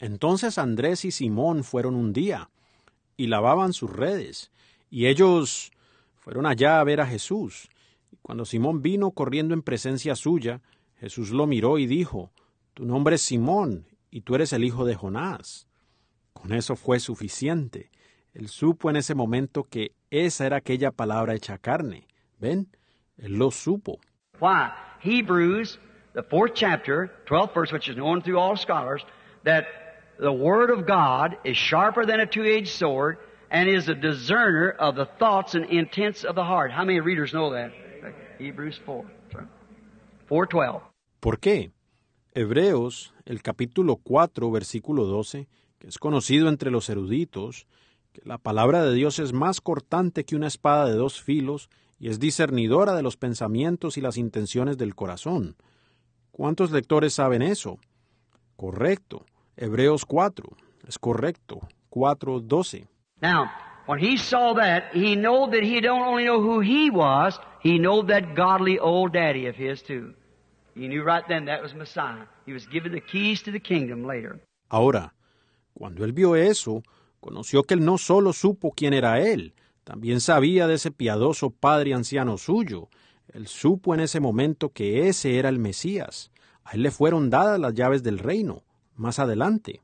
Entonces Andrés y Simón fueron un día y lavaban sus redes, y ellos fueron allá a ver a Jesús. Cuando Simón vino corriendo en presencia suya, Jesús lo miró y dijo, Tu nombre es Simón, y tú eres el hijo de Jonás. Con eso fue suficiente. Él supo en ese momento que esa era aquella palabra hecha carne. ¿Ven? Él lo supo. Why? Hebrews, the fourth chapter, 12th verse, which is known through all scholars, that the Word of God is sharper than a two-edged sword and is a discerner of the thoughts and intents of the heart. How many readers know that? Hebrews 4. 4.12. ¿Por qué? Hebreos, el capítulo 4, versículo 12, que es conocido entre los eruditos, que la palabra de Dios es más cortante que una espada de dos filos y es discernidora de los pensamientos y las intenciones del corazón. ¿Cuántos lectores saben eso? Correcto. Hebreos 4. Es correcto. 4.12. Now, when he saw that, he that he don't only know who he was, he that godly old daddy of his too. He knew right then that was Messiah. He was given the keys to the kingdom later. Ahora, cuando él vio eso, conoció que él no solo supo quién era él, también sabía de ese piadoso padre anciano suyo. Él supo en ese momento que ese era el Mesías. A él le fueron dadas las llaves del reino. Más adelante.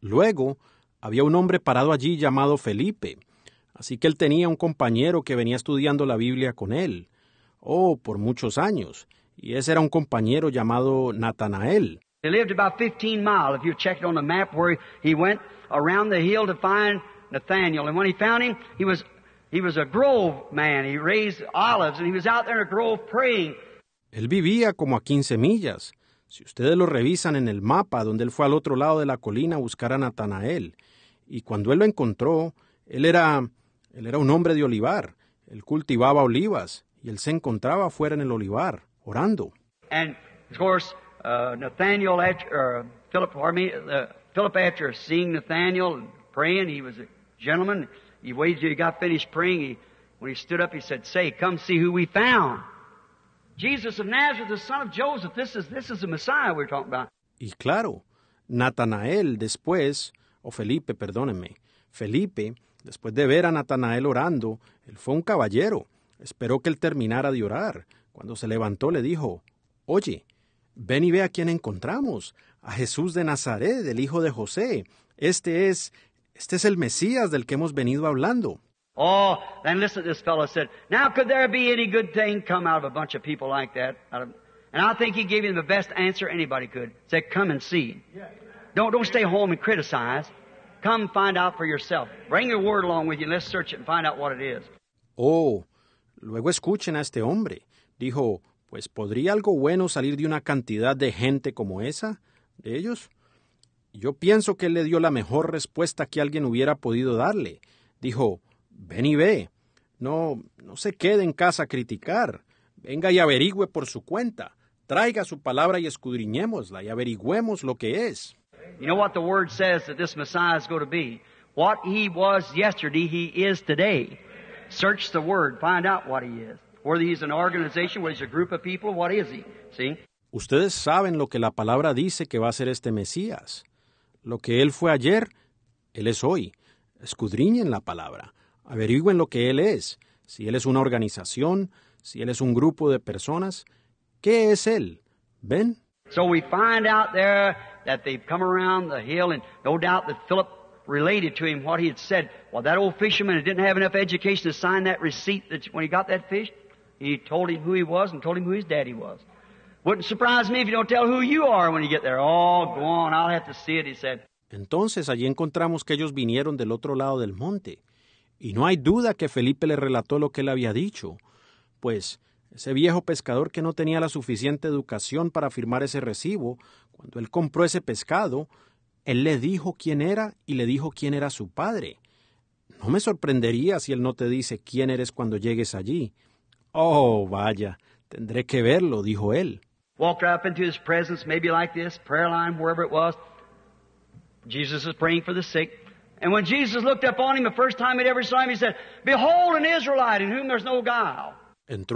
Luego había un hombre parado allí llamado Felipe. Así que él tenía un compañero que venía estudiando la Biblia con él. Oh, por muchos años y ese era un compañero llamado Natanael. He lived a Él vivía como a 15 millas. Si ustedes lo revisan en el mapa donde él fue al otro lado de la colina a buscar a Natanael, y cuando él lo encontró, él era él era un hombre de olivar. Él cultivaba olivas y él se encontraba fuera en el olivar orando. And of course, uh, Nathaniel after, uh, Philip, or me, uh, Philip after seeing Nathaniel praying, he was a gentleman. He waited till he got finished praying. He, when he stood up, he said, "Say, come see who we found." Jesus of Nazareth, the son of Joseph. This is this is the Messiah we're talking about. Y claro, Natanael después, o Felipe, perdóneme, Felipe, después de ver a Natanael orando, él fue un caballero. Esperó que él terminara de orar cuando se levantó le dijo, Oye, ven y ve a quién encontramos, a Jesús de Nazaret, el hijo de José. Este es, este es el Mesías del que hemos venido hablando. Oh, then listen this fellow said, Now could there be any good thing come out of a bunch of people like that? and I think he gave him the best answer anybody could. Said, Come and see. Don't, don't stay home and criticize. Come find out for yourself. Bring your word along with you let's search it and find out what it is. Oh, luego escuchen a este hombre dijo, pues ¿podría algo bueno salir de una cantidad de gente como esa? ¿De ellos? Yo pienso que él le dio la mejor respuesta que alguien hubiera podido darle. Dijo, ven y ve. No, no se quede en casa a criticar. Venga y averigüe por su cuenta. Traiga su palabra y escudriñémosla y averigüemos lo que es. You know what the word says that this Messiah is going to be? What he was yesterday, he is today. Search the word, find out what he is. Whether he's an organization, whether he's a group of people, what is he? See? Ustedes saben lo que la palabra dice que va a ser este Mesías. Lo que él fue ayer, él es hoy. Escudriñen la palabra. Averigüen lo que él es. Si él es una organización, si él es un grupo de personas, ¿qué es él? ¿Ven? So we find out there that they've come around the hill and no doubt that Philip related to him what he had said. Well, that old fisherman didn't have enough education to sign that receipt that when he got that fish. He told him who he was and told him who his daddy was. Wouldn't surprise me if you don't tell who you are when you get there. Oh, I'll have to see it, said. Entonces allí encontramos que ellos vinieron del otro lado del monte. Y no hay duda que Felipe le relató lo que él había dicho, pues ese viejo pescador que no tenía la suficiente educación para firmar ese recibo, cuando él compró ese pescado, él le dijo quién era y le dijo quién era su padre. No me sorprendería si él no te dice quién eres cuando llegues allí. Oh, vaya, tendré que verlo, dijo él. Entró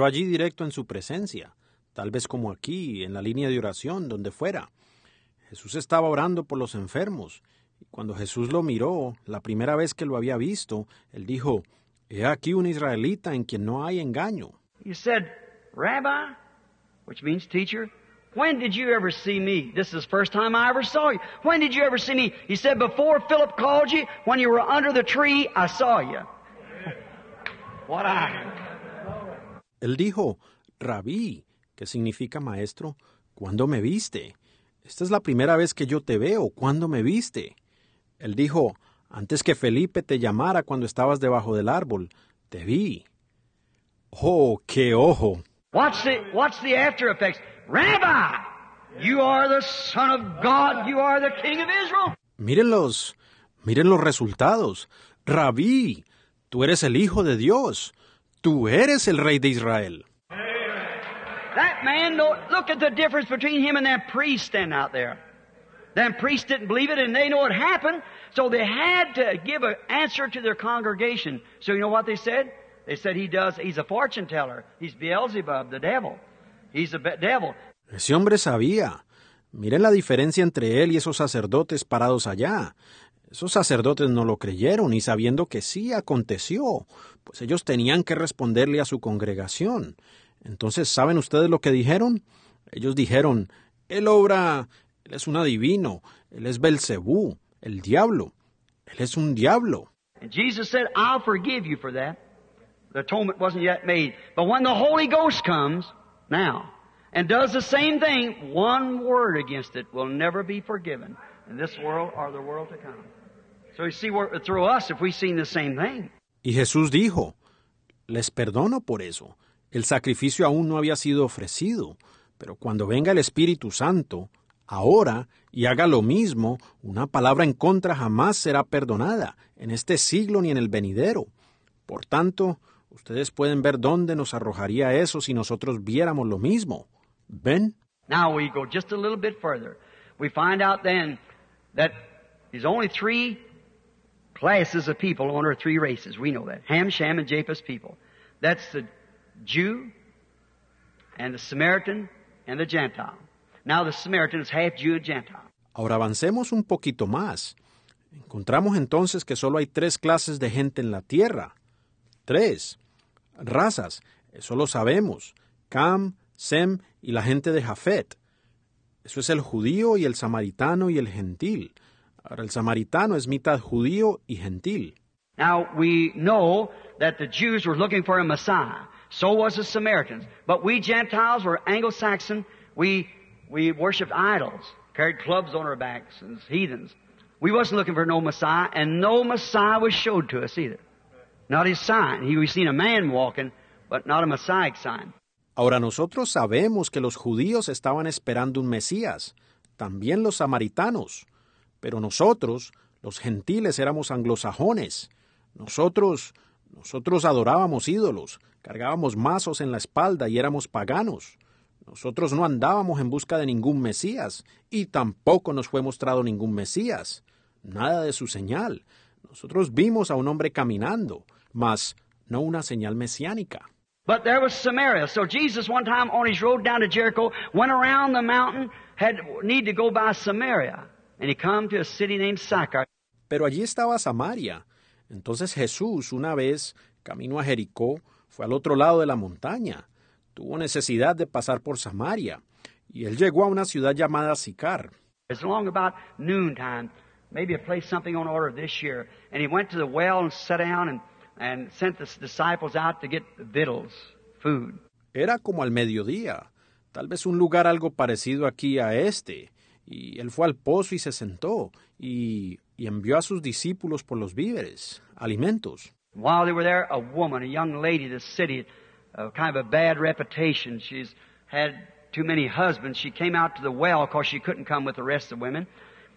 allí directo en su presencia, tal vez como aquí, en la línea de oración, donde fuera. Jesús estaba orando por los enfermos. Y cuando Jesús lo miró, la primera vez que lo había visto, él dijo, He aquí un israelita en quien no hay engaño. He said, Rabbi, which means teacher, when did you ever see me? This is the first time I ever saw you. When did you ever see me? He said, Before Philip called you, when you were under the tree, I saw you. what I. Él dijo, Rabbi, que significa maestro, cuando me viste? Esta es la primera vez que yo te veo, cuando me viste? Él dijo, antes que Felipe te llamara cuando estabas debajo del árbol, te vi. Ho que ojo. What's the, what's the after effects? Rabbi, you are the Son of God, you are the King of Israel. Mírenlos, miren los resultados. Rabí, tú eres el Hijo de Dios, tú eres el Rey de Israel. That man, look at the difference between him and that priest standing out there. That priest didn't believe it, and they know it happened, so they had to give an answer to their congregation. So you know what they said? said he's a fortune teller. He's Beelzebub, the devil. He's a devil. Ese hombre sabía. Miren la diferencia entre él y esos sacerdotes parados allá. Esos sacerdotes no lo creyeron y sabiendo que sí aconteció, pues ellos tenían que responderle a su congregación. Entonces, ¿saben ustedes lo que dijeron? Ellos dijeron, él obra, él es un adivino, él es Belcebú, el diablo, él es un diablo. Jesus said, I'll forgive you for The atonement wasn't yet made. But when the Holy Ghost comes, now, and does the same thing, one word against it will never be forgiven in this world or the world to come. So you see, through us, if we've seen the same thing. Y Jesús dijo, les perdono por eso. El sacrificio aún no había sido ofrecido, pero cuando venga el Espíritu Santo, ahora, y haga lo mismo, una palabra en contra jamás será perdonada, en este siglo ni en el venidero. Por tanto, Ustedes pueden ver dónde nos arrojaría eso si nosotros viéramos lo mismo. ¿Ven? Now we go just a little bit further. We find out then that there's only three classes of people on earth, three races. We know that. Ham, Sham, and Japheth's people. That's the Jew and the Samaritan and the Gentile. Now the Samaritan is half Jew and Gentile. Ahora avancemos un poquito más. Encontramos entonces que solo hay tres clases de gente en la tierra. Tres, razas, eso lo sabemos. Cam, Sem y la gente de Jafet. Eso es el judío y el samaritano y el gentil. Ahora el samaritano es mitad judío y gentil. Now we know that the Jews were looking for a Messiah. So was the Samaritans. But we Gentiles were Anglo-Saxon. We, we worshipped idols, carried clubs on our backs as heathens. We wasn't looking for no Messiah, and no Messiah was showed to us either. not his sign. Ahora nosotros sabemos que los judíos estaban esperando un Mesías, también los samaritanos, pero nosotros, los gentiles, éramos anglosajones. Nosotros, nosotros adorábamos ídolos, cargábamos mazos en la espalda y éramos paganos. Nosotros no andábamos en busca de ningún Mesías, y tampoco nos fue mostrado ningún Mesías, nada de su señal. Nosotros vimos a un hombre caminando, mas no una señal mesiánica. But there was Samaria. So Jesus one time on his road down to Jericho went around the mountain, had need to go by Samaria, and he come to a city named Sychar. Pero allí estaba Samaria. Entonces Jesús, una vez camino a Jericó, fue al otro lado de la montaña. Tuvo necesidad de pasar por Samaria, y él llegó a una ciudad llamada Sicar. It's long about noontime. Maybe a place something on order this year. And he went to the well and sat down and and sent the disciples out to get vittles, food. Era como al mediodía, tal vez un lugar algo parecido aquí a este. Y él fue al pozo y se sentó, y, y envió a sus discípulos por los víveres, alimentos. While they were there, a woman, a young lady the city, uh, kind of a bad reputation. She's had too many husbands. She came out to the well because she couldn't come with the rest of the women,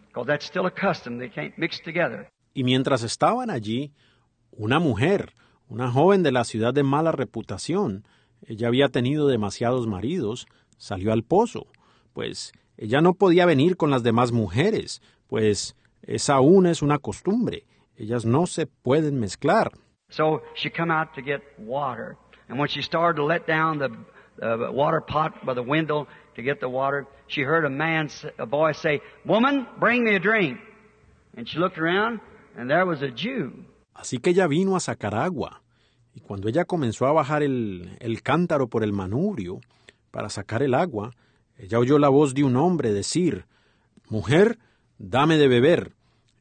because that's still a custom. They can't mix together. Y mientras estaban allí, una mujer, una joven de la ciudad de mala reputación. Ella había tenido demasiados maridos, salió al pozo, pues ella no podía venir con las demás mujeres, pues esa aún es una costumbre. Ellas no se pueden mezclar. So she come out to get water, and when she started to let down the, water pot by the window to get the water, she heard a man, a boy say, "Woman, bring me a drink." And she looked around, and there was a Jew Así que ella vino a sacar agua, y cuando ella comenzó a bajar el, cántaro por el manubrio para sacar el agua, ella oyó la voz de un hombre decir Mujer, dame de beber.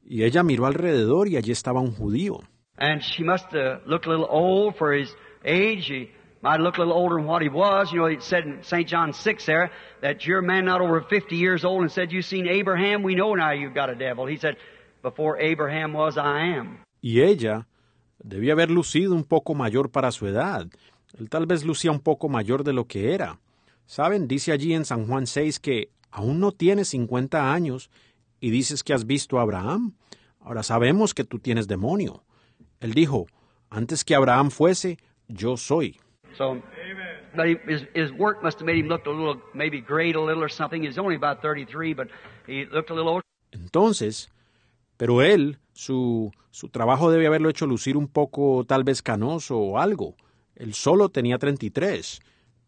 Y ella miró alrededor y allí estaba un judío. And she must have looked a little old for his age. He might look a little older than what he was. You know, it said in St. John 6 there that your man not over 50 years old and said, You've seen Abraham. We know now you've got a devil. He said, Before Abraham was, I am y ella debía haber lucido un poco mayor para su edad. Él tal vez lucía un poco mayor de lo que era. Saben, dice allí en San Juan 6 que aún no tienes 50 años y dices que has visto a Abraham. Ahora sabemos que tú tienes demonio. Él dijo, antes que Abraham fuese, yo soy. Entonces, pero él, su, su trabajo debe haberlo hecho lucir un poco tal vez canoso o algo. Él solo tenía 33,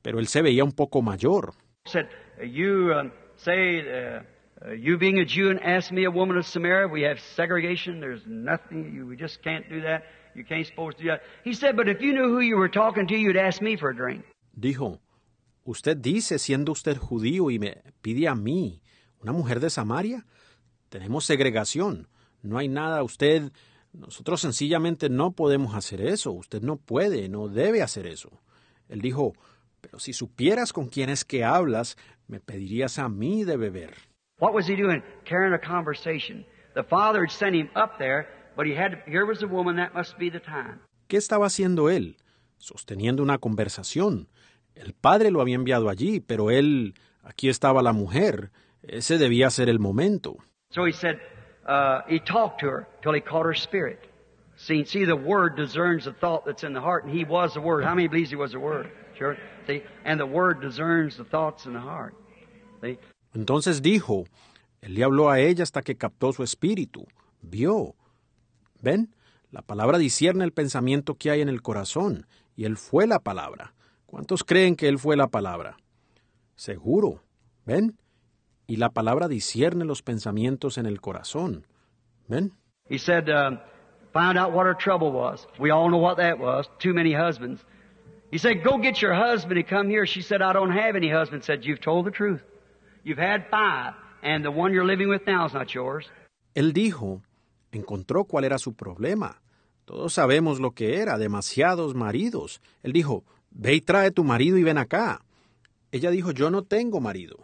pero él se veía un poco mayor. Said, you, um, say, uh, uh... you being a Jew and ask me, a woman of Samaria, we have segregation. There's nothing. You, we just can't do that. You can't supposed to do that. He said, but if you knew who you were talking to, you'd ask me for a drink. Dijo, usted dice, siendo usted judío y me pide a mí, una mujer de Samaria, tenemos segregación no hay nada, usted, nosotros sencillamente no podemos hacer eso, usted no puede, no debe hacer eso. Él dijo, pero si supieras con quién es que hablas, me pedirías a mí de beber. What ¿Qué estaba haciendo él? Sosteniendo una conversación. El padre lo había enviado allí, pero él, aquí estaba la mujer. Ese debía ser el momento. So he uh, he talked to her till he caught her spirit. See, see, the Word discerns the thought that's in the heart, and He was the Word. How many believes He was the Word? Sure. See, and the Word discerns the thoughts in the heart. Entonces dijo, él le habló a ella hasta que captó su espíritu, vio. ¿Ven? La palabra discierne el pensamiento que hay en el corazón, y Él fue la palabra. ¿Cuántos creen que Él fue la palabra? Seguro. ¿Ven? y la palabra discierne los pensamientos en el corazón. ¿Ven? He said, uh, find out what her trouble was. We all know what that was. Too many husbands. He said, go get your husband and come here. She said, I don't have any husband. said, you've told the truth. You've had five, and the one you're living with now is not yours. Él dijo, encontró cuál era su problema. Todos sabemos lo que era, demasiados maridos. Él dijo, ve y trae tu marido y ven acá. Ella dijo, yo no tengo marido.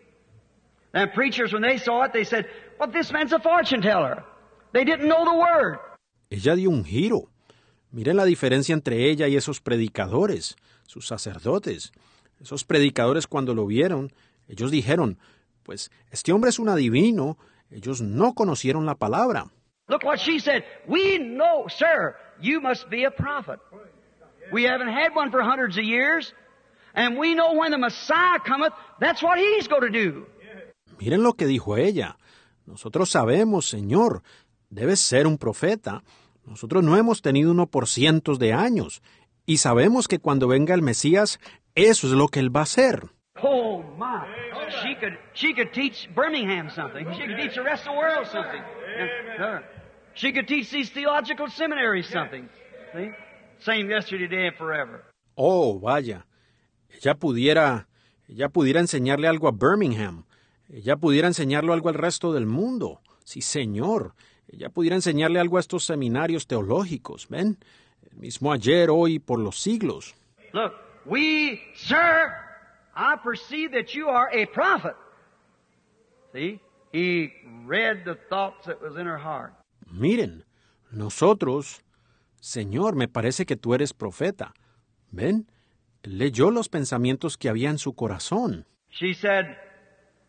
And preachers, when they saw it, they said, Well, this man's a fortune teller. They didn't know the word. Ella dio un giro. Miren la diferencia entre ella y esos predicadores, sus sacerdotes. Esos predicadores cuando lo vieron, ellos dijeron, pues este hombre es un adivino, ellos no conocieron la palabra. Look what she said. We know, sir, you must be a prophet. We haven't had one for hundreds of years, and we know when the Messiah cometh, that's what he's going to do. Miren lo que dijo ella. Nosotros sabemos, Señor, debes ser un profeta. Nosotros no hemos tenido uno por cientos de años. Y sabemos que cuando venga el Mesías, eso es lo que él va a hacer. Oh, my. She could, she could teach Birmingham something. She could teach the rest of the world something. She could teach these theological seminaries something. See? Same yesterday, today, and forever. Oh, vaya. Ella pudiera, ella pudiera enseñarle algo a Birmingham ella pudiera enseñarlo algo al resto del mundo. Sí, Señor. Ella pudiera enseñarle algo a estos seminarios teológicos. Ven, el mismo ayer, hoy, por los siglos. Look, we, sir, I perceive that you are a prophet. See, he read the thoughts that was in her heart. Miren, nosotros, Señor, me parece que tú eres profeta. Ven, leyó los pensamientos que había en su corazón. She said,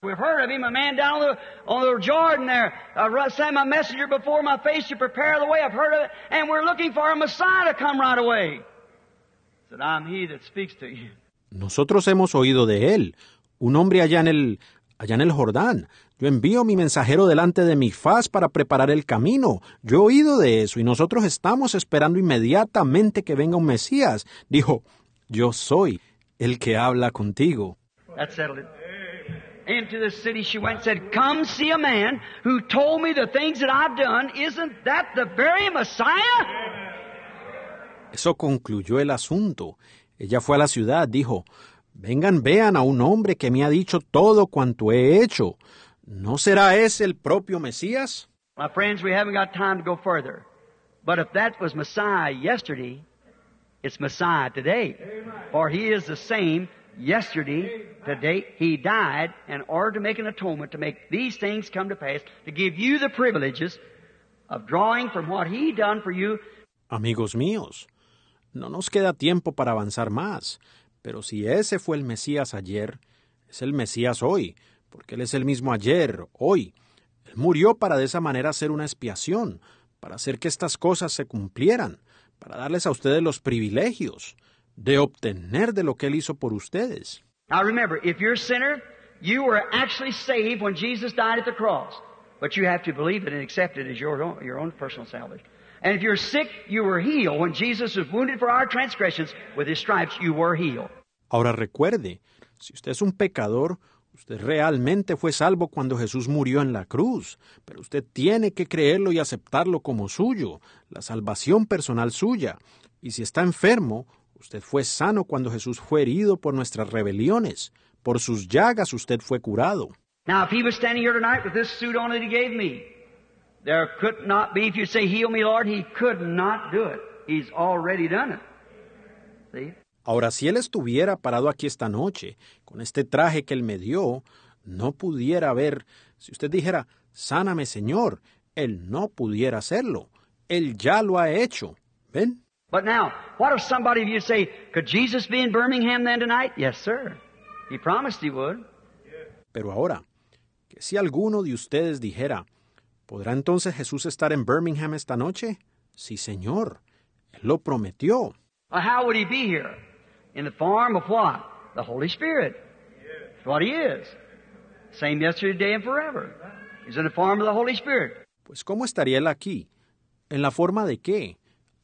We've heard of him, a man down on the, on the Jordan there, I sent my messenger before my face to prepare the way. I've heard of it, and we're looking for a Messiah to come right away. Said, I'm he that speaks to you. Nosotros hemos oído de él, un hombre allá en el allá en el Jordán. Yo envío mi mensajero delante de mi faz para preparar el camino. Yo he oído de eso y nosotros estamos esperando inmediatamente que venga un Mesías. Dijo, yo soy el que habla contigo. into the city she went and said, Come see a man who told me the things that I've done. Isn't that the very Messiah? Eso concluyó el asunto. Ella fue a la ciudad, dijo, Vengan, vean a un hombre que me ha dicho todo cuanto he hecho. ¿No será ese el propio Mesías? My friends, we haven't got time to go further. But if that was Messiah yesterday, it's Messiah today. For he is the same yesterday, He died to atonement, to make these things come to pass, to give you the privileges of drawing from what He done for you. Amigos míos, no nos queda tiempo para avanzar más, pero si ese fue el Mesías ayer, es el Mesías hoy, porque Él es el mismo ayer, hoy. Él murió para de esa manera hacer una expiación, para hacer que estas cosas se cumplieran, para darles a ustedes los privilegios de obtener de lo que Él hizo por ustedes. Now remember, if you're a sinner, you were actually saved when Jesus died at the cross. But you have to believe it and accept it as your own, your own personal salvation. And if you're sick, you were healed. When Jesus was wounded for our transgressions, with his stripes you were healed. Ahora recuerde, si usted es un pecador, usted realmente fue salvo cuando Jesús murió en la cruz, pero usted tiene que creerlo y aceptarlo como suyo, la salvación personal suya. Y si está enfermo, Usted fue sano cuando Jesús fue herido por nuestras rebeliones. Por sus llagas usted fue curado. Ahora, si él estuviera parado aquí esta noche, con este traje que él me dio, no pudiera haber, si usted dijera, Sáname, Señor, él no pudiera hacerlo. Él ya lo ha hecho. ¿Ven? But now, what if somebody of you say, could Jesus be in Birmingham then tonight? Yes, sir. He promised he would. Pero ahora, que si alguno de ustedes dijera, ¿podrá entonces Jesús estar en Birmingham esta noche? Sí, señor. Él lo prometió. Well, how would he be here? In the form of what? The Holy Spirit. what he is. Same yesterday, today, and forever. He's in the form of the Holy Spirit. Pues, ¿cómo estaría él aquí? ¿En la forma de qué?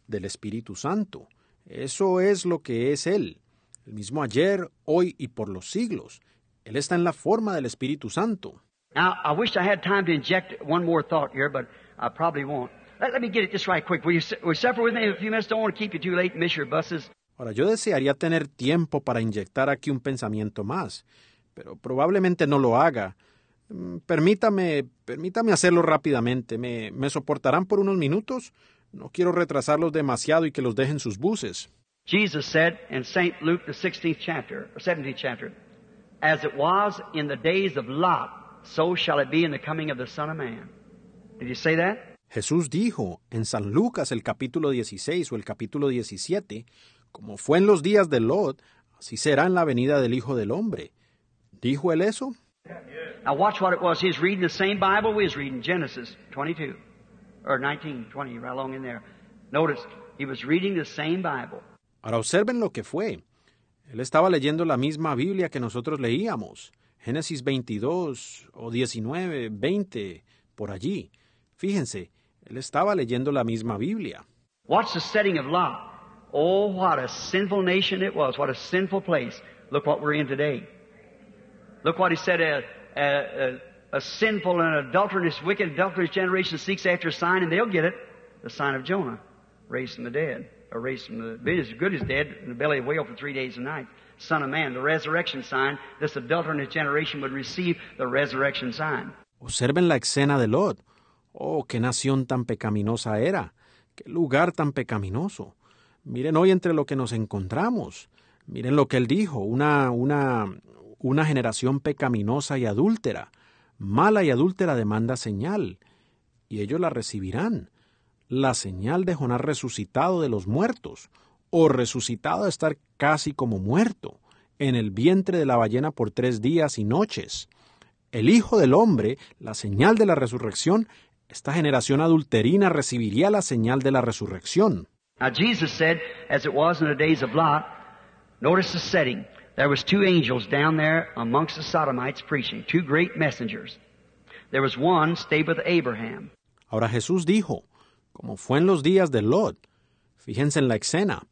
del Espíritu Santo. Eso es lo que es Él, el mismo ayer, hoy y por los siglos. Él está en la forma del Espíritu Santo. Ahora, yo desearía tener tiempo para inyectar aquí un pensamiento más, pero probablemente no lo haga. Mm, permítame, permítame hacerlo rápidamente. ¿Me, me soportarán por unos minutos? No quiero retrasarlos demasiado y que los dejen sus buses. Jesus said in St. Luke, the 16th chapter, or 17th chapter, As it was in the days of Lot, so shall it be in the coming of the Son of Man. Did you say that? Jesús dijo en San Lucas el capítulo 16 o el capítulo 17, como fue en los días de Lot, así será en la venida del Hijo del Hombre. ¿Dijo él eso? Now watch what it was. He's reading the same Bible we was reading, Genesis 22 or 1920, in there. Notice, he was reading the same Bible. Ahora observen lo que fue. Él estaba leyendo la misma Biblia que nosotros leíamos. Génesis 22 o 19, 20, por allí. Fíjense, él estaba leyendo la misma Biblia. Watch the setting of Lot? Oh, what a sinful nation it was. What a sinful place. Look what we're in today. Look what he said. Uh, uh, uh a sinful and adulterous, wicked, adulterous generation seeks after a sign, and they'll get it. The sign of Jonah, raised from the dead, or raised from the being as good as dead in the belly of whale for three days and nights. Son of man, the resurrection sign. This adulterous generation would receive the resurrection sign. Observen la escena de Lot. Oh, qué nación tan pecaminosa era. Qué lugar tan pecaminoso. Miren hoy entre lo que nos encontramos. Miren lo que él dijo, una, una, una generación pecaminosa y adúltera mala y adúltera demanda señal, y ellos la recibirán, la señal de Jonás resucitado de los muertos, o resucitado de estar casi como muerto, en el vientre de la ballena por tres días y noches. El Hijo del Hombre, la señal de la resurrección, esta generación adulterina recibiría la señal de la resurrección. as it was in the days of Lot, notice the setting. There was two angels down there amongst the Sodomites preaching, two great messengers. There was one stayed with Abraham. Ahora Jesús dijo, como fue en los días de Lot. Fíjense en la escena.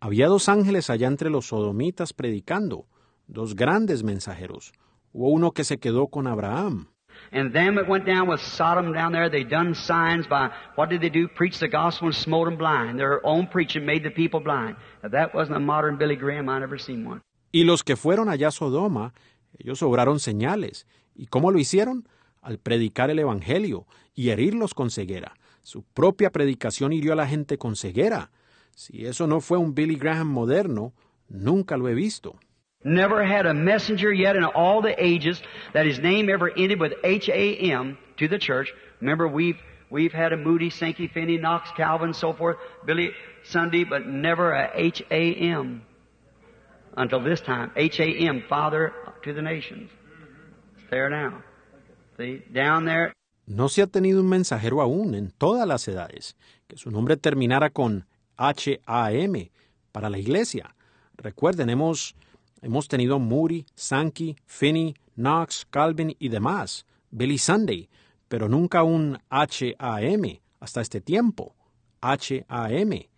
Había dos ángeles allá entre los sodomitas predicando, dos grandes mensajeros. Hubo uno que se quedó con Abraham. And them that went down with Sodom down there, they done signs by, what did they do? Preach the gospel and smote them blind. Their own preaching made the people blind. If that wasn't a modern Billy Graham, I never seen one. Y los que fueron allá a Sodoma, ellos obraron señales. ¿Y cómo lo hicieron? Al predicar el Evangelio y herirlos con ceguera. Su propia predicación hirió a la gente con ceguera. Si eso no fue un Billy Graham moderno, nunca lo he visto. Never had a messenger yet in all the ages that his name ever ended with H-A-M to the church. Remember, we've, we've had a Moody, Sankey, Finney, Knox, Calvin, so forth, Billy Sunday, but never a H-A-M. No se ha tenido un mensajero aún en todas las edades que su nombre terminara con H-A-M para la iglesia. Recuerden, hemos, hemos tenido Moody, Sankey, Finney, Knox, Calvin y demás, Billy Sunday, pero nunca un H-A-M hasta este tiempo. H-A-M,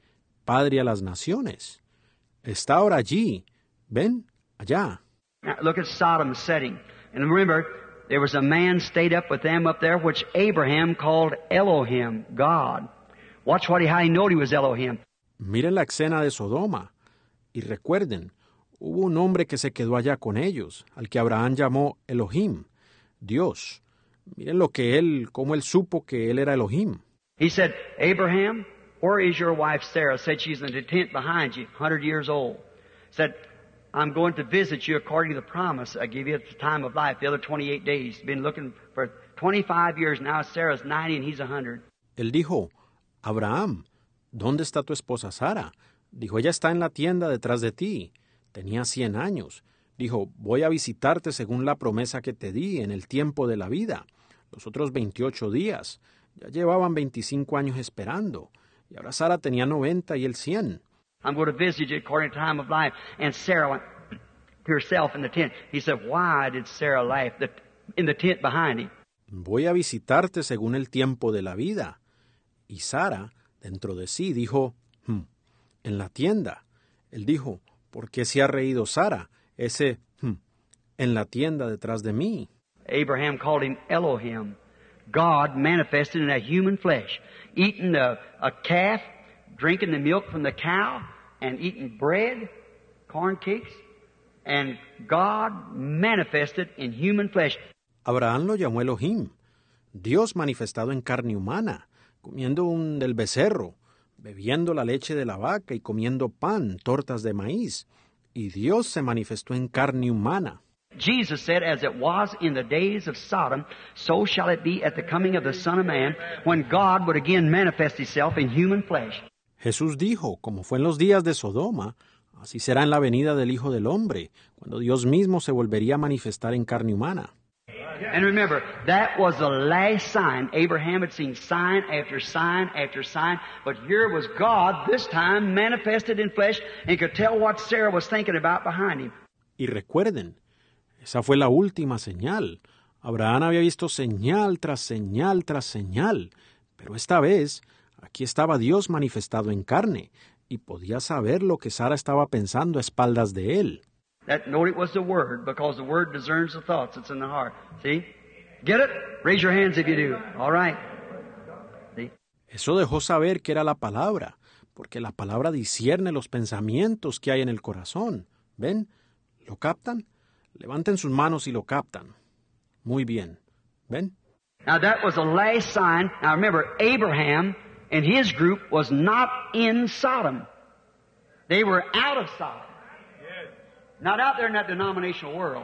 Padre a las Naciones. Está ahora allí Ven, allá. Now look at Sodom's setting. And remember, there was a man stayed up with them up there, which Abraham called Elohim, God. Watch what he, how he knew he was Elohim. Miren la escena de Sodoma. Y recuerden, hubo un hombre que se quedó allá con ellos, al que Abraham llamó Elohim, Dios. Miren lo que él, cómo él supo que él era Elohim. He said, Abraham, where is your wife Sarah? Said she's in the tent behind you, 100 years old. Said, I'm going to visit you according to the promise I give you at the time of life, the other 28 days. Been looking for 25 years now. Sarah's 90 and he's 100. Él dijo, Abraham, ¿dónde está tu esposa Sara? Dijo, ella está en la tienda detrás de ti. Tenía 100 años. Dijo, voy a visitarte según la promesa que te di en el tiempo de la vida. Los otros 28 días. Ya llevaban 25 años esperando. Y ahora Sara tenía 90 y él 100. I'm going to visit you according to time of life. And Sarah went [clears throat] to herself in the tent. He said, why did Sarah laugh in the tent behind him? Voy a visitarte según el tiempo de la vida. Y Sara, dentro de sí, dijo, hmm, en la tienda. Él dijo, ¿por qué se ha reído Sara? Ese, hmm, en la tienda detrás de mí. Abraham called him Elohim, God manifested in a human flesh, eating a, a calf, drinking the milk from the cow, and eaten bread, corn cakes, and God manifested in human flesh. Abraham lo llamó Elohim, Dios manifestado en carne humana, comiendo un del becerro, bebiendo la leche de la vaca y comiendo pan, tortas de maíz. Y Dios se manifestó en carne humana. Jesus said, As it was in the days of Sodom, so shall it be at the coming of the Son of Man, when God would again manifest himself in human flesh. Jesús dijo, como fue en los días de Sodoma, así será en la venida del Hijo del Hombre, cuando Dios mismo se volvería a manifestar en carne humana. Y recuerden, esa fue la última señal. Abraham había visto señal tras señal tras señal, pero esta vez Aquí estaba Dios manifestado en carne, y podía saber lo que Sara estaba pensando a espaldas de él. Eso dejó saber que era la palabra, porque la palabra discierne los pensamientos que hay en el corazón. ¿Ven? ¿Lo captan? Levanten sus manos y lo captan. Muy bien. ¿Ven? Now that was sign. Now remember, Abraham and his group was not in Sodom. They were out of Sodom. Not out there in that denominational world.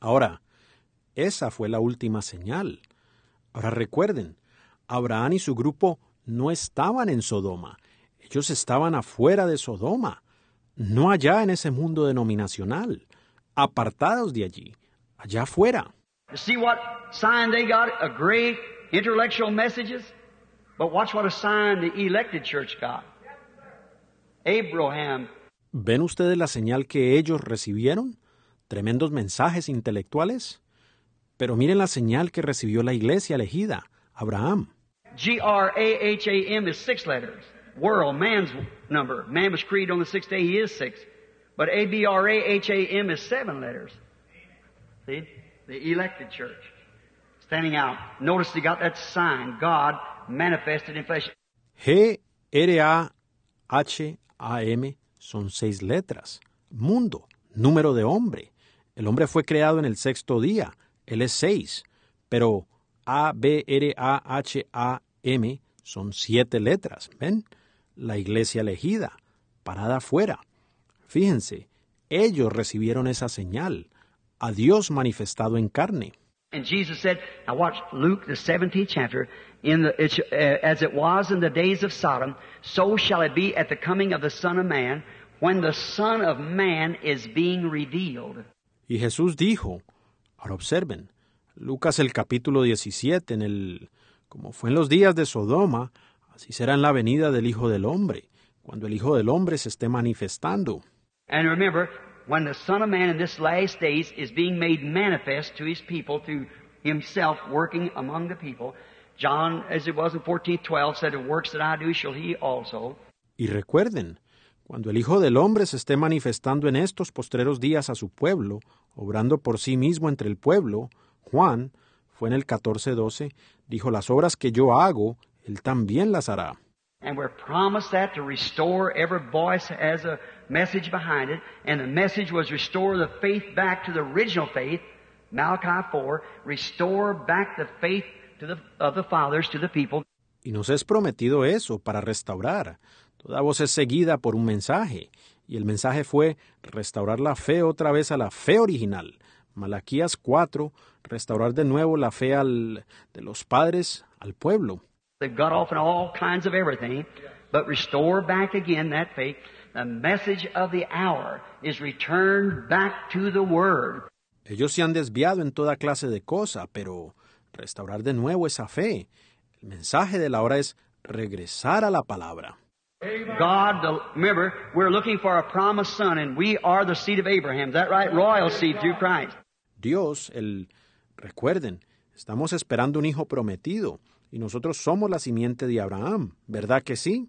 Ahora, esa fue la última señal. Ahora recuerden, Abraham y su grupo no estaban en Sodoma. Ellos estaban afuera de Sodoma, no allá en ese mundo denominacional, apartados de allí, allá afuera. You see what sign they got? A great intellectual messages. But watch what a sign the elected church got. Abraham. ¿Ven ustedes la señal que ellos recibieron? Tremendos mensajes intelectuales. Pero miren la señal que recibió la iglesia elegida, Abraham. G-R-A-H-A-M is six letters. World, man's number. Man was created on the sixth day, he is six. But A-B-R-A-H-A-M is seven letters. See? the elected church, standing out. got that sign, God manifested G-R-A-H-A-M son seis letras. Mundo, número de hombre. El hombre fue creado en el sexto día. Él es seis. Pero A-B-R-A-H-A-M son siete letras. ¿Ven? La iglesia elegida, parada afuera. Fíjense, ellos recibieron esa señal a Dios manifestado en carne. Y Jesús dijo, ahora observen, Lucas el capítulo 17, en el, como fue en los días de Sodoma, así será en la venida del Hijo del Hombre, cuando el Hijo del Hombre se esté manifestando when the Son of Man in this last days is being made manifest to his people through himself working among the people. John, as it was in 14:12, said, "The works that I do shall he also." Y recuerden, cuando el Hijo del Hombre se esté manifestando en estos postreros días a su pueblo, obrando por sí mismo entre el pueblo, Juan, fue en el 14:12, dijo, "Las obras que yo hago, él también las hará." And we're promised that to restore every voice as a message behind it, and the message was restore the faith back to the original faith, Malachi 4, restore back the faith to the, of the fathers to the people. Y nos es prometido eso para restaurar. Toda voz es seguida por un mensaje, y el mensaje fue restaurar la fe otra vez a la fe original. Malaquías 4, restaurar de nuevo la fe al, de los padres al pueblo. They've got off in all kinds of everything, but restore back again that faith. Ellos se han desviado en toda clase de cosa, pero restaurar de nuevo esa fe. El mensaje de la hora es regresar a la palabra. God, remember, we're looking for a promised son, and we are the seed of Abraham. that right? Royal through Christ. Dios, el, recuerden, estamos esperando un hijo prometido, y nosotros somos la simiente de Abraham, ¿verdad que sí?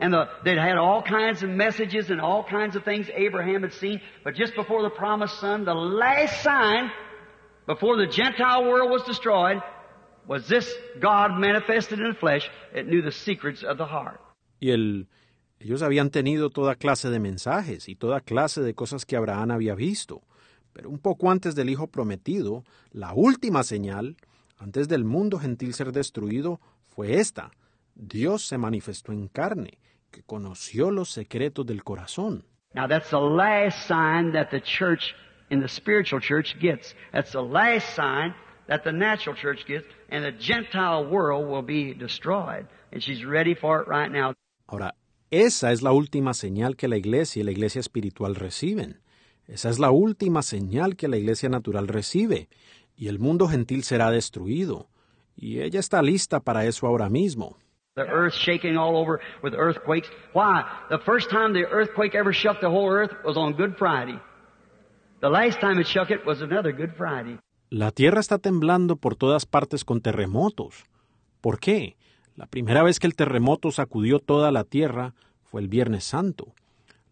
And the, they'd had all kinds of messages and all kinds of things Abraham had seen. But just before the promised son, the last sign before the Gentile world was destroyed was this God manifested in the flesh It knew the secrets of the heart. Y el, ellos habían tenido toda clase de mensajes y toda clase de cosas que Abraham había visto. Pero un poco antes del Hijo Prometido, la última señal, antes del mundo gentil ser destruido, fue esta. Dios se manifestó en carne que conoció los secretos del corazón. Ahora, esa es la última señal que la iglesia y la iglesia espiritual reciben. Esa es la última señal que la iglesia natural recibe. Y el mundo gentil será destruido. Y ella está lista para eso ahora mismo. The earth shaking all over with earthquakes. Why? The first time the earthquake ever shook the whole earth was on Good Friday. The last time it shook it was another Good Friday. La tierra está temblando por todas partes con terremotos. ¿Por qué? La primera vez que el terremoto sacudió toda la tierra fue el Viernes Santo.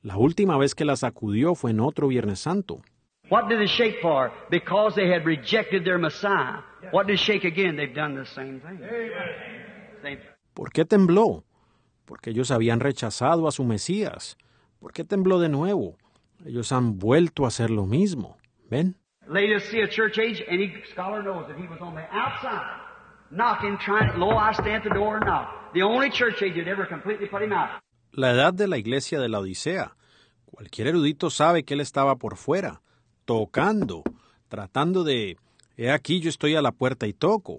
La última vez que la sacudió fue en otro Viernes Santo. What did it shake for? Because they had rejected their Messiah. What did it shake again? They've done the same thing. Same thing. ¿Por qué tembló? Porque ellos habían rechazado a su Mesías. ¿Por qué tembló de nuevo? Ellos han vuelto a hacer lo mismo. ¿Ven? La edad de la iglesia de la Odisea. Cualquier erudito sabe que él estaba por fuera, tocando, tratando de, he aquí yo estoy a la puerta y toco.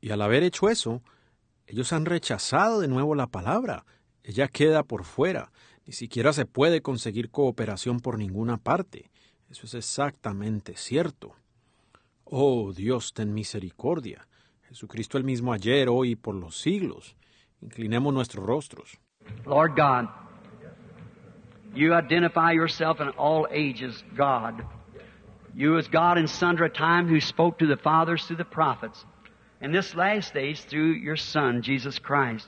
Y al haber hecho eso, ellos han rechazado de nuevo la palabra. Ella queda por fuera. Ni siquiera se puede conseguir cooperación por ninguna parte. Eso es exactamente cierto. Oh Dios, ten misericordia. Jesucristo el mismo ayer, hoy y por los siglos. Inclinemos nuestros rostros. Lord God, You identify yourself in all ages, God. You as God in sundry time who spoke to the fathers through the prophets. In this last days through your Son, Jesus Christ,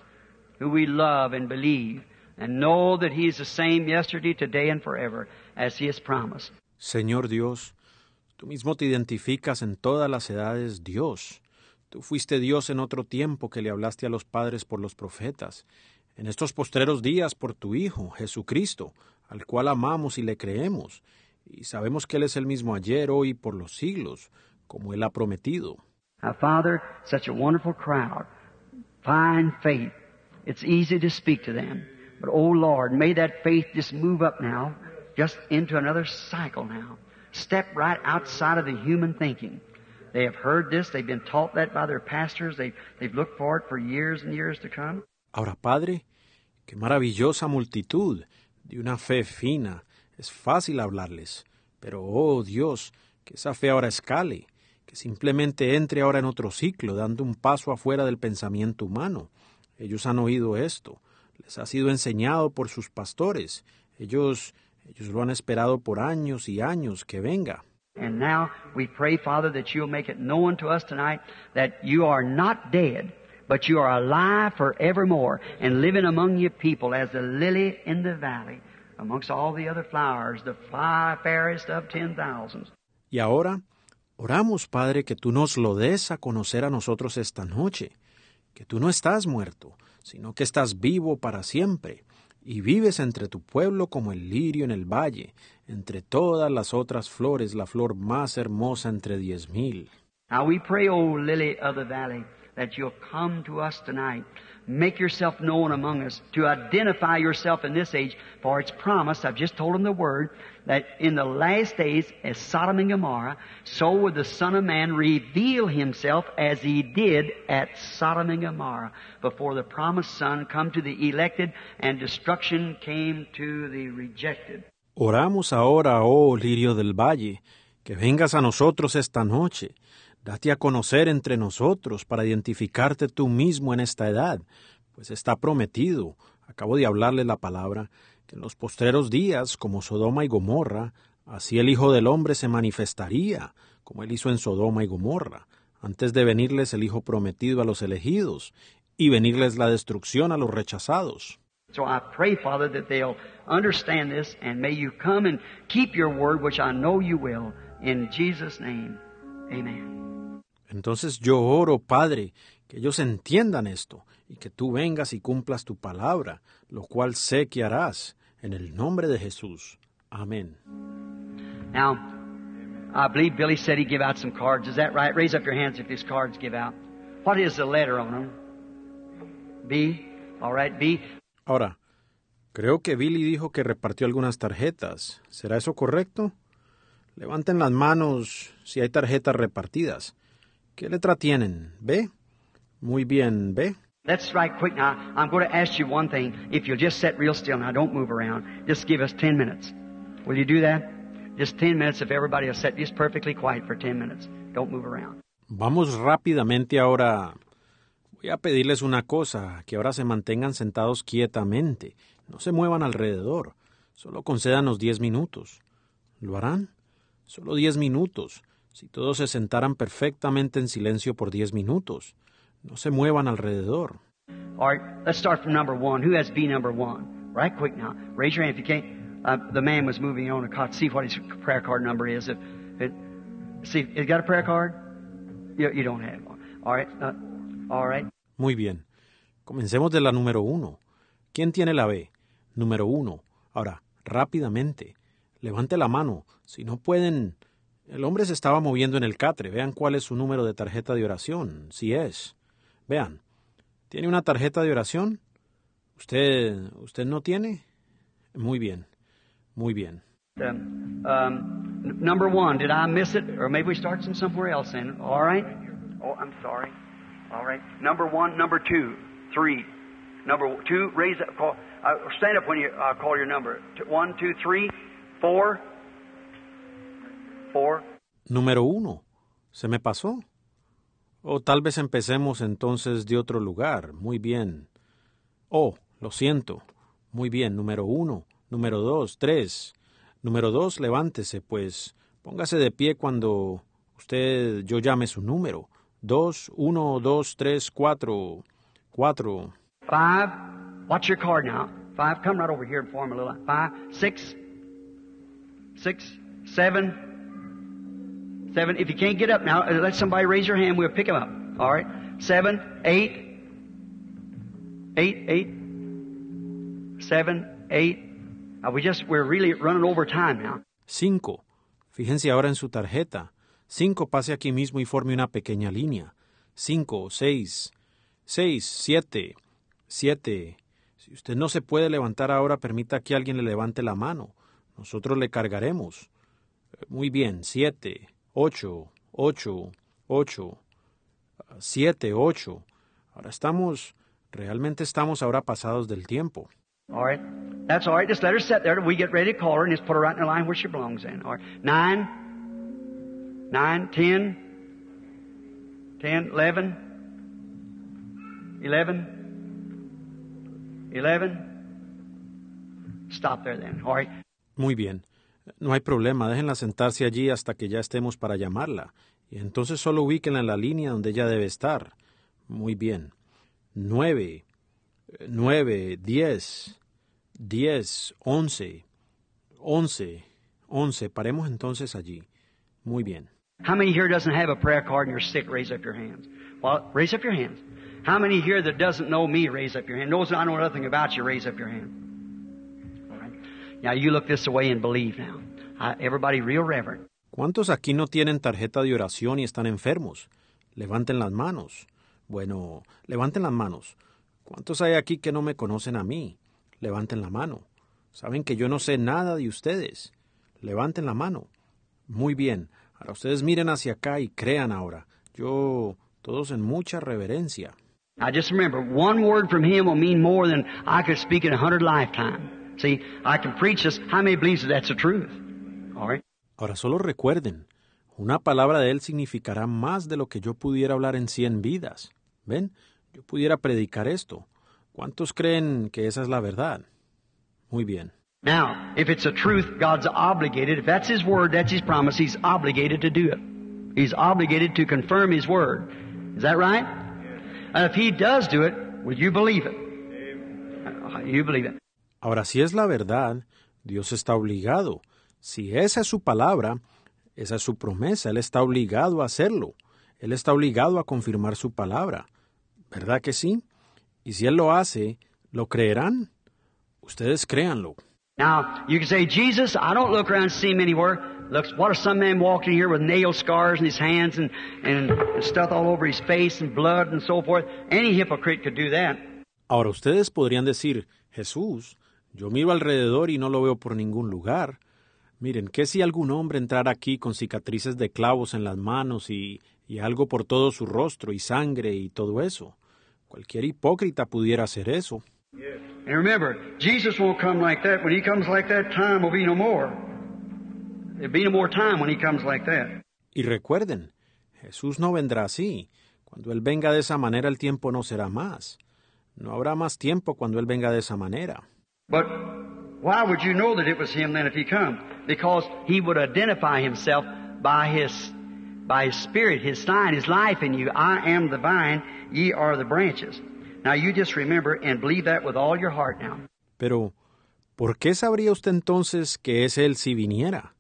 who we love and believe and know that He is the same yesterday, today and forever as He has promised. Señor Dios, tú mismo te identificas en todas las edades Dios. Tú fuiste Dios en otro tiempo que le hablaste a los padres por los profetas, en estos postreros días por tu Hijo, Jesucristo, al cual amamos y le creemos, y sabemos que Él es el mismo ayer, hoy por los siglos, como Él ha prometido. Our Father, such a wonderful crowd, fine faith. It's easy to speak to them. But oh Lord, may that faith just move up now, just into another cycle now. Step right outside of the human thinking. They have heard this, they've been taught that by their pastors, they've, they've looked for it for years and years to come. Ahora, Padre, qué maravillosa multitud de una fe fina. Es fácil hablarles, pero oh Dios, que esa fe ahora escale, que simplemente entre ahora en otro ciclo, dando un paso afuera del pensamiento humano. Ellos han oído esto, les ha sido enseñado por sus pastores, ellos, ellos lo han esperado por años y años que venga. And now we pray, Father, that make it known to us tonight that you are not dead but you are alive forevermore and living among your people as the lily in the valley, amongst all the other flowers, the fairest of ten thousands. Y ahora, oramos, Padre, que tú nos lo des a conocer a nosotros esta noche, que tú no estás muerto, sino que estás vivo para siempre y vives entre tu pueblo como el lirio en el valle, entre todas las otras flores, la flor más hermosa entre diez mil. Now we pray, O lily of the valley, that you'll come to us tonight. Make yourself known among us to identify yourself in this age, for it's promised, I've just told him the word, that in the last days, as Sodom and Gomorrah, so would the Son of Man reveal himself as he did at Sodom and Gomorrah before the promised Son come to the elected and destruction came to the rejected. Oramos ahora, oh lirio del valle, que vengas a nosotros esta noche Date a conocer entre nosotros para identificarte tú mismo en esta edad, pues está prometido, acabo de hablarle la palabra, que en los postreros días, como Sodoma y Gomorra, así el Hijo del Hombre se manifestaría, como él hizo en Sodoma y Gomorra, antes de venirles el Hijo prometido a los elegidos, y venirles la destrucción a los rechazados. So I pray, Father, that they'll understand this, and may you come and keep your word, which I know you will, in Jesus' name. Entonces yo oro, Padre, que ellos entiendan esto y que tú vengas y cumplas tu palabra, lo cual sé que harás en el nombre de Jesús. Amén. Now, I believe Billy said give out some cards. Is that right? Raise up your hands if these cards give out. What is the letter on them? B. All right, B. Ahora, creo que Billy dijo que repartió algunas tarjetas. ¿Será eso correcto? Levanten las manos si hay tarjetas repartidas. ¿Qué letra tienen? ¿B? Muy bien, B. Let's strike quick now. I'm going to ask you one thing. If you'll just sit real still now, don't move around. Just give us 10 minutes. Will you do that? Just 10 minutes if everybody will sit just perfectly quiet for 10 minutes. Don't move around. Vamos rápidamente ahora. Voy a pedirles una cosa, que ahora se mantengan sentados quietamente. No se muevan alrededor. Solo concédanos 10 minutos. ¿Lo harán? Solo diez minutos. Si todos se sentaran perfectamente en silencio por diez minutos. No se muevan alrededor. All right, let's start from number one. Who has B number one? Right, quick now. Raise your hand if you can't. Uh, the man was moving on a cot. See what his prayer card number is. If it, see, you got a prayer card? You, you don't have one. All right, uh, all right. Muy bien. Comencemos de la número uno. ¿Quién tiene la B? Número uno. Ahora, rápidamente, levante la mano si no pueden... El hombre se estaba moviendo en el catre. Vean cuál es su número de tarjeta de oración. Si es. Vean. ¿Tiene una tarjeta de oración? ¿Usted, usted no tiene? Muy bien. Muy bien. Um, number one, did I miss it? Or maybe we start from somewhere else then. All right. Oh, I'm sorry. All right. Number one, number two, three. Number two, raise up, call, uh, stand up when you uh, call your number. One, two, three, four, Número uno. Se me pasó. O tal vez empecemos entonces de otro lugar. Muy bien. Oh, lo siento. Muy bien. Número uno. Número dos. Tres. Número dos, levántese, pues. Póngase de pie cuando usted yo llame su número. Dos, uno, dos, tres, cuatro. Cuatro. Five. Watch your card now? Five. Come right over here and form a little. Five. Six. Six. Seven. Seven. If you can't get up now, uh, let somebody raise your hand. We'll pick them up. All right. Seven, eight, eight, eight, seven, eight. Uh, we just we're really running over time now. Cinco. Fíjense ahora en su tarjeta. Cinco. Pase aquí mismo y forme una pequeña línea. Cinco, seis, seis, siete, siete. Si usted no se puede levantar ahora, permita que alguien le levante la mano. Nosotros le cargaremos. Eh, muy bien, siete, 8, 8, 8, 7, 8. Ahora estamos, realmente estamos ahora pasados del tiempo. All right. That's all right. Just let her sit there till we get ready to call her and just put her right in the line where she belongs in. All 9 Nine, 10 ten, 11 11 eleven, Stop there then. All right. Muy bien. No hay problema, déjenla sentarse allí hasta que ya estemos para llamarla. Y entonces solo ubíquenla en la línea donde ella debe estar. Muy bien. Nueve, nueve, diez, diez, once, once, once. Paremos entonces allí. Muy bien. How many here doesn't have a prayer card and you're sick? Raise up your hands. Well, raise up your hands. How many here that doesn't know me? Raise up your hand. Knows I know nothing about you. Raise up your hand. Now you look this and believe now. everybody real ¿Cuántos aquí no tienen tarjeta de oración y están enfermos? Levanten las manos. Bueno, levanten las manos. ¿Cuántos hay aquí que no me conocen a mí? Levanten la mano. Saben que yo no sé nada de ustedes. Levanten la mano. Muy bien. Ahora ustedes miren hacia acá y crean ahora. Yo, todos en mucha reverencia. I just remember, one word from him will mean more than I could speak in a hundred lifetimes. See, I can preach this. How many believes that that's the truth? All right. Ahora solo recuerden, una palabra de él significará más de lo que yo pudiera hablar en cien vidas. ¿Ven? Yo pudiera predicar esto. ¿Cuántos creen que esa es la verdad? Muy bien. Now, if it's a truth, God's obligated. If that's His word, that's His promise, He's obligated to do it. He's obligated to confirm His word. Is that right? And if He does do it, will you believe it? Uh, you believe it. Ahora, si es la verdad, Dios está obligado. Si esa es su palabra, esa es su promesa, Él está obligado a hacerlo. Él está obligado a confirmar su palabra. ¿Verdad que sí? Y si Él lo hace, ¿lo creerán? Ustedes créanlo. Now, you can say, Jesus, I don't look around and see him anywhere. Looks, what a some man walked in here with nail scars in his hands and, and stuff all over his face and blood and so forth? Any hypocrite could do that. Ahora ustedes podrían decir, Jesús, yo miro alrededor y no lo veo por ningún lugar. Miren, ¿qué si algún hombre entrara aquí con cicatrices de clavos en las manos y, algo por todo su rostro y sangre y todo eso? Cualquier hipócrita pudiera hacer eso. Y recuerden, Jesús no vendrá así. Cuando Él venga de esa manera, el tiempo no será más. No habrá más tiempo cuando Él venga de esa manera. But why would you know that it was him then if he come? Because he would identify himself by his by his spirit, his sign, his life in you. I am the vine, ye are the branches. Now you just remember and believe that with all your heart now. Pero ¿por qué sabría usted entonces que es él si viniera?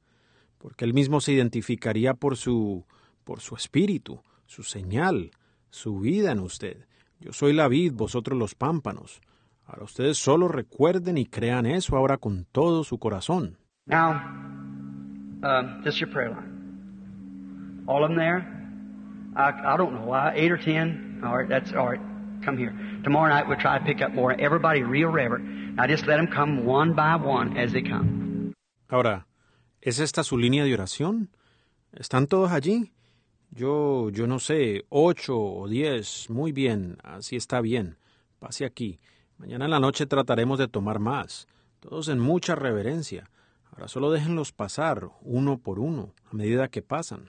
Porque él mismo se identificaría por su por su espíritu, su señal, su vida en usted. Yo soy la vid, vosotros los pámpanos. Ahora ustedes solo recuerden y crean eso ahora con todo su corazón. Now, um, this is your prayer line. All of them there. I, I don't know why. Eight or ten. All right, that's all right. Come here. Tomorrow night we'll try to pick up more. Everybody real reverent. Now just let them come one by one as they come. Ahora, ¿es esta su línea de oración? ¿Están todos allí? Yo, yo no sé, ocho o diez. Muy bien, así está bien. Pase aquí. Mañana en la noche trataremos de tomar más, todos en mucha reverencia. Ahora solo déjenlos pasar uno por uno a medida que pasan.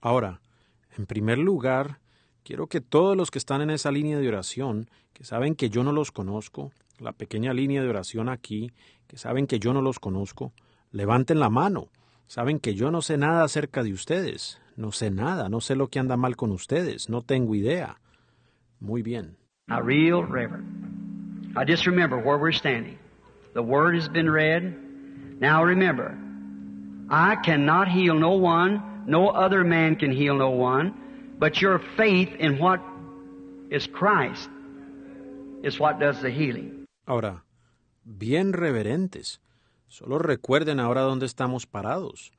Ahora, en primer lugar, quiero que todos los que están en esa línea de oración, que saben que yo no los conozco, la pequeña línea de oración aquí, que saben que yo no los conozco, levanten la mano. Saben que yo no sé nada acerca de ustedes, no sé nada, no sé lo que anda mal con ustedes, no tengo idea. Muy bien. A real reverend, I just remember where we're standing. The word has been read. Now remember, I cannot heal no one, no other man can heal no one, but your faith in what is Christ is what does the healing. Ahora, bien reverentes. Solo recuerden ahora dónde estamos parados.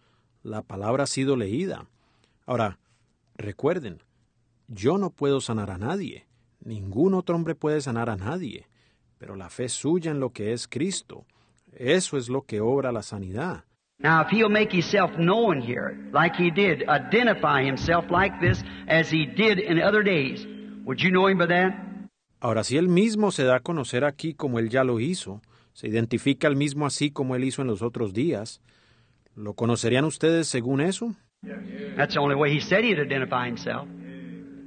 La palabra ha sido leída. Ahora, recuerden, yo no puedo sanar a nadie. Ningún otro hombre puede sanar a nadie. Pero la fe suya en lo que es Cristo, eso es lo que obra la sanidad. Now, if he'll make himself known here, like he did, identify himself like this as he did in other days, would you know by that? Ahora, si él mismo se da a conocer aquí como él ya lo hizo, se identifica al mismo así como él hizo en los otros días, ¿lo conocerían ustedes según eso? That's only way he said identify himself.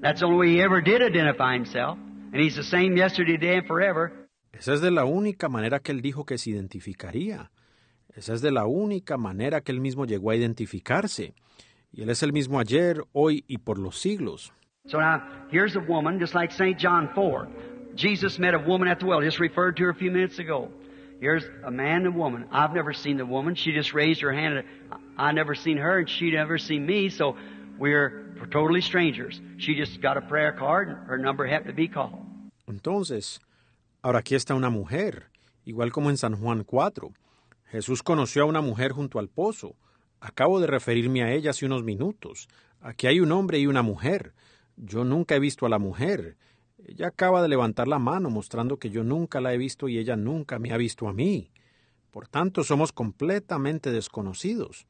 That's only way he ever did identify himself. And he's the same yesterday, today, and forever. Esa es de la única manera que él dijo que se identificaría. Esa es de la única manera que él mismo llegó a identificarse. Y él es el mismo ayer, hoy y por los siglos. So here's a woman, just like St. John 4, Jesus met a woman at the well, just referred to her a few minutes ago. Here's a man and a woman. I've never seen the woman. She just raised her hand. I never seen her, and she never seen me. So we're totally strangers. She just got a prayer card, and her number happened to be called. Entonces, ahora aquí está una mujer, igual como en San Juan 4. Jesús conoció a una mujer junto al pozo. Acabo de referirme a ella hace unos minutos. Aquí hay un hombre y una mujer. Yo nunca he visto a la mujer. Ella acaba de levantar la mano mostrando que yo nunca la he visto y ella nunca me ha visto a mí. Por tanto, somos completamente desconocidos.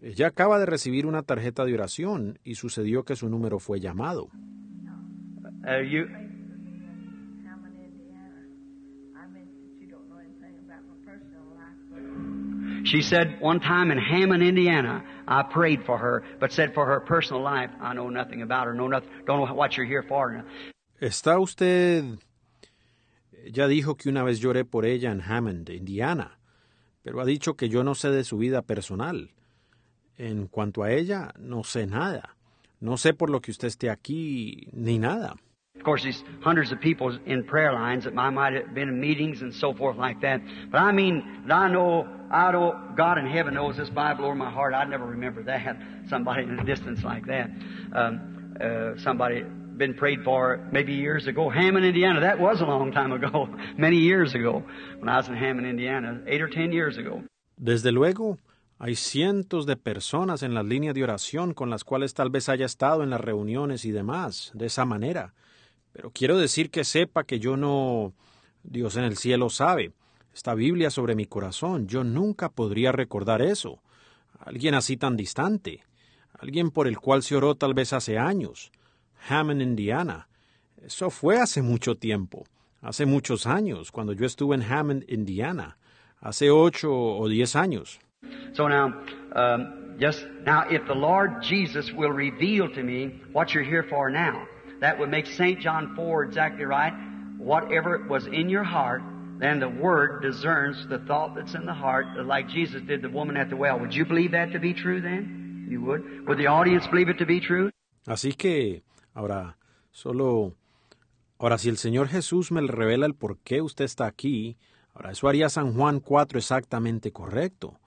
Ella acaba de recibir una tarjeta de oración y sucedió que su número fue llamado. you... She said one time in Hammond, Indiana, I prayed for her, but said for her personal life, I know nothing about her, know nothing, don't know what you're here for. Está usted... Ya dijo que una vez lloré por ella en Hammond, Indiana, pero ha dicho que yo no sé de su vida personal. En cuanto a ella, no sé nada. No sé por lo que usted esté aquí, ni nada. Of course, there's hundreds of people in prayer lines that might have been in meetings and so forth like that. But I mean, I I know, God in heaven knows this Bible over my heart. i never remember that. [laughs] Somebody in the distance like that. Um, uh, somebody desde luego, hay cientos de personas en las líneas de oración con las cuales tal vez haya estado en las reuniones y demás, de esa manera. Pero quiero decir que sepa que yo no. Dios en el cielo sabe. Esta Biblia sobre mi corazón, yo nunca podría recordar eso. Alguien así tan distante. Alguien por el cual se oró tal vez hace años Hammond, Indiana. Eso fue hace mucho tiempo, hace muchos años, cuando yo estuve en Hammond, Indiana, hace ocho o diez años. So now, um, just now, if the Lord Jesus will reveal to me what you're here for now, that would make St. John 4 exactly right. Whatever was in your heart, then the Word discerns the thought that's in the heart, like Jesus did the woman at the well. Would you believe that to be true then? You would? Would the audience believe it to be true? Así que Ahora, solo... Ahora, si el Señor Jesús me revela el por qué usted está aquí, ahora eso haría San Juan 4 exactamente correcto.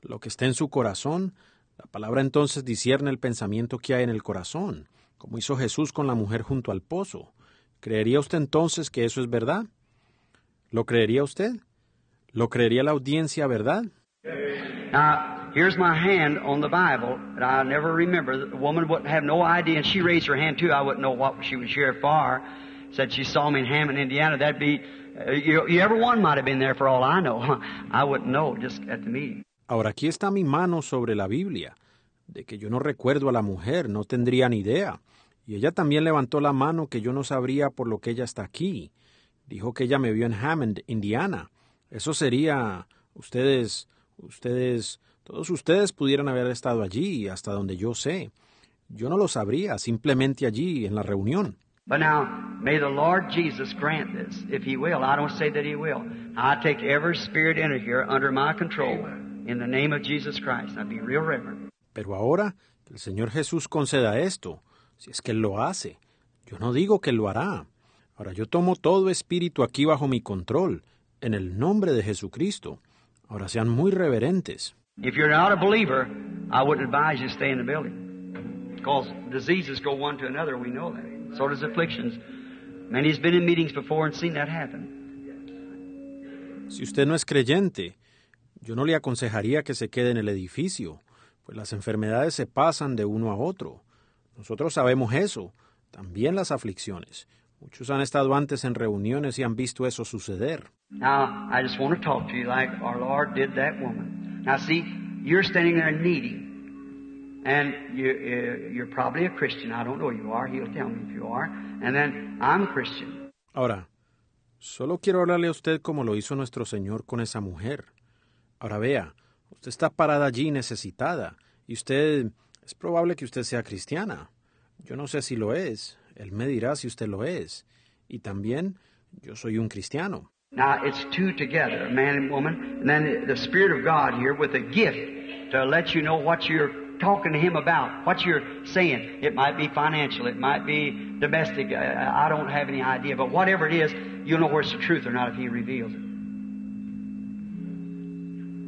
Lo que está en su corazón, la palabra entonces discierne el pensamiento que hay en el corazón, como hizo Jesús con la mujer junto al pozo. ¿Creería usted entonces que eso es verdad? ¿Lo creería usted? ¿Lo creería la audiencia, verdad? Ah, here's my hand on the Bible, and I never remember. The woman wouldn't have no idea, and she raised her hand too. I wouldn't know what she was here for. Said she saw me in Hammond, Indiana. That be, uh, you, you ever one might have been there for all I know. [laughs] I wouldn't know just at the meeting. Ahora aquí está mi mano sobre la Biblia. De que yo no recuerdo a la mujer, no tendría ni idea. Y ella también levantó la mano que yo no sabría por lo que ella está aquí. Dijo que ella me vio en Hammond, Indiana. Eso sería, ustedes, ustedes todos ustedes pudieran haber estado allí, hasta donde yo sé. Yo no lo sabría, simplemente allí, en la reunión. Pero ahora, que el Señor Jesús conceda esto, si es que lo hace. Yo no digo que lo hará. Ahora yo tomo todo espíritu aquí bajo mi control, en el nombre de Jesucristo. Ahora sean muy reverentes. If you're not a believer, I wouldn't advise you to stay in the building. Because diseases go one to another, we know that. So does afflictions. Many's been in meetings before and seen that happen. Si usted no es creyente, yo no le aconsejaría que se quede en el edificio, pues las enfermedades se pasan de uno a otro. Nosotros sabemos eso, también las aflicciones. Muchos han estado antes en reuniones y han visto eso suceder. Now, I just want to talk to you like our Lord did that woman. Ahora, solo quiero hablarle a usted como lo hizo nuestro Señor con esa mujer. Ahora vea, usted está parada allí necesitada, y usted es probable que usted sea cristiana. Yo no sé si lo es. Él me dirá si usted lo es. Y también yo soy un cristiano. Now it's two together, man and woman, and then the Spirit of God here with a gift to let you know what you're talking to Him about, what you're saying. It might be financial, it might be domestic, uh, I don't have any idea, but whatever it is, you'll know where it's the truth or not if He reveals it.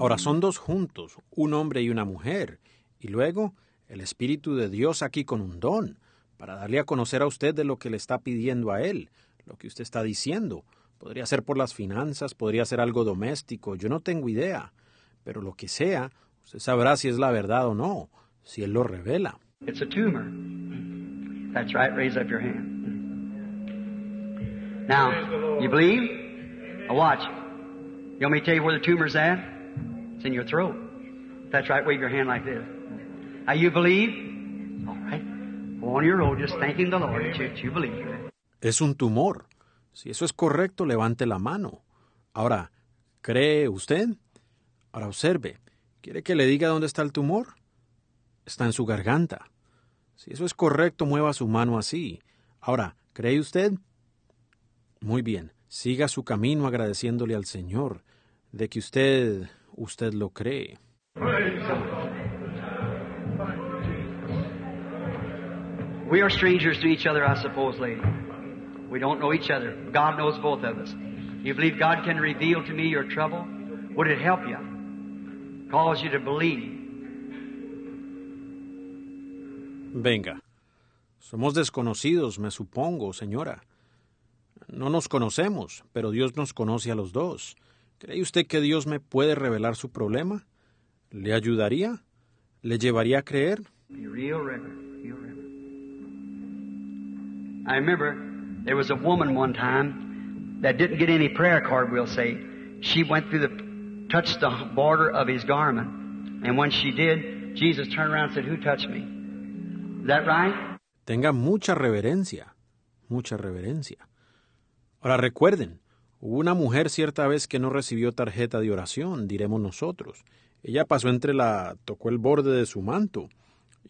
Ahora son dos juntos, un hombre y una mujer, y luego el Espíritu de Dios aquí con un don, para darle a conocer a usted de lo que le está pidiendo a Él, lo que usted está diciendo Podría ser por las finanzas, podría ser algo doméstico, yo no tengo idea. Pero lo que sea, usted sabrá si es la verdad o no, si él lo revela. It's a tumor. That's right, raise up your hand. Now, you believe? Now watch. You want me to tell you where the tumor's at? It's in your throat. That's right, wave your hand like this. Now you believe? All right. Go on your own, just thanking the Lord that you, you believe. Es un tumor. Si eso es correcto, levante la mano. Ahora, ¿cree usted? Ahora observe. ¿Quiere que le diga dónde está el tumor? Está en su garganta. Si eso es correcto, mueva su mano así. Ahora, ¿cree usted? Muy bien, siga su camino agradeciéndole al Señor de que usted, usted lo cree. We are strangers to each other, I suppose, lady. We don't know each other. God knows both of us. You believe God can reveal to me your trouble? Would it help you? Cause you to believe. Venga. Somos desconocidos, me supongo, señora. No nos conocemos, pero Dios nos conoce a los dos. ¿Cree usted que Dios me puede revelar su problema? ¿Le ayudaría? ¿Le llevaría a creer? Real I remember There was a woman one time that didn't get any prayer card, we'll say. She went through the, touched the border of his garment. And when she did, Jesus turned around and said, Who touched me? Is that right? Tenga mucha reverencia. Mucha reverencia. Ahora recuerden, hubo una mujer cierta vez que no recibió tarjeta de oración, diremos nosotros. Ella pasó entre la, tocó el borde de su manto.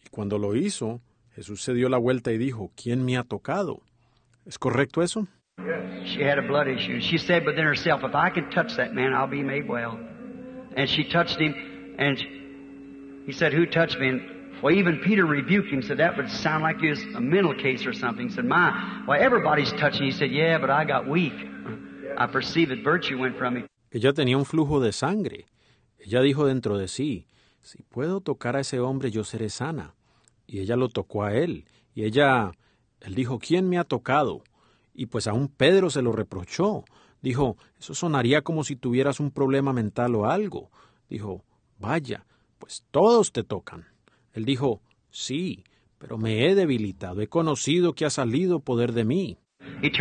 Y cuando lo hizo, Jesús se dio la vuelta y dijo, ¿quién me ha tocado? ¿Es correcto eso? She had a blood issue. She said within herself, if I can touch that man, I'll be made well. And she touched him, and he said, Who touched me? And well, even Peter rebuked him, said, That would sound like was a mental case or something. He said, My, why, everybody's touching. He said, Yeah, but I got weak. I perceive perceived virtue went from me. Ella tenía un flujo de sangre. Ella dijo dentro de sí, Si puedo tocar a ese hombre, yo seré sana. Y ella lo tocó a él. Y ella él dijo, ¿quién me ha tocado? Y pues aún Pedro se lo reprochó. Dijo, eso sonaría como si tuvieras un problema mental o algo. Dijo, vaya, pues todos te tocan. Él dijo, sí, pero me he debilitado, he conocido que ha salido poder de mí. Él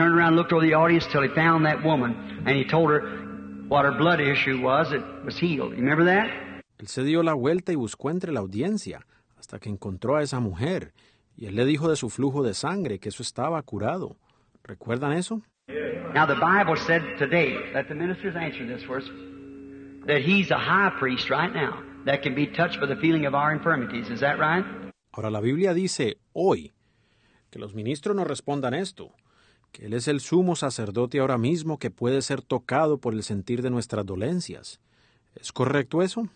se dio la vuelta y buscó entre la audiencia hasta que encontró a esa mujer y él le dijo de su flujo de sangre que eso estaba curado. ¿Recuerdan eso? Now the Bible said today, let the ministers answer this verse that he's a high priest right now that can be touched by the feeling of our infirmities. Is that right? Ahora la Biblia dice hoy que los ministros nos respondan esto, que él es el sumo sacerdote ahora mismo que puede ser tocado por el sentir de nuestras dolencias. ¿Es correcto eso?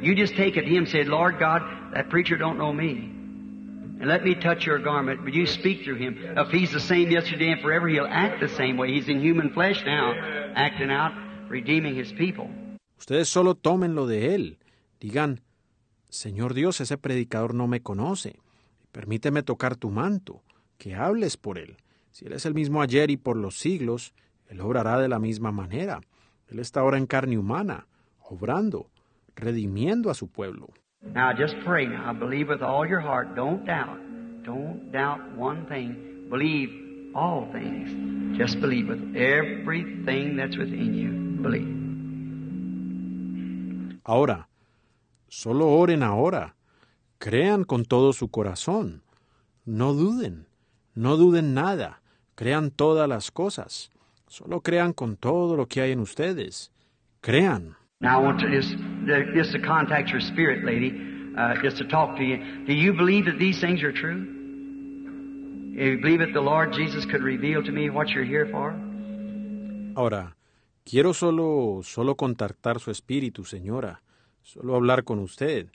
You just take it to him Lord God, that preacher don't know me. And let me touch your garment, but you speak through him. If he's the same yesterday and forever, he'll act the same way. He's in human flesh now, acting out, redeeming his people. Ustedes solo tómenlo de él. Digan, Señor Dios, ese predicador no me conoce. Permíteme tocar tu manto, que hables por él. Si él es el mismo ayer y por los siglos, él obrará de la misma manera. Él está ahora en carne humana, obrando, redimiendo a su pueblo. Now just pray now. Believe with all your heart. Don't doubt. Don't doubt one thing. Believe all things. Just believe with everything that's within you. Believe. Ahora, solo oren ahora. Crean con todo su corazón. No duden. No duden nada. Crean todas las cosas. Solo crean con todo lo que hay en ustedes. Crean. Now I want to just Uh, just to contact your spirit lady, uh, just to talk to you. Do you believe that these things are true? Do you believe that the Lord Jesus could reveal to me what you're here for? Ahora, quiero solo, solo contactar su espíritu, señora. Solo hablar con usted.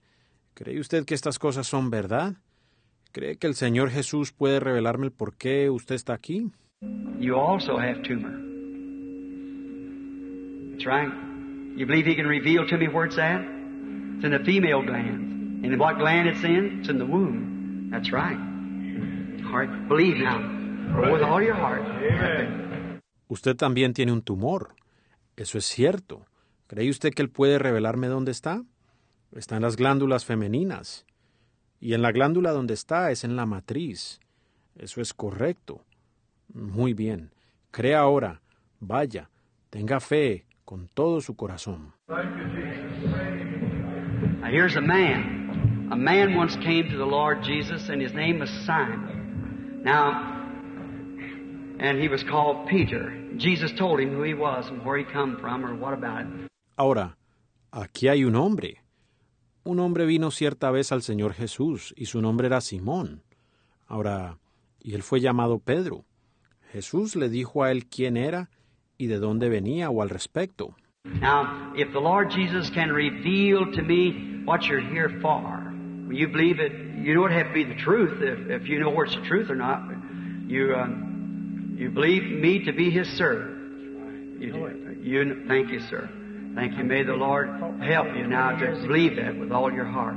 ¿Cree usted que estas cosas son verdad? ¿Cree que el Señor Jesús puede revelarme el por qué usted está aquí? You also have tumor. That's right. You believe He can reveal to me where it's at? It's in the female gland. And what gland it's in? It's in the womb. That's right. Heart. Believe now. With all your heart. Usted también tiene un tumor. Eso es cierto. ¿Cree usted que Él puede revelarme dónde está? Está en las glándulas femeninas. Y en la glándula donde está es en la matriz. Eso es correcto. Muy bien. Crea ahora. Vaya. Tenga fe con todo su corazón. and here's a man. A man once came to the Lord Jesus and his name was Simon. Now, and he was called Peter. Jesus told him who he was and where he come from or what about it. Ahora, aquí hay un hombre. Un hombre vino cierta vez al Señor Jesús y su nombre era Simón. Ahora, y él fue llamado Pedro. Jesús le dijo a él quién era y de dónde venía o al respecto. Now, if the Lord Jesus can reveal to me what you're here for, you believe it, you don't have to be the truth if, if you know what's the truth or not. You, uh, you believe me to be His servant. You, you, thank you, sir. Thank you. May the Lord help you now to believe that with all your heart.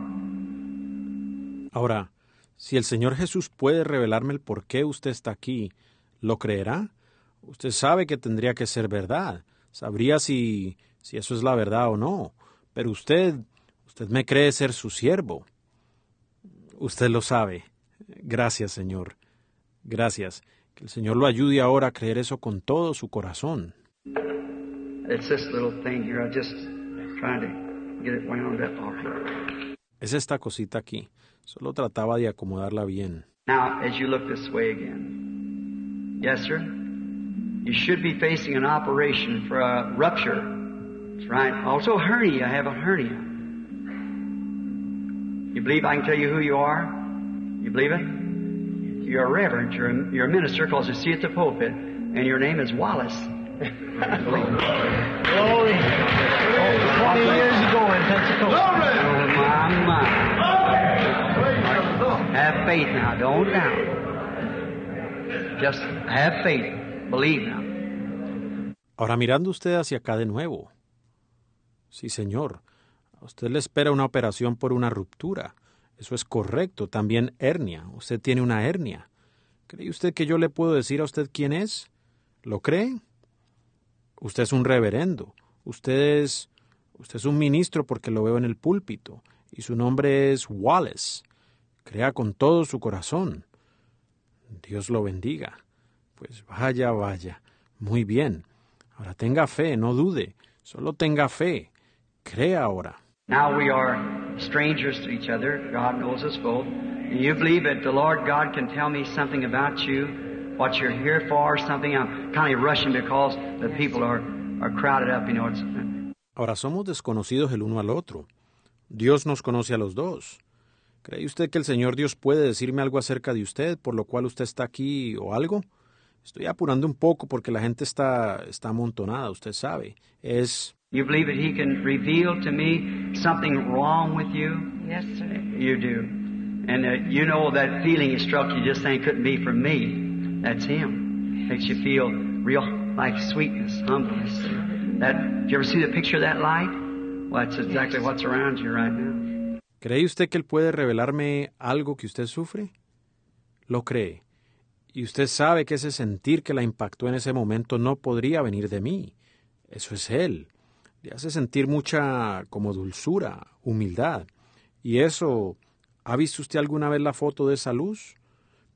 Ahora, si el Señor Jesús puede revelarme el por qué usted está aquí, ¿lo creerá? usted sabe que tendría que ser verdad. Sabría si, si eso es la verdad o no. Pero usted, usted me cree ser su siervo. Usted lo sabe. Gracias, Señor. Gracias. Que el Señor lo ayude ahora a creer eso con todo su corazón. Es esta cosita aquí. Solo trataba de acomodarla bien. Now, as you look this way again. Yes, sir. you should be facing an operation for a rupture. That's right. Also hernia. I have a hernia. You believe I can tell you who you are? You believe it? You're a reverend. You're a, you're a minister because you see at the pulpit, and your name is Wallace. [laughs] Glory. Oh, 20 years ago in Pensacola. Glory. Oh, my, my. Glory. Have faith now. Don't doubt. Just have faith. Ahora mirando usted hacia acá de nuevo. Sí, señor. A usted le espera una operación por una ruptura. Eso es correcto. También hernia. Usted tiene una hernia. ¿Cree usted que yo le puedo decir a usted quién es? ¿Lo cree? Usted es un reverendo. Usted es. Usted es un ministro porque lo veo en el púlpito. Y su nombre es Wallace. Crea con todo su corazón. Dios lo bendiga. Pues vaya, vaya. Muy bien. Ahora tenga fe, no dude. Solo tenga fe. Crea ahora. Now we are strangers to each other. God knows us both. And you believe that the Lord God can tell me something about you, what you're here for, something. I'm kind of rushing because the people are, are crowded up, you know. It's... Ahora somos desconocidos el uno al otro. Dios nos conoce a los dos. ¿Cree usted que el Señor Dios puede decirme algo acerca de usted, por lo cual usted está aquí o algo? Estoy apurando un poco porque la gente está, está amontonada, usted sabe. Es... You believe that he can reveal to me something wrong with you? Yes, sir. You do. And uh, you know that feeling he struck you just saying couldn't be for me. That's him. Makes you feel real like sweetness, humbleness. That, you ever see the picture of that light? Well, that's exactly what's around you right now. ¿Cree usted que él puede revelarme algo que usted sufre? Lo cree. Y usted sabe que ese sentir que la impactó en ese momento no podría venir de mí. Eso es Él. Le hace sentir mucha como dulzura, humildad. Y eso, ¿ha visto usted alguna vez la foto de esa luz?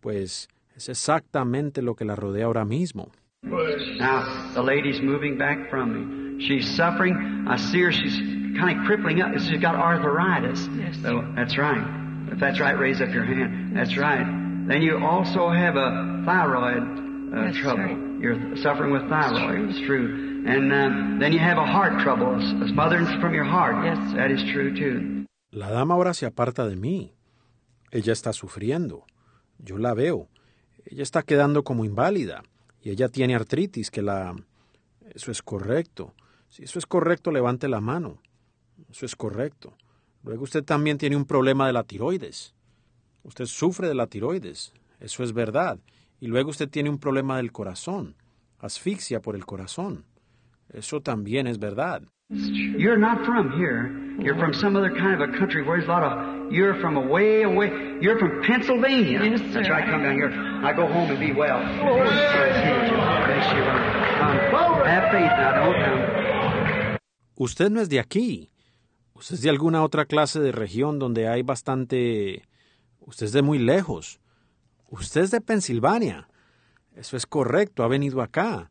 Pues es exactamente lo que la rodea ahora mismo. Pues, now, the lady's moving back from me. She's suffering. I see her. She's kind of crippling up. She's got arthritis. Yes. So, oh, that's right. If that's right, raise up your hand. That's right then you also have a thyroid uh, trouble. You're suffering with true. And uh, then you have a heart from your heart. Yes. That is true too. La dama ahora se aparta de mí. Ella está sufriendo. Yo la veo. Ella está quedando como inválida. Y ella tiene artritis que la... Eso es correcto. Si eso es correcto, levante la mano. Eso es correcto. Luego usted también tiene un problema de la tiroides. Usted sufre de la tiroides, eso es verdad. Y luego usted tiene un problema del corazón, asfixia por el corazón. Eso también es verdad. Usted no es de aquí. Usted es de alguna otra clase de región donde hay bastante Usted es de muy lejos. Usted es de Pensilvania. Eso es correcto, ha venido acá.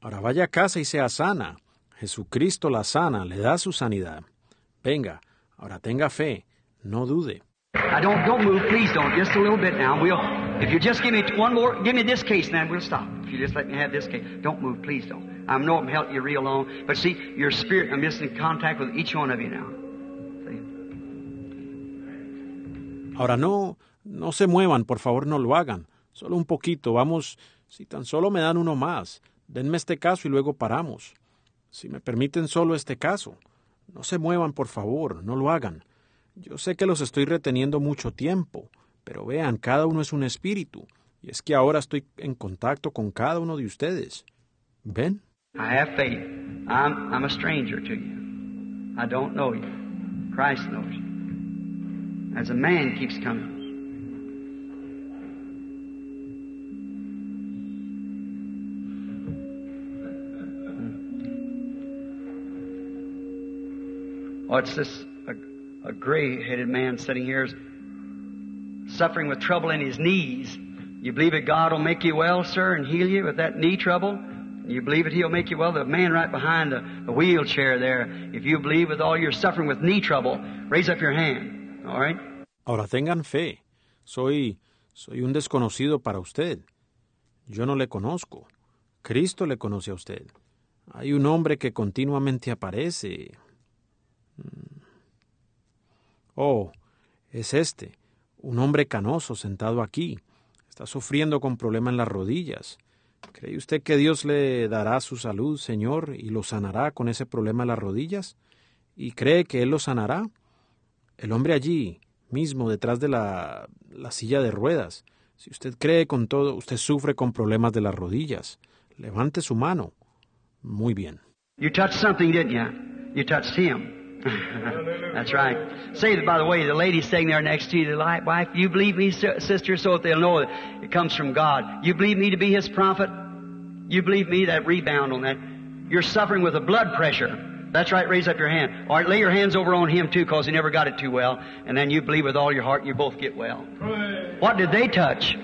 Ahora vaya a casa y sea sana. Jesucristo la sana, le da su sanidad. Venga, ahora tenga fe, no dude. I don't, don't move, please don't. Just a little bit now. We'll, if you just give me one more, give me this case, now, we'll stop. If you just let me have this case, don't move, please don't. I No I'm helping you real long, but see, your spirit, I'm just in contact with each one of you now. Ahora no, no se muevan, por favor no lo hagan. Solo un poquito, vamos, si tan solo me dan uno más, denme este caso y luego paramos. Si me permiten solo este caso. No se muevan, por favor, no lo hagan. Yo sé que los estoy reteniendo mucho tiempo, pero vean, cada uno es un espíritu, y es que ahora estoy en contacto con cada uno de ustedes. ¿Ven? I have faith. a stranger to you. I don't know you. Christ knows as a man keeps coming. Oh, hmm. it's this a, a gray headed man sitting here suffering with trouble in his knees. You believe that God will make you well, sir, and heal you with that knee trouble? You believe that He'll make you well? The man right behind the, the wheelchair there, if you believe with all your suffering with knee trouble, raise up your hand. Ahora tengan fe. Soy, soy un desconocido para usted. Yo no le conozco. Cristo le conoce a usted. Hay un hombre que continuamente aparece. Mm. Oh, es este, un hombre canoso sentado aquí. Está sufriendo con problema en las rodillas. ¿Cree usted que Dios le dará su salud, Señor, y lo sanará con ese problema en las rodillas? ¿Y cree que Él lo sanará? el hombre allí mismo, detrás de la, la silla de ruedas. Si usted cree con todo, usted sufre con problemas de las rodillas. Levante su mano. Muy bien. You touched something, didn't you? You touched him. [laughs] That's right. Say that, by the way, the lady sitting there next to you, the light wife, you believe me, sister, so that they'll know that it comes from God. You believe me to be His prophet? You believe me that rebound on that? You're suffering with a blood pressure. That's right, raise up your hand. All right, lay your hands over on him too, because he never got it too well. And then you believe with all your heart, you both get well. What did they touch?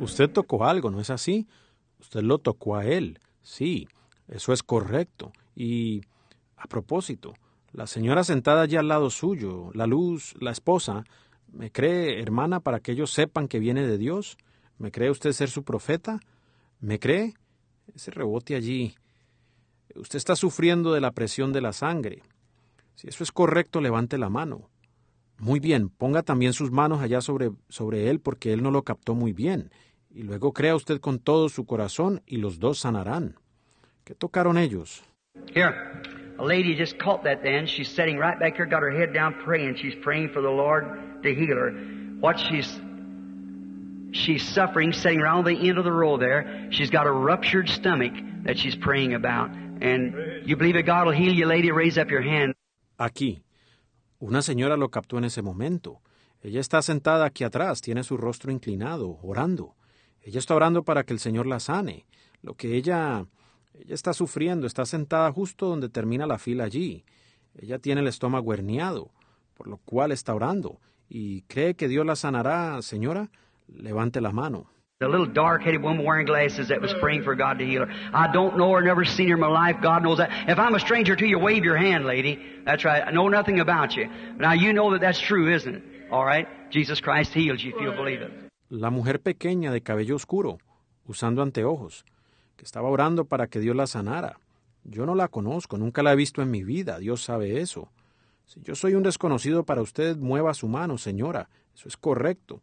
Usted tocó algo, ¿no es así? Usted lo tocó a él. Sí, eso es correcto. Y a propósito, la señora sentada allí al lado suyo, la luz, la esposa, ¿me cree hermana para que ellos sepan que viene de Dios? ¿Me cree usted ser su profeta? ¿Me cree? ese rebote allí. Usted está sufriendo de la presión de la sangre. Si eso es correcto, levante la mano. Muy bien, ponga también sus manos allá sobre, sobre él porque él no lo captó muy bien. Y luego crea usted con todo su corazón y los dos sanarán. ¿Qué tocaron ellos? Here, a lady just caught that then. She's sitting right back here, got her head down praying. She's praying for the Lord to heal her. What she's Aquí, una señora lo captó en ese momento. Ella está sentada aquí atrás, tiene su rostro inclinado, orando. Ella está orando para que el Señor la sane. Lo que ella ella está sufriendo, está sentada justo donde termina la fila allí. Ella tiene el estómago herniado, por lo cual está orando, y cree que Dios la sanará, señora levante la mano. The little dark headed woman wearing glasses that was praying for God to heal her. I don't know her, never seen her in my life. God knows that. If I'm a stranger to you, wave your hand, lady. That's right. I know nothing about you. Now you know that that's true, isn't it? All right? Jesus Christ heals you if you believe it. La mujer pequeña de cabello oscuro, usando anteojos, que estaba orando para que Dios la sanara. Yo no la conozco, nunca la he visto en mi vida. Dios sabe eso. Si yo soy un desconocido para usted, mueva su mano, señora. Eso es correcto.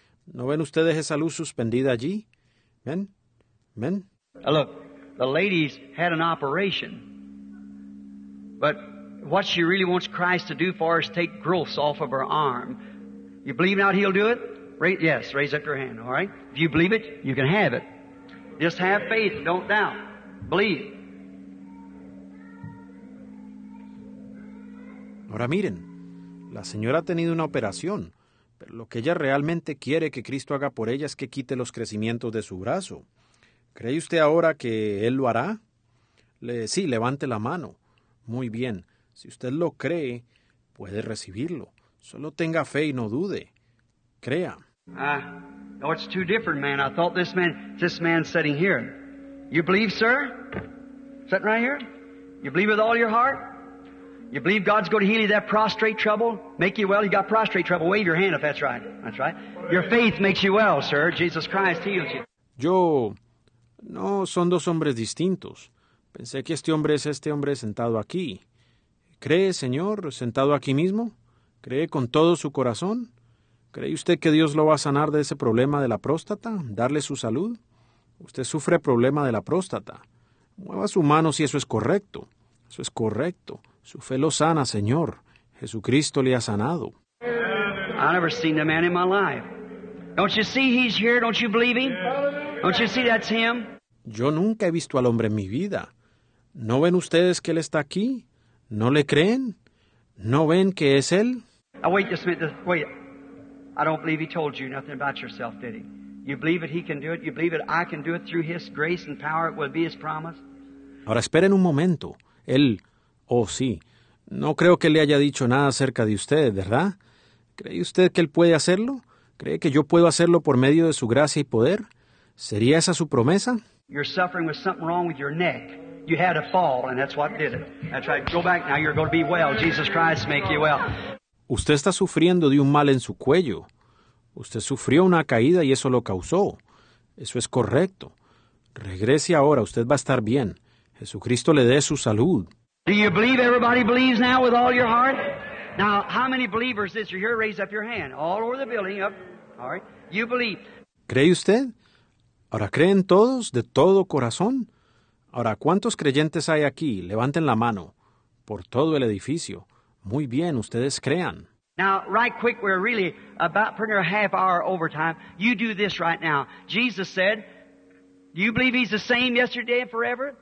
¿No ven ustedes esa luz suspendida allí? ¿Ven? ¿Ven? Uh, look, the ladies had an operation. But what she really wants Christ to do for her is take growths off of her arm. You believe now he'll do it? Raise, yes, raise up your hand, all right? If you believe it, you can have it. Just have faith, don't doubt. Believe. Ahora miren, la señora ha tenido una operación. Pero lo que ella realmente quiere que Cristo haga por ella es que quite los crecimientos de su brazo. ¿Cree usted ahora que Él lo hará? Le, sí, levante la mano. Muy bien. Si usted lo cree, puede recibirlo. Solo tenga fe y no dude. Crea. Ah, oh, it's too different, man. I thought this man, this man sitting here. You believe, sir? Sitting right here? You believe with all your heart? You believe God's going to heal trouble? Make you well? You got trouble. Wave your hand if that's right. That's right. Your faith makes you well, sir. Jesus Christ heals you. Yo. No, son dos hombres distintos. Pensé que este hombre es este hombre sentado aquí. ¿Cree, Señor, sentado aquí mismo? ¿Cree con todo su corazón? ¿Cree usted que Dios lo va a sanar de ese problema de la próstata? ¿Darle su salud? Usted sufre problema de la próstata. Mueva su mano si eso es correcto. Eso es correcto. Su fe lo sana, Señor. Jesucristo le ha sanado. I never seen the man in my life. Don't you see he's here? Don't you believe him? Don't you see that's him? Yo nunca he visto al hombre en mi vida. ¿No ven ustedes que él está aquí? ¿No le creen? ¿No ven que es él? I wait just a minute. Wait. I don't believe he told you nothing about yourself, did he? You believe it, he can do it. You believe it, I can do it through his grace and power. It will be his promise. Ahora esperen un momento. Él Oh, sí. No creo que le haya dicho nada acerca de usted, ¿verdad? ¿Cree usted que él puede hacerlo? ¿Cree que yo puedo hacerlo por medio de su gracia y poder? ¿Sería esa su promesa? Usted está sufriendo de un mal en su cuello. Usted sufrió una caída y eso lo causó. Eso es correcto. Regrese ahora. Usted va a estar bien. Jesucristo le dé su salud. Do you believe everybody believes now with all your heart? Now, how many believers this are here? Raise up your hand. All over the building. Up. All right. You believe. ¿Cree usted? Ahora, ¿creen todos de todo corazón? Ahora, ¿cuántos creyentes hay aquí? Levanten la mano. Por todo el edificio. Muy bien, ustedes crean. Now, right quick, we're really about pretty near a half hour overtime. You do this right now. Jesus said, Do you believe He's the same yesterday and forever?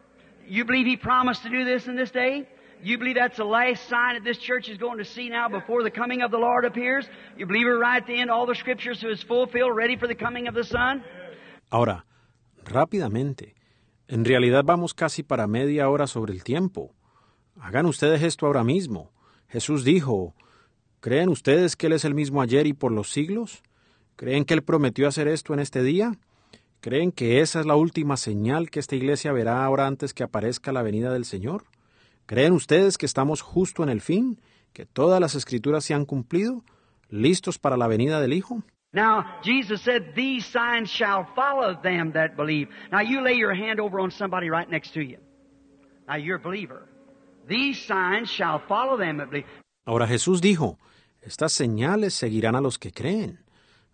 You believe He promised to do this in this day? You believe that's the last sign that this church is going to see now before the coming of the Lord appears? You believe we're right at the end, all the scriptures is fulfilled, ready for the coming of the Son? Ahora, rápidamente. En realidad vamos casi para media hora sobre el tiempo. Hagan ustedes esto ahora mismo. Jesús dijo, ¿creen ustedes que Él es el mismo ayer y por los siglos? ¿Creen que Él prometió hacer esto en este día? ¿Creen que esa es la última señal que esta iglesia verá ahora antes que aparezca la venida del Señor? ¿Creen ustedes que estamos justo en el fin, que todas las escrituras se han cumplido, listos para la venida del Hijo? Now, Jesus said, These signs shall follow them that believe. Now, you lay your hand over somebody right next to you. Now, believer. These signs shall follow them that believe. Ahora Jesús dijo, Estas señales seguirán a los que creen.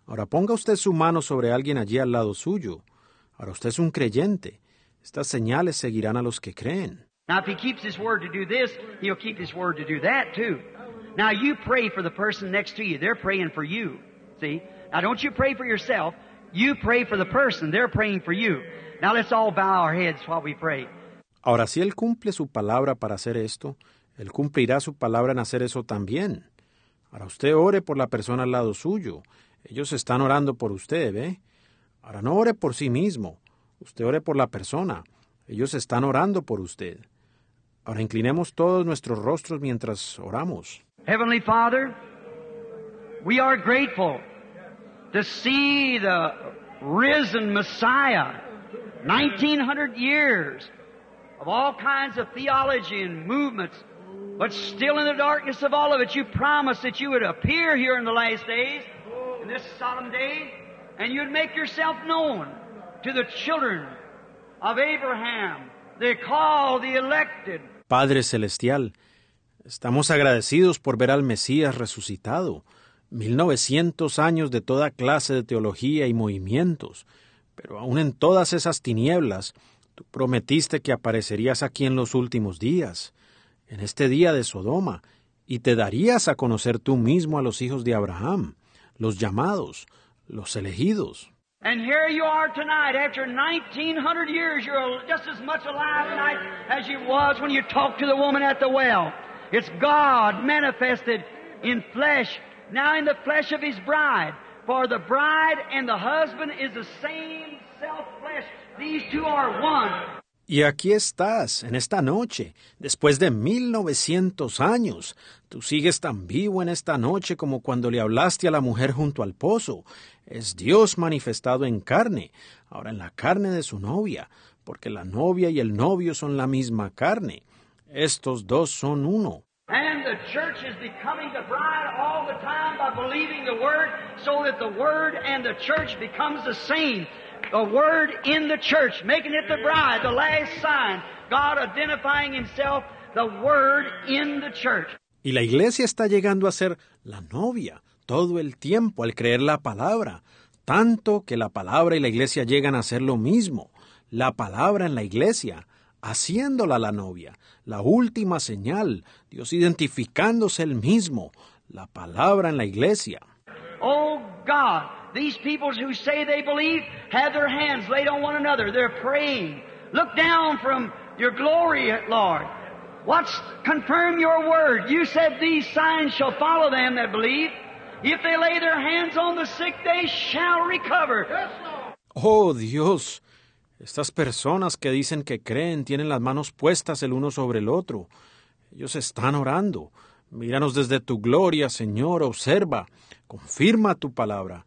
Ahora ponga usted su mano sobre alguien allí al lado suyo. Ahora usted es un creyente. Estas señales seguirán a los que creen. Ahora si él cumple su palabra para hacer esto, él cumplirá su palabra en hacer eso también. Ahora usted ore por la persona al lado suyo. Ellos están orando por usted, ¿ve? ¿eh? Ahora no ore por sí mismo, usted ore por la persona. Ellos están orando por usted. Ahora inclinemos todos nuestros rostros mientras oramos. Heavenly Father, we are grateful to see the risen Messiah 1900 years of all kinds of theology and movements, but still in the darkness of all of it, you promised that you would appear here in the last days this solemn day, and you'd make yourself known to the children of Abraham, the elected. Padre Celestial, estamos agradecidos por ver al Mesías resucitado. Mil novecientos años de toda clase de teología y movimientos, pero aún en todas esas tinieblas, tú prometiste que aparecerías aquí en los últimos días, en este día de Sodoma, y te darías a conocer tú mismo a los hijos de Abraham. los llamados, los elegidos. And here you are tonight. After 1900 years, you're just as much alive tonight as you was when you talked to the woman at the well. It's God manifested in flesh, now in the flesh of His bride. For the bride and the husband is the same self flesh. These two are one. Y aquí estás, en esta noche, después de mil novecientos años. Tú sigues tan vivo en esta noche como cuando le hablaste a la mujer junto al pozo. Es Dios manifestado en carne, ahora en la carne de su novia, porque la novia y el novio son la misma carne. Estos dos son uno. And the church is becoming the bride all the time by believing the word, so that the word and the church becomes the same. Word in the church, making it the bride, the last sign. God identifying Himself, the Word in the church. Y la iglesia está llegando a ser la novia todo el tiempo al creer la palabra, tanto que la palabra y la iglesia llegan a ser lo mismo. La palabra en la iglesia, haciéndola la novia, la última señal, Dios identificándose el mismo, la palabra en la iglesia. Oh God, These people who say they believe have their hands laid on one another. They're praying. Look down from your glory, Lord. What's confirm your word? You said these signs shall follow them that believe. If they lay their hands on the sick, they shall recover. Oh Dios, estas personas que dicen que creen tienen las manos puestas el uno sobre el otro. Ellos están orando. Míranos desde tu gloria, Señor, observa, confirma tu palabra.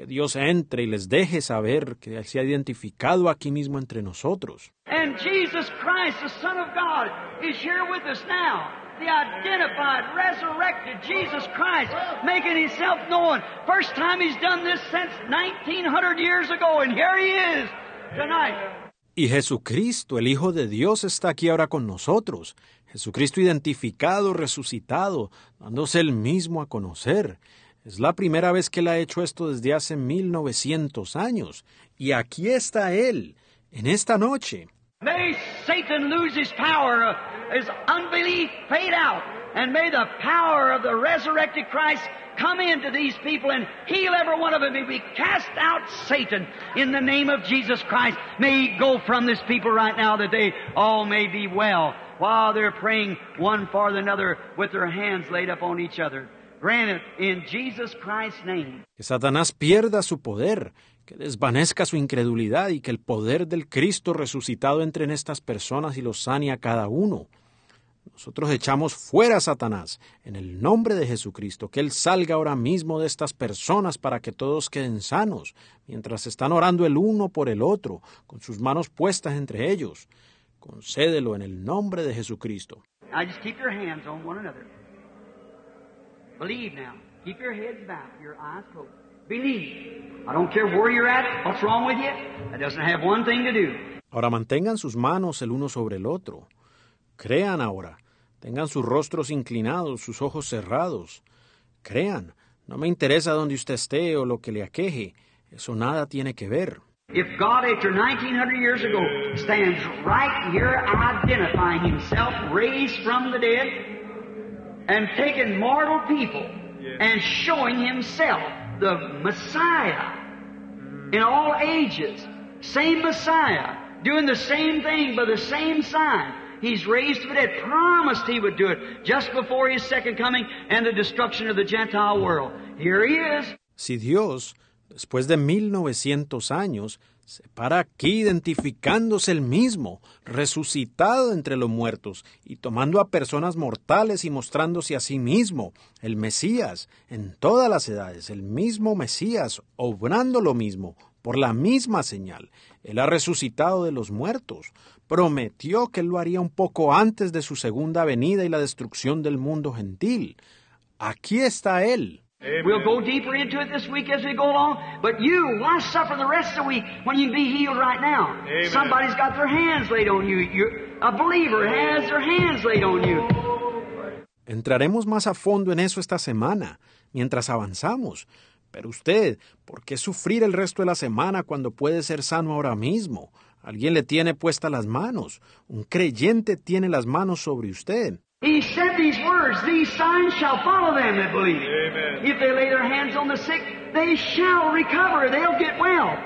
que Dios entre y les deje saber que Él se ha identificado aquí mismo entre nosotros. And Jesus Christ, the Son of God, is here with us now. The identified, resurrected Jesus Christ, making himself known. First time he's done this since 1900 years ago, and here he is tonight. Y Jesucristo, el Hijo de Dios, está aquí ahora con nosotros. Jesucristo identificado, resucitado, dándose él mismo a conocer. Es la primera vez que él ha hecho esto desde hace 1900 años. Y aquí está él, en esta noche. May Satan lose his power, his unbelief fade out, and may the power of the resurrected Christ come into these people and heal every one of them. May we cast out Satan in the name of Jesus Christ. May he go from this people right now that they all may be well while they're praying one for another with their hands laid up on each other. Que Satanás pierda su poder, que desvanezca su incredulidad y que el poder del Cristo resucitado entre en estas personas y los sane a cada uno. Nosotros echamos fuera a Satanás en el nombre de Jesucristo, que Él salga ahora mismo de estas personas para que todos queden sanos, mientras están orando el uno por el otro, con sus manos puestas entre ellos. Concédelo en el nombre de Jesucristo. Believe now. Keep your heads bowed, your eyes closed. Believe. I don't care where you're at, what's wrong with you. That doesn't have one thing to do. Ahora mantengan sus manos el uno sobre el otro. Crean ahora. Tengan sus rostros inclinados, sus ojos cerrados. Crean. No me interesa dónde usted esté o lo que le aqueje. Eso nada tiene que ver. If God, after 1900 years ago, stands right here identifying himself raised from the dead, and taking mortal people and showing himself the Messiah mm. in all ages. Same Messiah, doing the same thing by the same sign. He's raised from the dead, promised he would do it just before his second coming and the destruction of the Gentile world. Here he is. Si Dios, después de 1900 años, se para aquí identificándose el mismo, resucitado entre los muertos, y tomando a personas mortales y mostrándose a sí mismo, el Mesías, en todas las edades, el mismo Mesías, obrando lo mismo, por la misma señal. Él ha resucitado de los muertos. Prometió que él lo haría un poco antes de su segunda venida y la destrucción del mundo gentil. Aquí está él. Amen. We'll go deeper into it this week as we go along. But you, why suffer the rest of the week when you can be healed right now? Amen. Somebody's got their hands laid on you. You're, a believer has their hands laid on you. Entraremos más a fondo en eso esta semana, mientras avanzamos. Pero usted, ¿por qué sufrir el resto de la semana cuando puede ser sano ahora mismo? Alguien le tiene puestas las manos. Un creyente tiene las manos sobre usted. He said these words, these signs shall follow them that believe. Amen. If they lay their hands on the sick, they shall recover, they'll get well.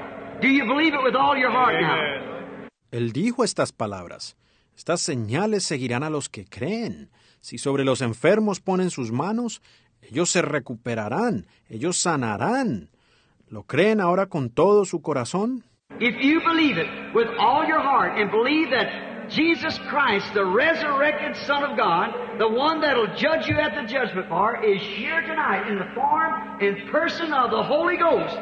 Do you believe it with all your heart now? Él dijo estas palabras. Estas señales seguirán a los que creen. Si sobre los enfermos ponen sus manos, ellos se recuperarán, ellos sanarán. ¿Lo creen ahora con todo su corazón? If you believe it with all your heart and believe that Jesus Christ, the resurrected Son of God, the one that'll judge you at the judgment bar, is here tonight in the form and person of the Holy Ghost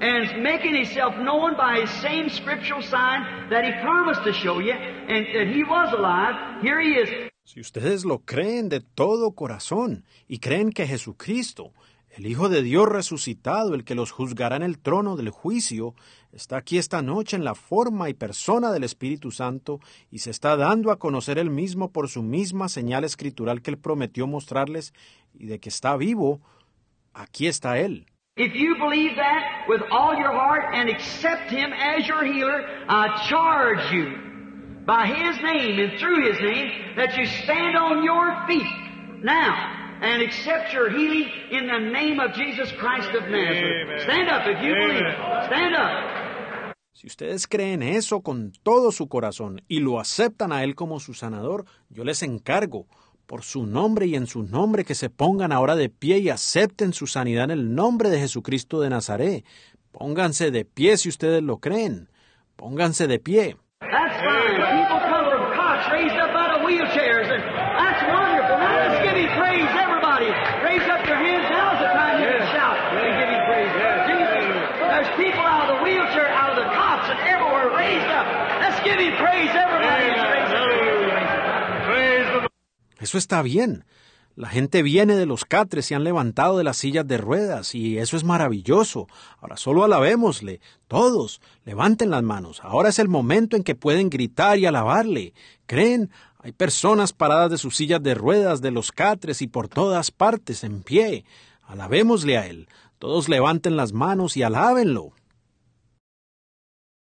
and is making himself known by his same scriptural sign that he promised to show you and that he was alive. Here he is. Si ustedes lo creen de todo corazón y creen que Jesucristo, el Hijo de Dios resucitado, el que los juzgará en el trono del juicio, está aquí esta noche en la forma y persona del Espíritu Santo y se está dando a conocer él mismo por su misma señal escritural que él prometió mostrarles y de que está vivo, aquí está él. If you believe that with all your heart and accept him as your healer, I charge you by his name and through his name that you stand on your feet now and accept your healing in the name of Jesus Christ of Nazareth. Stand up if you believe Stand up. Si ustedes creen eso con todo su corazón y lo aceptan a Él como su sanador, yo les encargo, por su nombre y en su nombre, que se pongan ahora de pie y acepten su sanidad en el nombre de Jesucristo de Nazaret. Pónganse de pie si ustedes lo creen. Pónganse de pie. Eso está bien. La gente viene de los catres, se han levantado de las sillas de ruedas y eso es maravilloso. Ahora solo alabémosle. Todos, levanten las manos. Ahora es el momento en que pueden gritar y alabarle. ¿Creen? Hay personas paradas de sus sillas de ruedas, de los catres y por todas partes, en pie. Alabémosle a él. Todos levanten las manos y alábenlo.